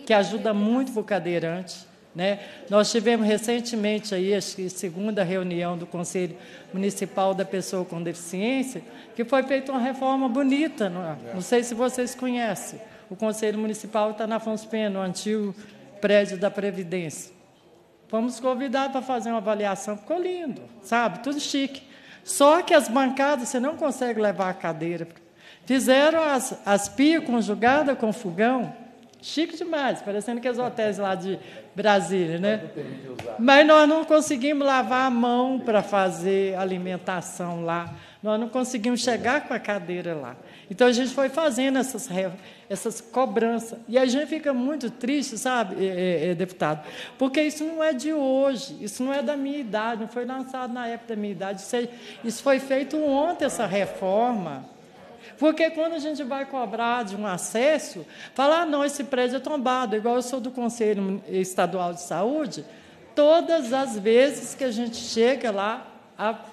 que ajuda muito o cadeirante. Né? Nós tivemos recentemente aí, a segunda reunião do Conselho Municipal da Pessoa com Deficiência, que foi feita uma reforma bonita, não, é? é. não sei se vocês conhecem. O Conselho Municipal está na Afonso Pena, no antigo prédio da Previdência. Fomos convidados para fazer uma avaliação, ficou lindo, sabe? Tudo chique. Só que as bancadas você não consegue levar a cadeira, porque Fizeram as, as pia conjugada com fogão. Chique demais, parecendo que as hotéis lá de Brasília, né? Mas nós não conseguimos lavar a mão para fazer alimentação lá. Nós não conseguimos chegar com a cadeira lá. Então a gente foi fazendo essas, essas cobranças. E a gente fica muito triste, sabe, eh, eh, eh, deputado? Porque isso não é de hoje, isso não é da minha idade, não foi lançado na época da minha idade. Isso é, foi feito ontem, essa reforma. Porque quando a gente vai cobrar de um acesso, falar, ah, não, esse prédio é tombado, igual eu sou do Conselho Estadual de Saúde, todas as vezes que a gente chega lá,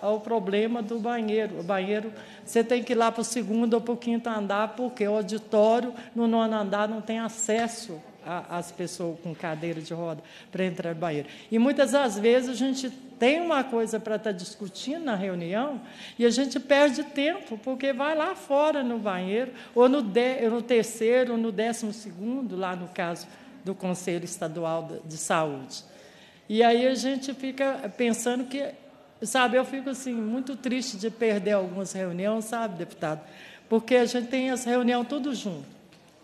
ao problema do banheiro. O banheiro, você tem que ir lá para o segundo ou para o quinto andar, porque o auditório no nono andar não tem acesso as pessoas com cadeira de roda para entrar no banheiro. E muitas das vezes a gente tem uma coisa para estar tá discutindo na reunião e a gente perde tempo, porque vai lá fora no banheiro, ou no, de, no terceiro, ou no décimo segundo, lá no caso do Conselho Estadual de Saúde. E aí a gente fica pensando que, sabe, eu fico assim, muito triste de perder algumas reuniões, sabe, deputado? Porque a gente tem as reuniões tudo junto.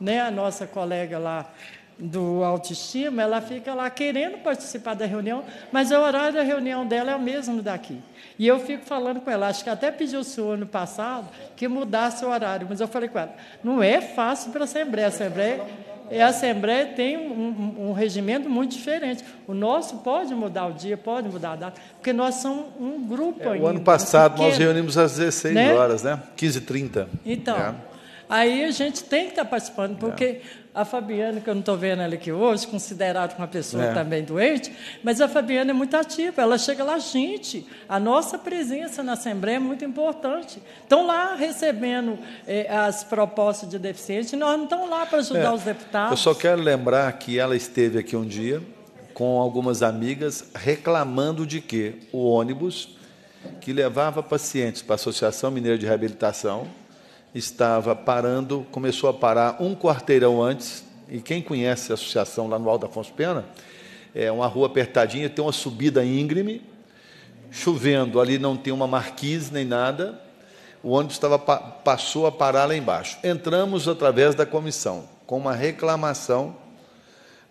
Né? A nossa colega lá do autoestima, ela fica lá querendo participar da reunião, mas o horário da reunião dela é o mesmo daqui. E eu fico falando com ela, acho que até pediu o ano passado que mudasse o horário, mas eu falei com ela, não é fácil para a Assembleia, a Assembleia é, a Assembleia tem um, um, um, regimento muito diferente. O nosso pode mudar o dia, pode mudar a data, porque nós somos um grupo é, ainda. O ano passado pequeno, nós reunimos às 16 né? horas, né? 15h30. Então, é. aí a gente tem que estar tá participando, é. porque é. A Fabiana, que eu não estou vendo ela aqui hoje, considerada uma pessoa é. também doente, mas a Fabiana é muito ativa. Ela chega lá, gente, a nossa presença na Assembleia é muito importante. Estão lá recebendo eh, as propostas de deficiente, nós não estamos lá para ajudar é. os deputados. Eu só quero lembrar que ela esteve aqui um dia com algumas amigas reclamando de que o ônibus que levava pacientes para a Associação Mineira de Reabilitação estava parando, começou a parar um quarteirão antes, e quem conhece a associação lá no Alto Afonso Pena, é uma rua apertadinha, tem uma subida íngreme, chovendo, ali não tem uma marquise nem nada, o ônibus estava, passou a parar lá embaixo. Entramos através da comissão, com uma reclamação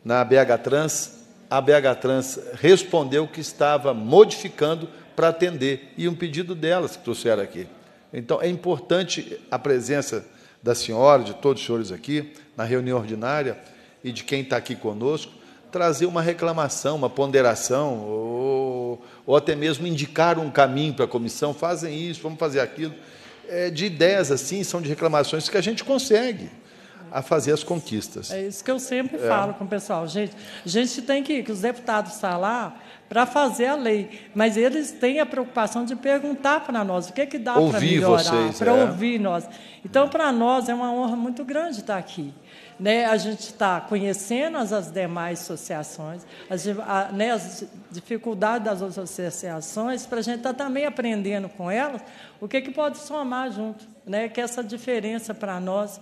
na BH Trans, a BH Trans respondeu que estava modificando para atender, e um pedido delas que trouxeram aqui. Então, é importante a presença da senhora, de todos os senhores aqui, na reunião ordinária e de quem está aqui conosco, trazer uma reclamação, uma ponderação, ou, ou até mesmo indicar um caminho para a comissão: fazem isso, vamos fazer aquilo. É, de ideias assim, são de reclamações que a gente consegue a fazer as conquistas. É isso que eu sempre é. falo com o pessoal. Gente, a gente tem que, ir, que os deputados estão tá lá para fazer a lei, mas eles têm a preocupação de perguntar para nós o que, é que dá para melhorar, para é. ouvir nós. Então, para nós é uma honra muito grande estar tá aqui. Né, a gente está conhecendo as, as, demais associações, as, a, né, as dificuldades das associações, para a gente estar tá também aprendendo com elas o que, é que pode somar junto, né, que essa diferença para nós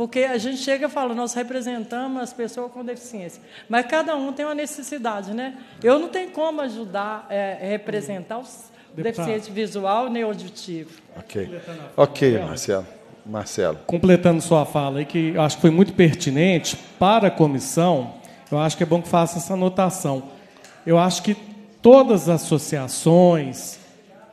porque a gente chega e fala, nós representamos as pessoas com deficiência. Mas cada um tem uma necessidade, né? Eu não tenho como ajudar, é, representar os Deputado. deficiente visual nem auditivo. Ok. Ok, Marcelo. Marcelo. Completando sua fala, que eu acho que foi muito pertinente para a comissão, eu acho que é bom que faça essa anotação. Eu acho que todas as associações,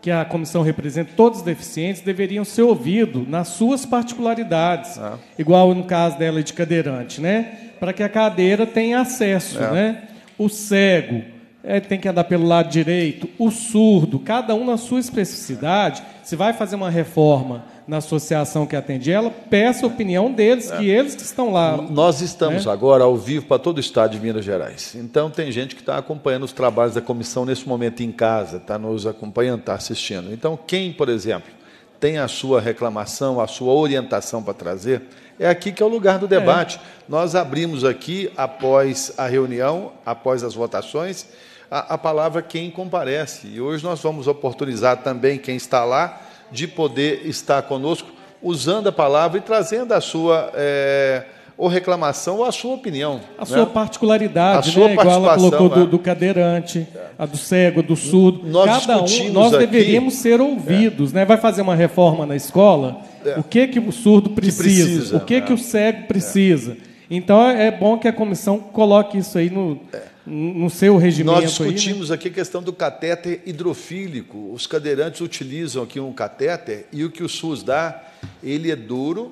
que a comissão representa todos os deficientes deveriam ser ouvidos nas suas particularidades, é. igual no caso dela de cadeirante, né? Para que a cadeira tenha acesso, é. né? O cego é, tem que andar pelo lado direito, o surdo, cada um na sua especificidade. Se vai fazer uma reforma na associação que atende ela, peça a opinião deles, que eles que estão lá. Nós estamos né? agora ao vivo para todo o estado de Minas Gerais. Então, tem gente que está acompanhando os trabalhos da comissão nesse momento em casa, está nos acompanhando, está assistindo. Então, quem, por exemplo, tem a sua reclamação, a sua orientação para trazer, é aqui que é o lugar do é. debate. É. Nós abrimos aqui, após a reunião, após as votações, a, a palavra quem comparece. E hoje nós vamos oportunizar também quem está lá de poder estar conosco, usando a palavra e trazendo a sua é, ou reclamação ou a sua opinião. A né? sua particularidade, a sua né? igual ela colocou do, é. do, cadeirante, a do cego, do surdo. Nós Cada um, nós aqui, deveríamos ser ouvidos. É. Né? Vai fazer uma reforma na escola? É. O que, que o surdo precisa? precisa o que, que é. o cego precisa? Então é bom que a comissão coloque isso aí no é no seu regimento. Nós discutimos aí, né? aqui a questão do catéter hidrofílico. Os cadeirantes utilizam aqui um catéter e o que o SUS dá, ele é duro,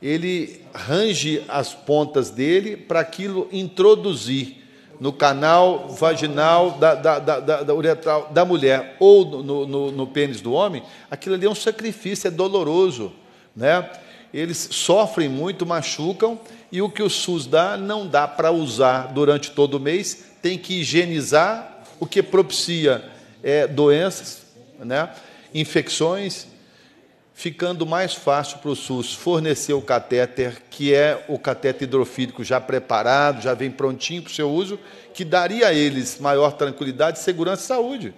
ele range as pontas dele para aquilo introduzir no canal vaginal da, da, da, da, uretral da mulher ou no, no, no pênis do homem, aquilo ali é um sacrifício, é doloroso. Né? Eles sofrem muito, machucam, e o que o SUS dá não dá para usar durante todo o mês tem que higienizar, o que propicia é, doenças, né? infecções, ficando mais fácil para o SUS fornecer o catéter, que é o catéter hidrofílico já preparado, já vem prontinho para o seu uso, que daria a eles maior tranquilidade, segurança e saúde.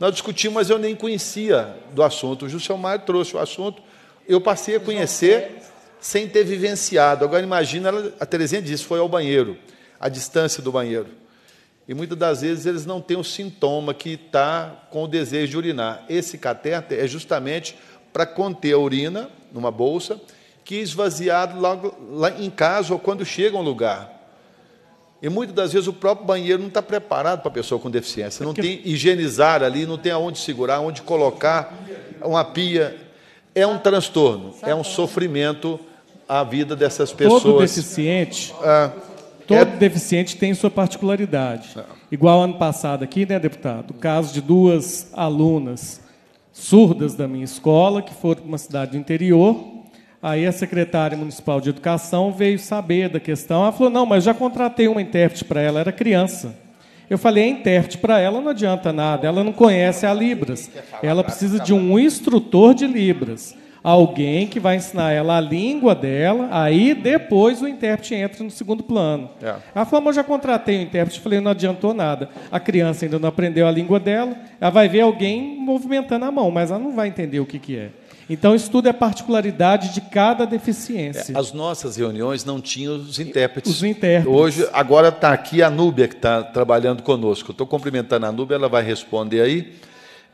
Nós discutimos, mas eu nem conhecia do assunto. O Júcio Maio trouxe o assunto, eu passei a conhecer sem ter vivenciado. Agora imagina, a Terezinha disse, foi ao banheiro, a distância do banheiro e muitas das vezes eles não têm o sintoma que está com o desejo de urinar. Esse catéter é justamente para conter a urina numa bolsa, que é esvaziado logo lá em casa ou quando chega a um lugar. E muitas das vezes o próprio banheiro não está preparado para a pessoa com deficiência, não é tem higienizar ali, não tem aonde segurar, onde colocar uma pia. É um transtorno, é um sofrimento a vida dessas pessoas. Todo deficiente. Ah, Todo é... deficiente tem sua particularidade. É. Igual ano passado aqui, né, deputado? O caso de duas alunas surdas da minha escola, que foram para uma cidade do interior, Aí a secretária municipal de educação veio saber da questão. Ela falou: não, mas já contratei uma intérprete para ela, era criança. Eu falei: a é intérprete para ela não adianta nada, ela não conhece a Libras. Ela precisa de um instrutor de Libras alguém que vai ensinar ela a língua dela, aí depois o intérprete entra no segundo plano. É. Ela falou, eu já contratei o intérprete, falei, não adiantou nada. A criança ainda não aprendeu a língua dela, ela vai ver alguém movimentando a mão, mas ela não vai entender o que, que é. Então, isso tudo é particularidade de cada deficiência. É, as nossas reuniões não tinham os intérpretes. Os intérpretes. Hoje, agora está aqui a Núbia, que está trabalhando conosco. Estou cumprimentando a Núbia, ela vai responder aí.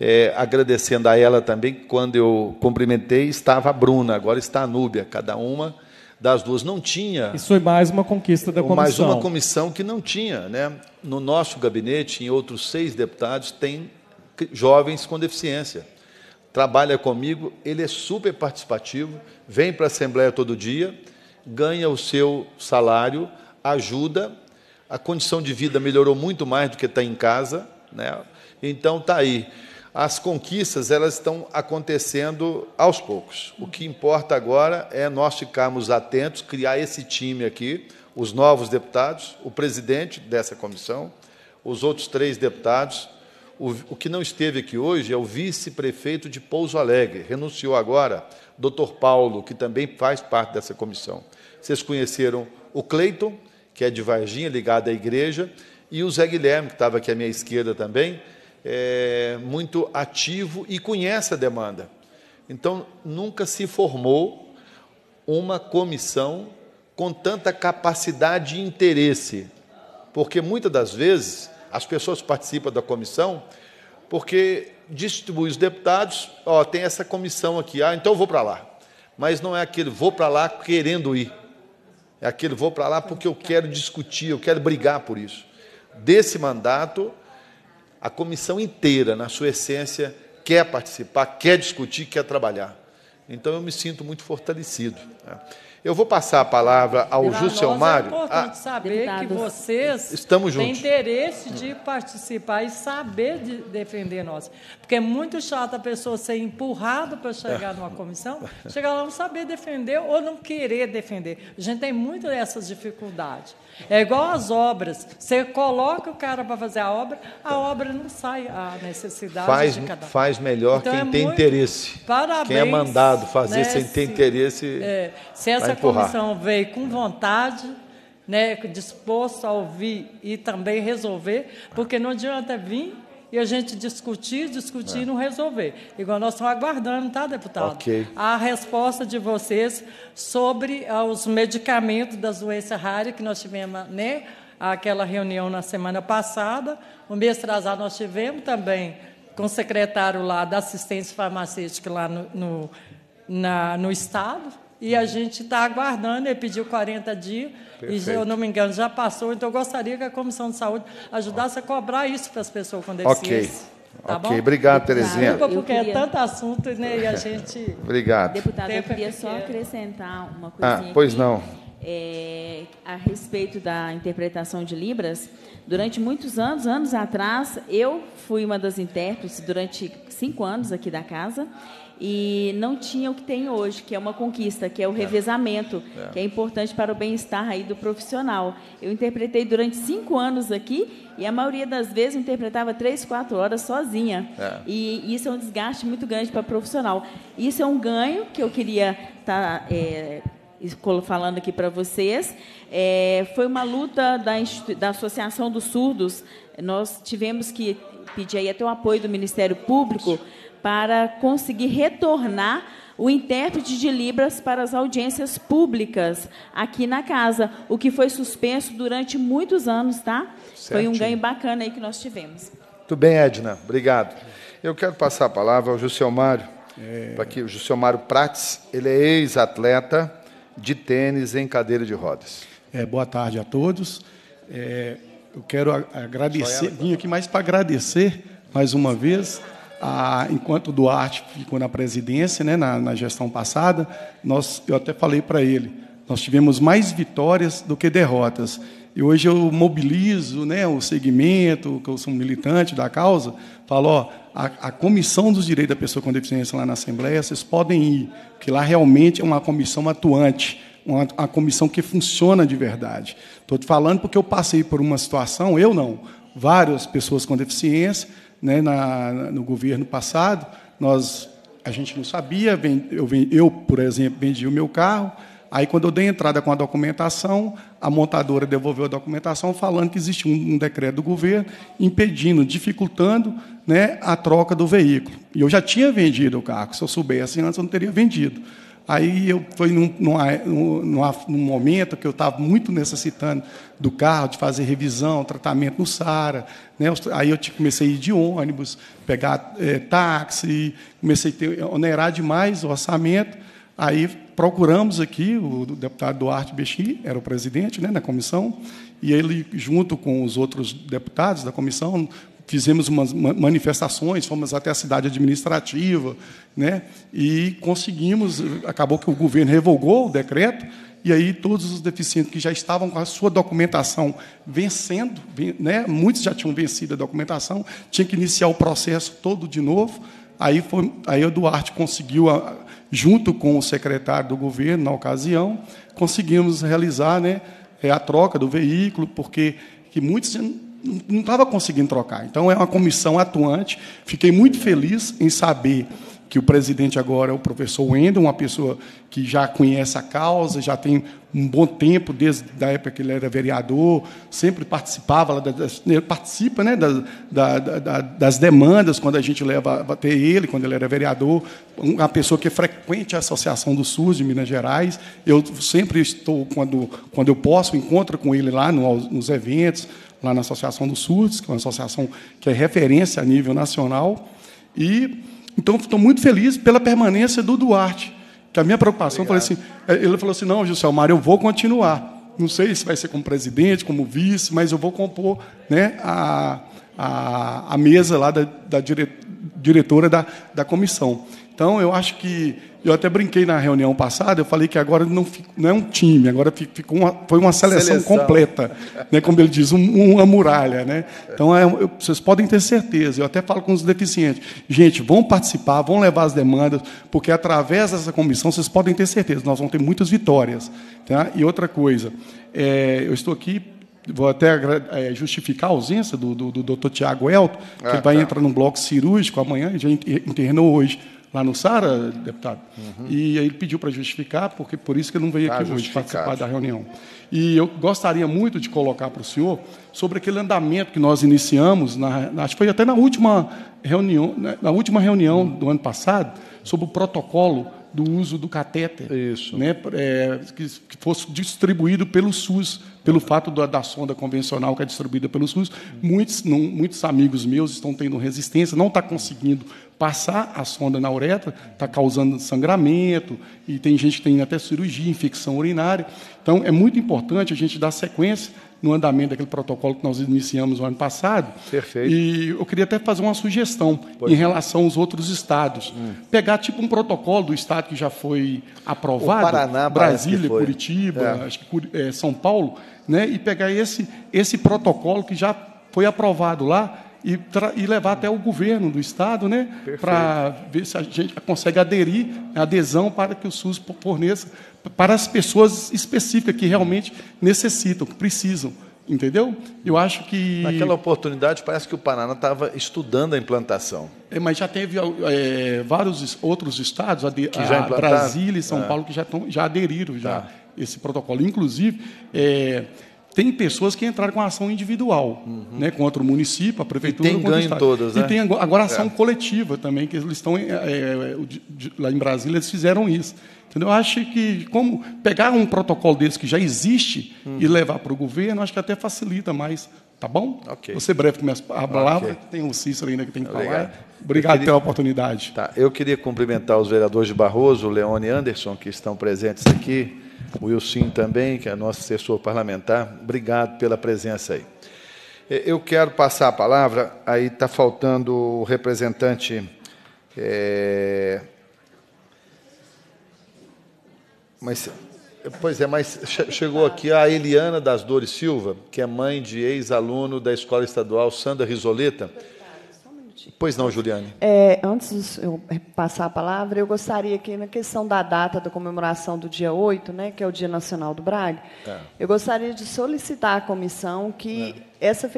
É, agradecendo a ela também, quando eu cumprimentei, estava a Bruna, agora está a Núbia, cada uma das duas não tinha. Isso foi mais uma conquista da comissão. Mais uma comissão que não tinha. Né? No nosso gabinete, em outros seis deputados, tem jovens com deficiência. Trabalha comigo, ele é super participativo, vem para a Assembleia todo dia, ganha o seu salário, ajuda, a condição de vida melhorou muito mais do que está em casa. Né? Então, está aí as conquistas elas estão acontecendo aos poucos. O que importa agora é nós ficarmos atentos, criar esse time aqui, os novos deputados, o presidente dessa comissão, os outros três deputados. O, o que não esteve aqui hoje é o vice-prefeito de Pouso Alegre, renunciou agora, doutor Paulo, que também faz parte dessa comissão. Vocês conheceram o Cleiton, que é de Varginha, ligado à igreja, e o Zé Guilherme, que estava aqui à minha esquerda também, é, muito ativo e conhece a demanda. Então, nunca se formou uma comissão com tanta capacidade e interesse, porque muitas das vezes as pessoas participam da comissão porque distribui os deputados, ó, tem essa comissão aqui, ah, então vou para lá. Mas não é aquele vou para lá querendo ir. É aquele vou para lá porque eu quero discutir, eu quero brigar por isso. Desse mandato, a comissão inteira, na sua essência, quer participar, quer discutir, quer trabalhar. Então eu me sinto muito fortalecido. Né. Eu vou passar a palavra ao Júcio Mário. É importante a... Ah, saber Deputados. que vocês Estamos têm interesse de participar e saber de defender nós. Porque é muito chato a pessoa ser empurrada para chegar numa comissão, chegar lá não saber defender ou não querer defender. A gente tem muito dessas dificuldades. É igual às obras. Você coloca o cara para fazer a obra, a obra não sai, a necessidade faz, de cada Faz melhor então, quem é tem muito... interesse. Parabéns. Quem é mandado fazer né, sem ter se, interesse. É, se essa comissão veio com vontade, né, disposto a ouvir e também resolver, porque não adianta vir e a gente discutir, discutir e não resolver. Igual nós estamos aguardando, tá, deputado? A resposta de vocês sobre ah, os medicamentos da doença rara que nós tivemos, né? Aquela reunião na semana passada, o mês atrasado nós tivemos também com o secretário lá da assistência farmacêutica lá no, no, na, no Estado, e a gente está aguardando. Ele pediu 40 dias, Perfeito. e se eu não me engano, já passou. Então, eu gostaria que a Comissão de Saúde ajudasse a cobrar isso para as pessoas com deficiência. Ok. Tá ok, bom? obrigado, Terezinha. Desculpa, porque é queria... é tanto assunto, né? E a gente. obrigado. Deputado, eu queria só acrescentar uma ah, coisinha. Ah, pois aqui. não. É, a respeito da interpretação de Libras, durante muitos anos, anos atrás, eu fui uma das intérpretes durante cinco anos aqui da casa e não tinha o que tem hoje, que é uma conquista, que é o é. revezamento, é. É. que é importante para o bem-estar aí do profissional. Eu interpretei durante cinco anos aqui e a maioria das vezes eu interpretava três, quatro horas sozinha. É. E isso é um desgaste muito grande para o profissional. Isso é um ganho que eu queria estar tá, é, falando aqui para vocês. É, foi uma luta da, da Associação dos Surdos. Nós tivemos que pedir aí até o apoio do Ministério Público. Isso para conseguir retornar o intérprete de Libras para as audiências públicas aqui na casa, o que foi suspenso durante muitos anos, tá? Certo. Foi um ganho bacana aí que nós tivemos. Muito bem, Edna, obrigado. Eu quero passar a palavra ao Juscelmário, é. para que o Mário Prates, ele é ex-atleta de tênis em cadeira de rodas. É, boa tarde a todos. É, eu quero agradecer, então. vim aqui mais para agradecer mais uma vez a, enquanto o Duarte ficou na presidência, né, na, na gestão passada, nós, eu até falei para ele, nós tivemos mais vitórias do que derrotas. E hoje eu mobilizo né, o segmento, que eu sou militante da causa, falo, ó, a, a, Comissão dos Direitos da Pessoa com Deficiência lá na Assembleia, vocês podem ir, porque lá realmente é uma comissão atuante, uma, uma comissão que funciona de verdade. Estou te falando porque eu passei por uma situação, eu não, várias pessoas com deficiência né, na, no governo passado. Nós, a gente não sabia, eu, eu, por exemplo, vendi o meu carro. Aí, quando eu dei entrada com a documentação, a montadora devolveu a documentação falando que existia um, um decreto do governo impedindo, dificultando né, a troca do veículo. E eu já tinha vendido o carro. Se eu soubesse antes, eu não teria vendido. Aí eu foi num, numa, num momento que eu estava muito necessitando do carro, de fazer revisão, tratamento no Sara. Né? Aí eu comecei a ir de ônibus, pegar é, táxi, comecei a ter, onerar demais o orçamento. Aí procuramos aqui, o deputado Duarte Bexi era o presidente né, na comissão, e ele, junto com os outros deputados da comissão, fizemos umas manifestações, fomos até a cidade administrativa, né? E conseguimos, acabou que o governo revogou o decreto e aí todos os deficientes que já estavam com a sua documentação vencendo, né? Muitos já tinham vencido a documentação, tinha que iniciar o processo todo de novo. Aí foi, aí o Duarte conseguiu junto com o secretário do governo na ocasião, conseguimos realizar, né? É, a troca do veículo, porque que muitos não estava conseguindo trocar. Então, é uma comissão atuante. Fiquei muito feliz em saber que o presidente agora é o professor Wendel, uma pessoa que já conhece a causa, já tem um bom tempo, desde a época que ele era vereador, sempre participava, participa né, das, das demandas quando a gente leva até ele, quando ele era vereador, uma pessoa que frequente a Associação do SUS de Minas Gerais, eu sempre estou, quando, quando eu posso, encontro com ele lá nos eventos, lá na Associação do SURS, que é uma associação que é referência a nível nacional. E então estou muito feliz pela permanência do Duarte. Que a minha preocupação, falei assim, ele falou assim: "Não, José Mário, eu vou continuar. Não sei se vai ser como presidente, como vice, mas eu vou compor, né, a, a, a mesa lá da, da dire, diretora da, da comissão. Então, eu acho que. Eu até brinquei na reunião passada, eu falei que agora não, não é um time, agora ficou uma, foi uma seleção, seleção, completa, né, como ele diz, um, uma muralha. Né? Então, é, eu, vocês podem ter certeza, eu até falo com os deficientes: gente, vão participar, vão levar as demandas, porque através dessa comissão vocês podem ter certeza, nós vamos ter muitas vitórias. Tá? E outra coisa, é, eu estou aqui vou até é, justificar a ausência do, do, do Dr. Tiago Elto, que ah, vai tá. entrar num bloco cirúrgico amanhã, já internou hoje lá no Sara, deputado. Uhum. E ele pediu para justificar, porque por isso que ele não veio tá aqui hoje participar da reunião. E eu gostaria muito de colocar para o senhor sobre aquele andamento que nós iniciamos, na, acho que foi até na última reunião, né, na última reunião uhum. do ano passado, sobre o protocolo do uso do catéter, Isso. Né, é, que, que, fosse distribuído pelo SUS, pelo uhum. fato da, da, sonda convencional que é distribuída pelo SUS. Muitos, não, muitos amigos meus estão tendo resistência, não está conseguindo Passar a sonda na uretra está causando sangramento, e tem gente que tem até cirurgia, infecção urinária. Então, é muito importante a gente dar sequência no andamento daquele protocolo que nós iniciamos no ano passado. Perfeito. E eu queria até fazer uma sugestão pois em relação aos outros estados. Hum. Pegar tipo um protocolo do estado que já foi aprovado, o Paraná, Brasília, Curitiba, é. Eh, São Paulo, né? E pegar esse esse protocolo que já foi aprovado lá e, e levar até o governo do Estado, né, para ver se a gente consegue aderir, né, adesão para que o SUS forneça para as pessoas específicas que realmente necessitam, que precisam. Entendeu? Eu acho que. Naquela oportunidade, parece que o Paraná estava estudando a implantação. É, mas já teve é, vários outros estados, a, Brasília e São é. Paulo, que já, tão, já aderiram já tá. esse protocolo. Inclusive, é, tem pessoas que entraram com ação individual, uhum. né, contra o município, a prefeitura, e tem ganho o todas, né? E tem agora é. ação é. coletiva também, que eles estão é, é, é lá em Brasília eles fizeram isso. Entendeu? Eu acho que como pegar um protocolo desse que já existe uhum. e levar para o governo, acho que até facilita mais Tá bom? Ok. Você breve com a palavra, okay. tem o Cícero ainda que tem que Obrigado. falar. Obrigado queria... pela oportunidade. Tá. Eu queria cumprimentar os vereadores de Barroso, Leone e Anderson, que estão presentes aqui o Wilson também, que é nosso assessor parlamentar. Obrigado pela presença aí. É, eu quero passar a palavra, aí está faltando o representante. É... Mas, pois é, mas chegou aqui a Eliana das Dores Silva, que é mãe de ex-aluno da Escola Estadual Sandra Risoleta Pois não, Juliane. É, antes de eu passar a palavra, eu gostaria que, na questão da data da comemoração do dia 8, né, que é o Dia Nacional do Braga é. eu gostaria de solicitar à comissão que, é. essa,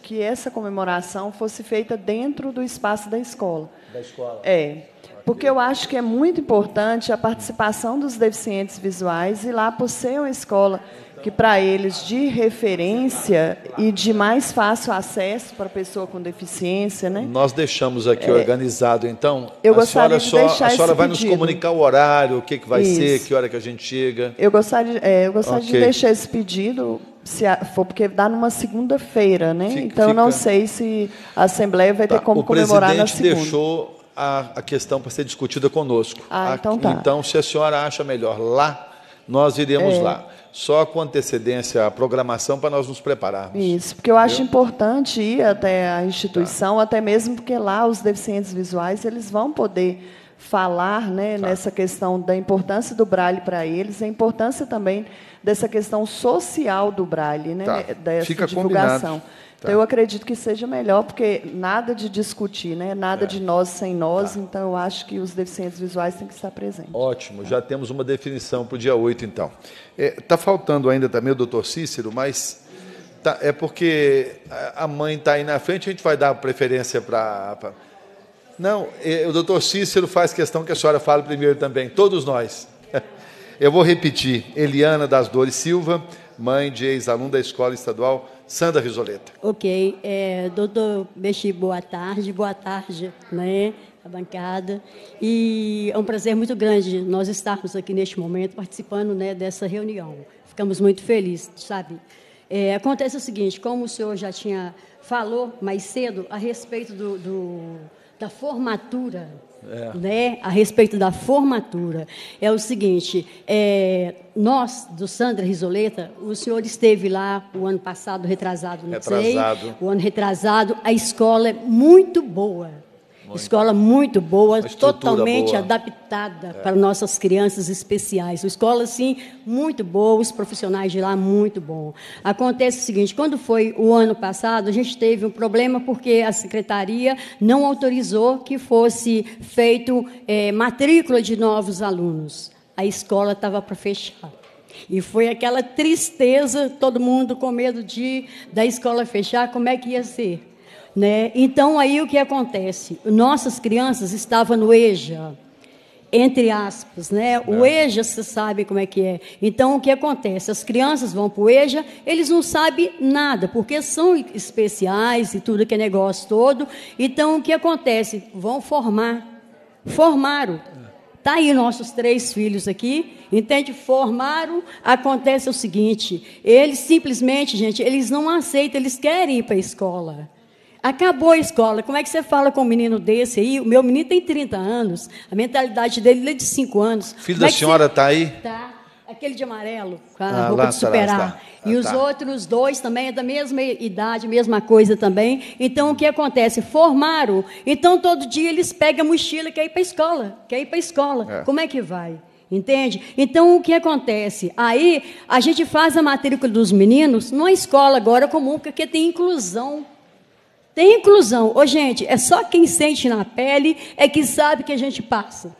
que essa comemoração fosse feita dentro do espaço da escola. Da escola. É, porque eu acho que é muito importante a participação dos deficientes visuais e lá, por ser uma escola que para eles de referência e de mais fácil acesso para pessoa com deficiência, né? Nós deixamos aqui é, organizado, então. Eu a senhora de só, a senhora vai pedido. nos comunicar o horário, o que, que vai Isso. ser, que hora que a gente chega. Eu gostaria, é, eu gostaria okay. de deixar esse pedido, se for porque dá numa segunda-feira, né? Fica, então fica... não sei se a Assembleia vai tá. ter como o comemorar na segunda. deixou a, a questão para ser discutida conosco. Ah, então tá. Então, se a senhora acha melhor lá, nós iremos é. lá só com antecedência a programação para nós nos prepararmos. Isso, porque eu acho importante ir até a tá. instituição, tá. até mesmo porque lá os deficientes visuais eles vão poder falar né, tá. nessa questão da importância do braille para eles, a importância também dessa questão social do braille, né, tá. dessa Fica divulgação. Combinado. Tá. Então eu acredito que seja melhor, porque nada de discutir, né? nada é. de nós sem nós, tá. então eu acho que os deficientes visuais têm que estar presentes. Ótimo, tá. já temos uma definição para o dia 8, então. Está é, tá faltando ainda também o doutor Cícero, mas tá, é porque a mãe está aí na frente, a gente vai dar preferência para. Pra... Não, é, o doutor Cícero faz questão que a senhora fale primeiro também, todos nós. Eu vou repetir, Eliana das Dores Silva mãe de ex-aluno da Escola Estadual Sandra Risoleta. Ok. É, doutor Mexi, boa tarde. Boa tarde, né? A bancada. E é um prazer muito grande nós estarmos aqui neste momento participando né, dessa reunião. Ficamos muito felizes, sabe? É, acontece o seguinte, como o senhor já tinha falou mais cedo a respeito do, do da formatura é. né, a respeito da formatura é o seguinte: é, nós, do Sandra Risoleta, o senhor esteve lá o ano passado, retrasado, não retrasado. sei. O ano retrasado, a escola é muito boa escola muito boa, totalmente boa. adaptada é. para nossas crianças especiais. Uma escola, sim, muito boa, os profissionais de lá, muito bom. Acontece o seguinte: quando foi o ano passado, a gente teve um problema porque a secretaria não autorizou que fosse feito é, matrícula de novos alunos. A escola estava para fechar. E foi aquela tristeza, todo mundo com medo de da escola fechar, como é que ia ser? Né? Então, aí o que acontece? Nossas crianças estavam no EJA, entre aspas, né? É. O EJA, você sabe como é que é. Então, o que acontece? As crianças vão para o EJA, eles não sabem nada, porque são especiais e tudo que é negócio todo. Então, o que acontece? Vão formar. Formaram. Está aí nossos três filhos aqui, entende? Formaram. Acontece o seguinte: eles simplesmente, gente, eles não aceitam, eles querem ir para a escola. Acabou a escola. Como é que você fala com um menino desse aí? O meu menino tem 30 anos. A mentalidade dele é de 5 anos. Filho Como da é senhora está você... aí? Está. Aquele de amarelo, com a ah, roupa lá, de superar. Lá, tá. lá, ah, e os tá. outros dois também, é da mesma idade, mesma coisa também. Então, o que acontece? Formaram. Então, todo dia eles pegam a mochila e querem ir para a escola. Querem ir para a escola. É. Como é que vai? Entende? Então, o que acontece? Aí, a gente faz a matrícula dos meninos numa escola agora comum, porque tem inclusão tem inclusão. Ô, gente, é só quem sente na pele é que sabe que a gente passa.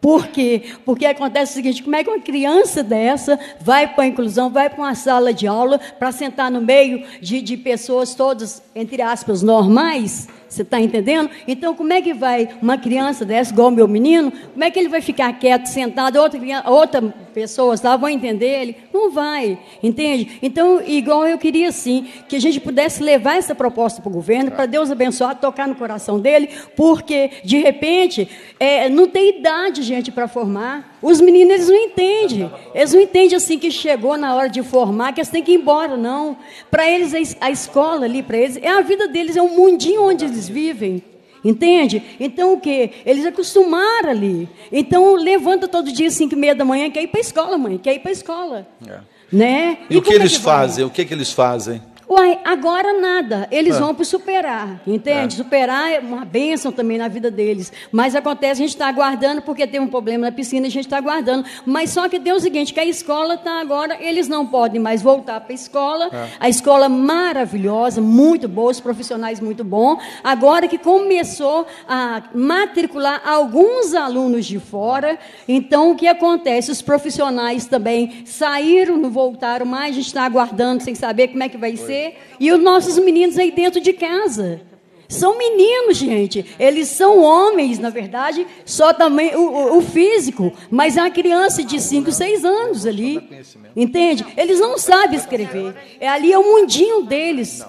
Por quê? Porque acontece o seguinte: como é que uma criança dessa vai para a inclusão, vai para uma sala de aula para sentar no meio de, de pessoas todas, entre aspas, normais? Você está entendendo? Então, como é que vai uma criança dessa, igual o meu menino, como é que ele vai ficar quieto, sentado, outra, outra pessoa lá tá, vão entender ele? Não vai, entende? Então, igual eu queria, sim, que a gente pudesse levar essa proposta para o governo, para Deus abençoar, tocar no coração dele, porque, de repente, é, não tem idade, gente, para formar. Os meninos, eles não entendem. Eles não entendem, assim, que chegou na hora de formar, que eles têm que ir embora, não. Para eles, a escola ali, para eles, é a vida deles, é um mundinho onde eles eles vivem. Entende? Então o que? Eles acostumaram ali. Então levanta todo dia às e meia da manhã, quer ir para a escola, mãe, quer ir para a escola. É. Né? E, e o que é eles é que fazem? O que, é que eles fazem? Uai, agora nada. Eles ah. vão para superar, entende? É. Superar é uma bênção também na vida deles. Mas acontece, a gente está aguardando porque tem um problema na piscina, a gente está aguardando. Mas só que deu é o seguinte, que a escola está agora, eles não podem mais voltar para a escola. É. A escola maravilhosa, muito boa, os profissionais muito bom. Agora que começou a matricular alguns alunos de fora, então o que acontece? Os profissionais também saíram, não voltaram mais, a gente está aguardando sem saber como é que vai ser e os nossos meninos aí dentro de casa. São meninos, gente. Eles são homens, na verdade, só também o, o físico, mas é uma criança de 5, 6 anos ali. Entende? Eles não sabem escrever. É ali é o mundinho deles.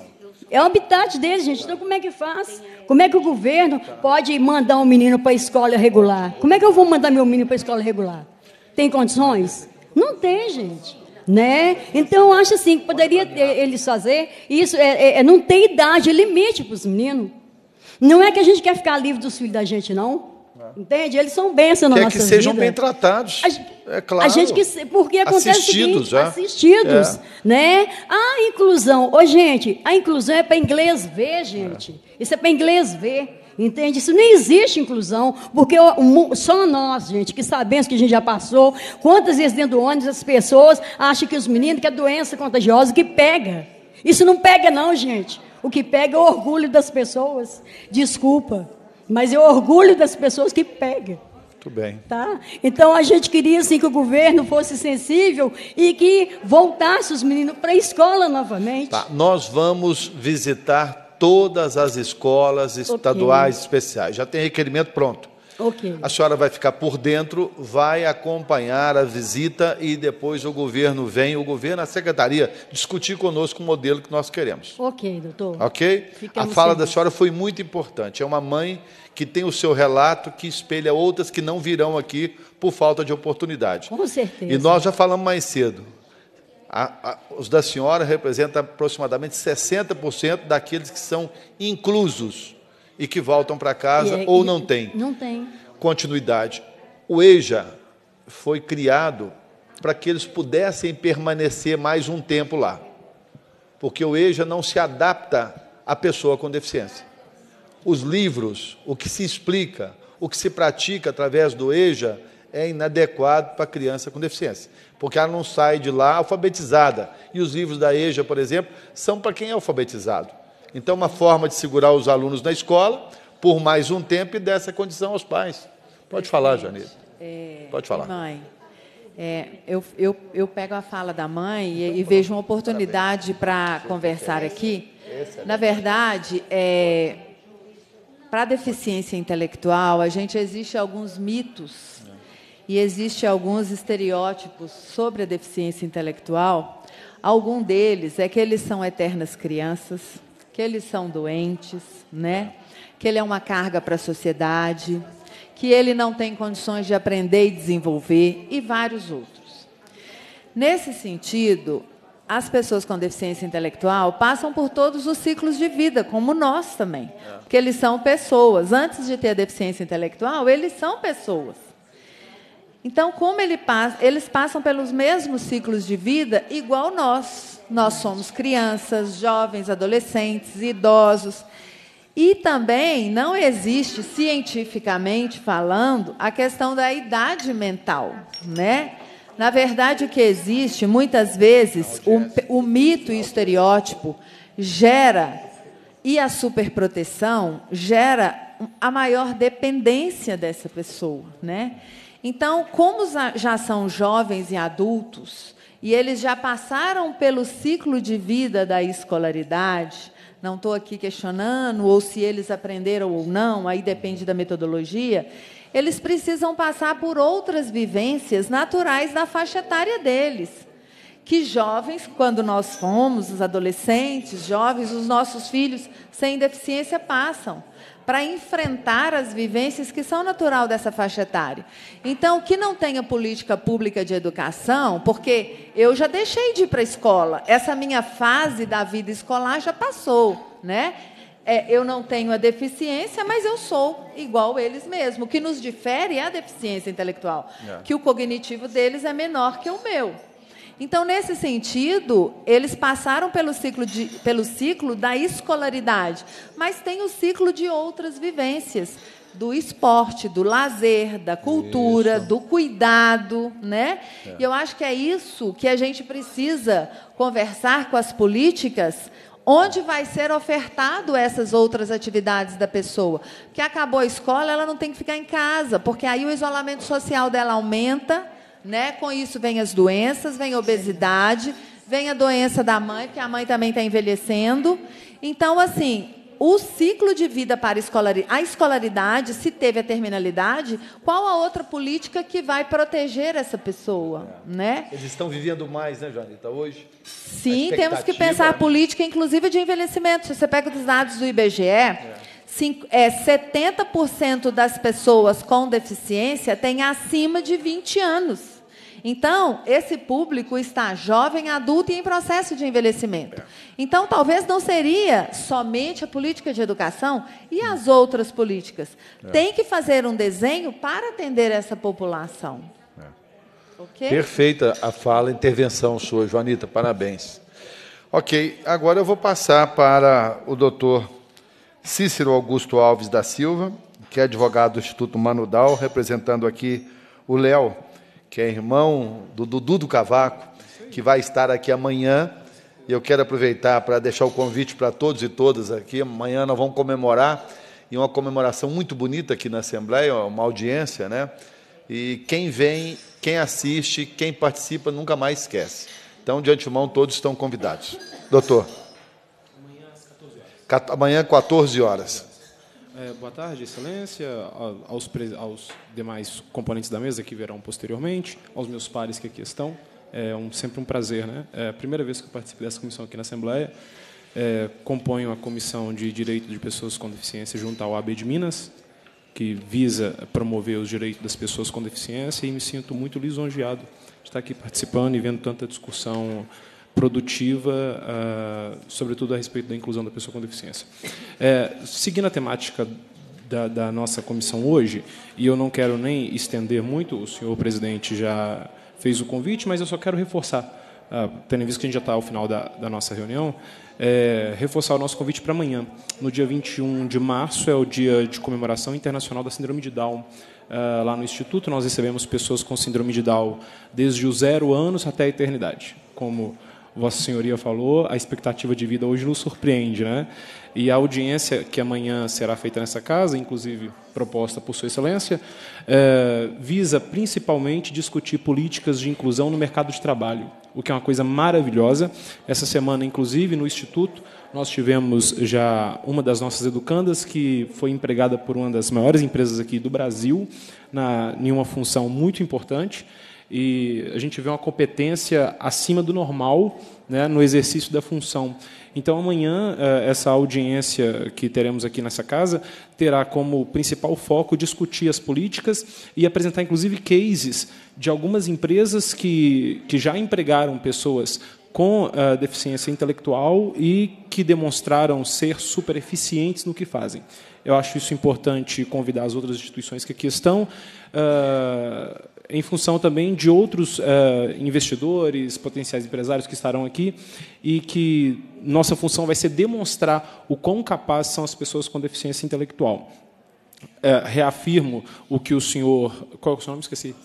É o habitat deles, gente. Então, como é que faz? Como é que o governo pode mandar um menino para a escola regular? Como é que eu vou mandar meu menino para a escola regular? Tem condições? Não tem, gente. Né? Então, eu acho assim, que poderia eles fazer isso. É, é, é não tem idade, é limite para os meninos. Não é que a gente quer ficar livre dos filhos da gente, não. É. Entende? Eles são bênçãos na que nossa vida. que sejam vida. bem tratados. A, é claro. A gente que, porque acontece assistidos, o seguinte, é. assistidos, é. né? A inclusão, ô gente, a inclusão é para inglês ver, gente. É. Isso é para inglês ver. Entende? Isso nem existe inclusão, porque só nós, gente, que sabemos que a gente já passou, quantas vezes dentro do ônibus as pessoas acham que os meninos, que é doença contagiosa, que pega. Isso não pega, não, gente. O que pega é o orgulho das pessoas. Desculpa, mas é o orgulho das pessoas que pega. Muito bem. Tá? Então a gente queria assim, que o governo fosse sensível e que voltasse os meninos para a escola novamente. Tá. Nós vamos visitar todas as escolas estaduais okay. especiais. Já tem requerimento pronto. Okay. A senhora vai ficar por dentro, vai acompanhar a visita e depois o governo vem, o governo, a secretaria, discutir conosco o modelo que nós queremos. Ok, doutor. Ok? Ficamos a fala da senhora foi muito importante. É uma mãe que tem o seu relato, que espelha outras que não virão aqui por falta de oportunidade. Com certeza. E nós já falamos mais cedo. A, a, os da senhora representam aproximadamente 60% daqueles que são inclusos e que voltam para casa é, ou não têm. Não tem. Continuidade. O EJA foi criado para que eles pudessem permanecer mais um tempo lá. Porque o EJA não se adapta à pessoa com deficiência. Os livros, o que se explica, o que se pratica através do EJA é inadequado para a criança com deficiência porque ela não sai de lá alfabetizada. E os livros da EJA, por exemplo, são para quem é alfabetizado. Então, é uma forma de segurar os alunos na escola por mais um tempo e dar essa condição aos pais. Pode falar, Janeiro. É, Pode falar. Mãe, é, eu, eu, eu pego a fala da mãe e, então e vejo uma oportunidade para conversar aqui. É na verdade, é, para a deficiência intelectual, a gente existe alguns mitos e existem alguns estereótipos sobre a deficiência intelectual. Algum deles é que eles são eternas crianças, que eles são doentes, né? Que ele é uma carga para a sociedade, que ele não tem condições de aprender e desenvolver e vários outros. Nesse sentido, as pessoas com deficiência intelectual passam por todos os ciclos de vida, como nós também, porque é. eles são pessoas. Antes de ter a deficiência intelectual, eles são pessoas. Então, como ele passa, eles passam pelos mesmos ciclos de vida, igual nós. Nós somos crianças, jovens, adolescentes, idosos. E também não existe, cientificamente falando, a questão da idade mental, né? Na verdade, o que existe, muitas vezes, o, o mito e o estereótipo gera, e a superproteção gera a maior dependência dessa pessoa, né? Então, como já são jovens e adultos, e eles já passaram pelo ciclo de vida da escolaridade, não estou aqui questionando ou se eles aprenderam ou não, aí depende da metodologia, eles precisam passar por outras vivências naturais da faixa etária deles. Que jovens, quando nós fomos, os adolescentes, jovens, os nossos filhos sem deficiência passam para enfrentar as vivências que são natural dessa faixa etária. Então, que não tenha política pública de educação, porque eu já deixei de ir para a escola, essa minha fase da vida escolar já passou, né? É, eu não tenho a deficiência, mas eu sou igual eles mesmo. O que nos difere é a deficiência intelectual, é. que o cognitivo deles é menor que o meu. Então, nesse sentido, eles passaram pelo ciclo, de, pelo ciclo da escolaridade, mas tem o ciclo de outras vivências, do esporte, do lazer, da cultura, isso. do cuidado, né? É. E eu acho que é isso que a gente precisa conversar com as políticas, onde vai ser ofertado essas outras atividades da pessoa. Porque acabou a escola, ela não tem que ficar em casa, porque aí o isolamento social dela aumenta né? Com isso vem as doenças, vem a obesidade, vem a doença da mãe, porque a mãe também está envelhecendo. Então, assim, o ciclo de vida para a escolaridade, a escolaridade, se teve a terminalidade, qual a outra política que vai proteger essa pessoa, é. né? Eles estão vivendo mais, né, Janita, hoje? Sim, temos que pensar a política, inclusive, de envelhecimento. Se você pega os dados do IBGE, é. 70% é, das pessoas com deficiência têm acima de 20 anos. Então, esse público está jovem, adulto e em processo de envelhecimento. É. Então, talvez não seria somente a política de educação e as outras políticas. É. Tem que fazer um desenho para atender essa população. É. Okay? Perfeita a fala, intervenção sua, Joanita, parabéns. Ok, agora eu vou passar para o doutor Cícero Augusto Alves da Silva, que é advogado do Instituto Manudal, representando aqui o Léo, que é irmão do Dudu do Cavaco, que vai estar aqui amanhã. E eu quero aproveitar para deixar o convite para todos e todas aqui. Amanhã nós vamos comemorar, e uma comemoração muito bonita aqui na Assembleia, uma audiência, né? E quem vem, quem assiste, quem participa nunca mais esquece. Então, de antemão, todos estão convidados. Doutor. Amanhã às 14 horas. Amanhã, 14 horas. É, boa tarde, Excelência, aos, aos, demais componentes da mesa que virão posteriormente, aos meus pares que aqui estão. É um, sempre um prazer, né? É a primeira vez que eu participo dessa comissão aqui na Assembleia. É, componho a Comissão de Direito de Pessoas com Deficiência junto ao AB de Minas, que visa promover os direitos das pessoas com deficiência, e me sinto muito lisonjeado de estar aqui participando e vendo tanta discussão produtiva, uh, sobretudo a respeito da inclusão da pessoa com deficiência. É, seguindo a temática da, da, nossa comissão hoje, e eu não quero nem estender muito, o senhor presidente já fez o convite, mas eu só quero reforçar, uh, tendo visto que a gente já está ao final da, da nossa reunião, é, reforçar o nosso convite para amanhã. No dia 21 de março é o dia de comemoração internacional da Síndrome de Down. Uh, lá no Instituto, nós recebemos pessoas com síndrome de Down desde os zero anos até a eternidade, como Vossa Senhoria falou, a expectativa de vida hoje nos surpreende, né? E a audiência que amanhã será feita nessa casa, inclusive proposta por Sua Excelência, é, visa principalmente discutir políticas de inclusão no mercado de trabalho, o que é uma coisa maravilhosa. Essa semana, inclusive, no Instituto, nós tivemos já uma das nossas educandas que foi empregada por uma das maiores empresas aqui do Brasil, na, em uma função muito importante e a gente vê uma competência acima do normal né, no exercício da função. Então, amanhã, eh, essa audiência que teremos aqui nessa casa terá como principal foco discutir as políticas e apresentar, inclusive, cases de algumas empresas que, que já empregaram pessoas com uh, deficiência intelectual e que demonstraram ser super eficientes no que fazem. Eu acho isso importante convidar as outras instituições que aqui estão. Uh, em função também de outros uh, investidores, potenciais empresários que estarão aqui e que nossa função vai ser demonstrar o quão capazes são as pessoas com deficiência intelectual. Uh, reafirmo o que o senhor. Qual é o seu nome? Esqueci.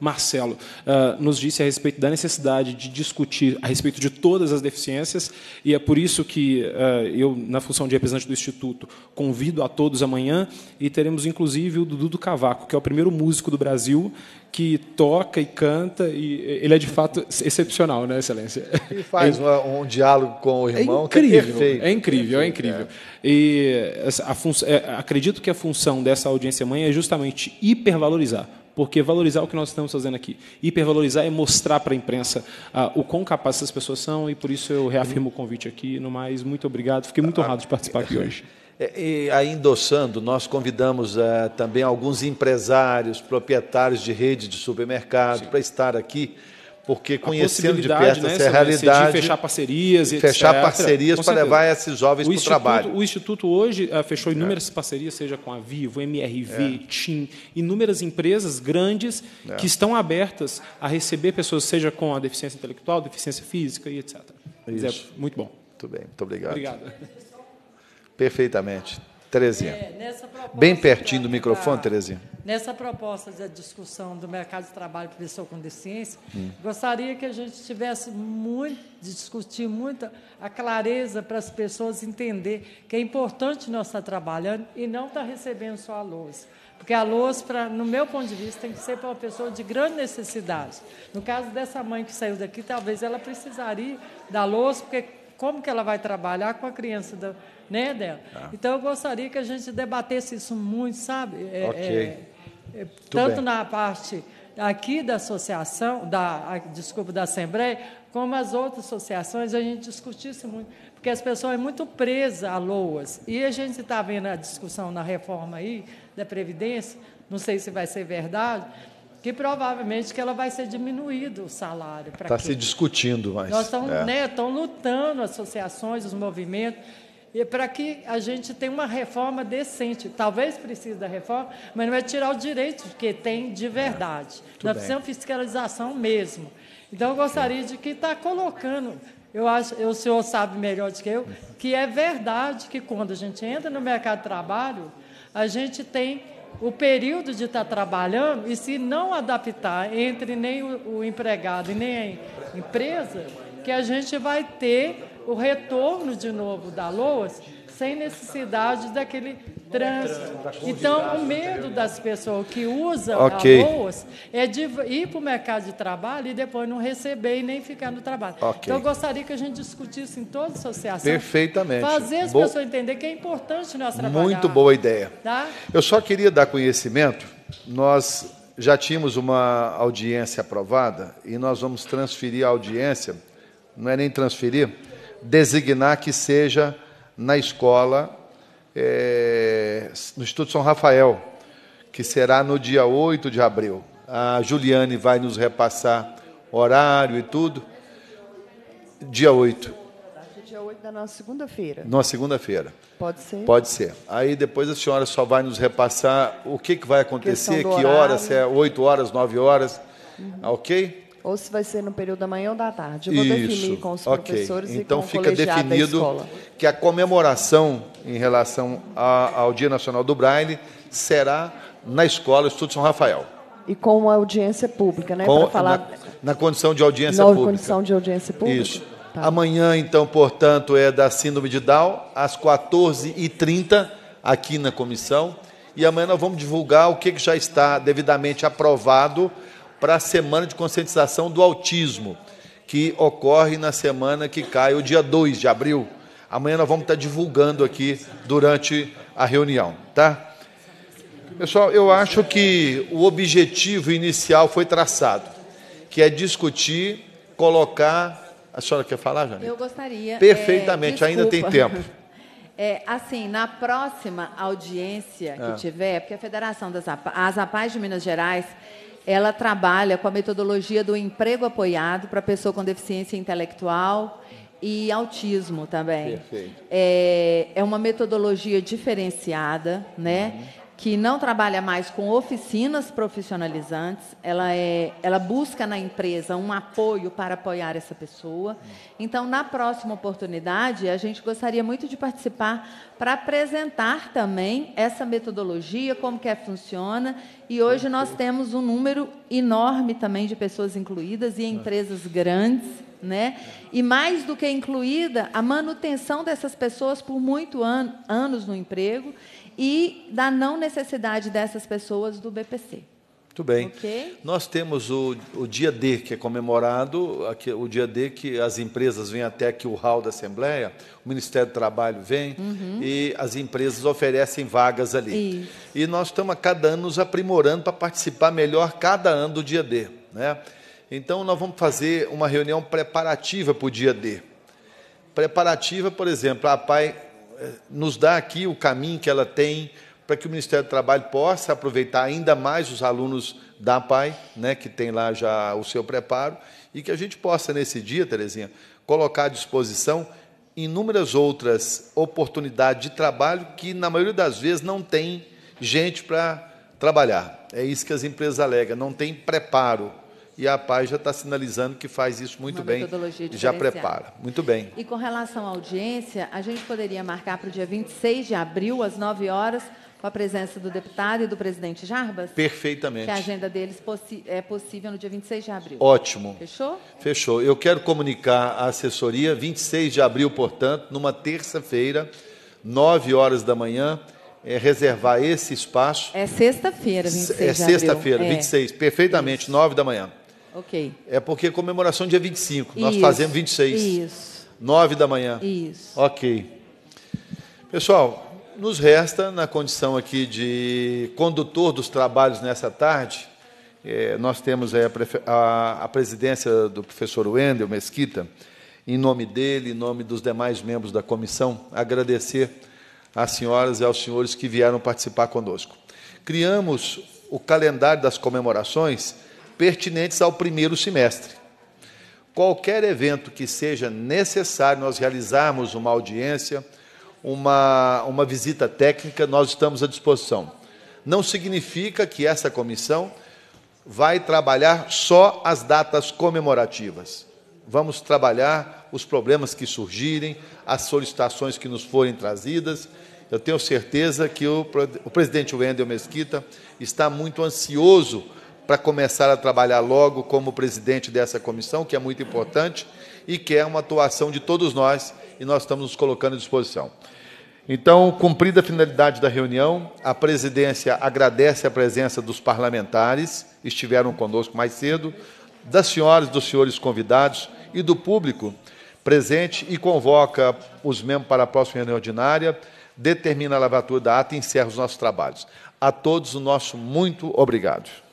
Marcelo, uh, nos disse a respeito da necessidade de discutir a respeito de todas as deficiências, e é por isso que uh, eu, na função de representante do Instituto, convido a todos amanhã, e teremos inclusive o Dudu do Cavaco, que é o primeiro músico do Brasil que toca e canta, e ele é de fato excepcional, né, Excelência? E faz é, um, um, diálogo com o é irmão é incrível, que é perfeito. É incrível, é incrível. É. E a, é, acredito que a função dessa audiência amanhã é justamente hipervalorizar porque valorizar o que nós estamos fazendo aqui, hipervalorizar é mostrar para a imprensa ah, o quão capazes essas pessoas são, e por isso eu reafirmo o convite aqui. No mais, muito obrigado, fiquei muito honrado de participar aqui hoje. E aí, endossando, nós convidamos uh, também alguns empresários, proprietários de rede de supermercado para estar aqui porque conhecendo de perto né, essa é realidade, fechar parcerias, etc. fechar parcerias para levar esses jovens para o trabalho. O instituto hoje eh, fechou é. inúmeras é. parcerias, seja com a Vivo, MRV, é. TIM, inúmeras empresas grandes é. que estão abertas a receber pessoas, seja com a deficiência intelectual, deficiência física e etc. É Isso. é muito bom. Muito bem, muito obrigado. Obrigado. Perfeitamente. Terezinha. É, Bem pertinho do microfone, Terezinha. Nessa proposta da discussão do mercado de trabalho para pessoa com deficiência, hum. gostaria que a gente tivesse muito, discutir muito a clareza para as pessoas entender que é importante nós estar trabalhando e não estar recebendo só a lousa. Porque a lousa, pra, no meu ponto de vista, tem que ser para uma pessoa de grande necessidade. No caso dessa mãe que saiu daqui, talvez ela precisaria da lousa, porque como que ela vai trabalhar com a criança da né, dela. Ah. Então eu gostaria que a gente debatesse isso muito, sabe? É, É, é, tanto bem. na parte aqui da associação, da, a, desculpa, da Assembleia, como as outras associações, a gente discutisse muito, porque as pessoas são muito presas a LOAS. E a gente está vendo a discussão na reforma aí, da Previdência, não sei se vai ser verdade, que provavelmente que ela vai ser diminuído o salário. Está se discutindo, mas... Nós estamos é. né, lutando, associações, os movimentos, e é para que a gente tenha uma reforma decente. Talvez precise da reforma, mas não é tirar o direito que tem de é, verdade. É, Nós precisamos fiscalização mesmo. Então, eu gostaria de que está colocando, eu acho, o senhor sabe melhor do que eu, que é verdade que quando a gente entra no mercado de trabalho, a gente tem o período de estar tá trabalhando e se não adaptar entre nem o, o empregado e nem a empresa, que a gente vai ter o retorno de novo da Loas sem necessidade daquele trânsito. Então, o medo das pessoas que usam okay. a Loas é de ir para o mercado de trabalho e depois não receber e nem ficar no trabalho. Okay. Então, eu gostaria que a gente discutisse em toda a associação. Perfeitamente. Fazer as Bo... pessoas entender que é importante nós trabalhar. Muito boa ideia. Tá? Eu só queria dar conhecimento, nós já tínhamos uma audiência aprovada e nós vamos transferir a audiência, não é nem transferir, designar que seja na escola, é, no Instituto São Rafael, que será no dia 8 de abril. A Juliane vai nos repassar horário e tudo. Dia 8. Dia 8 da nossa segunda-feira. Nossa segunda-feira. Pode ser? Pode ser. Aí depois a senhora só vai nos repassar o que, que vai acontecer, que horas, se é 8 horas, 9 horas, uhum. ok? Ou se vai ser no período da manhã ou da tarde. Eu vou Isso. definir com os okay. professores então, e com o fica definido da escola. que a comemoração em relação a, ao Dia Nacional do Braille será na escola Estudo São Rafael. E com audiência pública, né? Para falar na, na, condição de audiência na pública. Na condição de audiência pública. Isso. Tá. Amanhã, então, portanto, é da síndrome de Down, às 14h30, aqui na comissão. E amanhã nós vamos divulgar o que já está devidamente aprovado para a Semana de Conscientização do Autismo, que ocorre na semana que cai, o dia 2 de abril. Amanhã nós vamos estar divulgando aqui durante a reunião, tá? Pessoal, eu acho que o objetivo inicial foi traçado, que é discutir, colocar. A senhora quer falar, Janine? Eu gostaria. É, Perfeitamente, é, ainda tem tempo. É, assim, na próxima audiência que é. tiver, porque a Federação das APAs, as APAs de Minas Gerais, ela trabalha com a metodologia do emprego apoiado para pessoa com deficiência intelectual e autismo também. Perfeito. É, é uma metodologia diferenciada, né? Uhum que não trabalha mais com oficinas profissionalizantes, ela, é, ela busca na empresa um apoio para apoiar essa pessoa. Então, na próxima oportunidade, a gente gostaria muito de participar para apresentar também essa metodologia, como que é, funciona. E hoje nós temos um número enorme também de pessoas incluídas e empresas grandes. Né? E mais do que incluída, a manutenção dessas pessoas por muito an anos no emprego e da não necessidade dessas pessoas do BPC. Muito bem. Okay. Nós temos o, o dia D, que é comemorado, aqui, o dia D que as empresas vêm até aqui o hall da Assembleia, o Ministério do Trabalho vem uhum. e as empresas oferecem vagas ali. Isso. E nós estamos a cada ano nos aprimorando para participar melhor cada ano do dia D. Né? Então, nós vamos fazer uma reunião preparativa para o dia D. Preparativa, por exemplo, a ah, PAI nos dá aqui o caminho que ela tem para que o Ministério do Trabalho possa aproveitar ainda mais os alunos da PAI, né, que tem lá já o seu preparo, e que a gente possa, nesse dia, Terezinha, colocar à disposição inúmeras outras oportunidades de trabalho que, na maioria das vezes, não tem gente para trabalhar. É isso que as empresas alegam, não tem preparo e a paz já está sinalizando que faz isso muito Uma bem já prepara. Muito bem. E com relação à audiência, a gente poderia marcar para o dia 26 de abril, às 9 horas, com a presença do deputado e do presidente Jarbas? Perfeitamente. Que a agenda deles é possível no dia 26 de abril. Ótimo. Fechou? Fechou. Eu quero comunicar à assessoria, 26 de abril, portanto, numa terça-feira, 9 horas da manhã, é reservar esse espaço. É sexta-feira, 26 é sexta-feira, 26, é. perfeitamente, 9 da manhã. Ok. É porque comemoração dia 25. Isso. Nós fazemos 26. Isso. 9 da manhã. Isso. Ok. Pessoal, nos resta, na condição aqui de condutor dos trabalhos nessa tarde, é, nós temos a, a, a, presidência do professor Wendel Mesquita, em nome dele, em nome dos demais membros da comissão, agradecer às senhoras e aos senhores que vieram participar conosco. Criamos o calendário das comemorações pertinentes ao primeiro semestre. Qualquer evento que seja necessário nós realizarmos uma audiência, uma, uma visita técnica, nós estamos à disposição. Não significa que essa comissão vai trabalhar só as datas comemorativas. Vamos trabalhar os problemas que surgirem, as solicitações que nos forem trazidas. Eu tenho certeza que o, o presidente Wendel Mesquita está muito ansioso para começar a trabalhar logo como presidente dessa comissão, que é muito importante e que é uma atuação de todos nós e nós estamos nos colocando à disposição. Então, cumprida a finalidade da reunião, a presidência agradece a presença dos parlamentares, estiveram conosco mais cedo, das senhoras, e dos senhores convidados e do público presente e convoca os membros para a próxima reunião ordinária, determina a lavatura da ata e encerra os nossos trabalhos. A todos o nosso muito obrigado.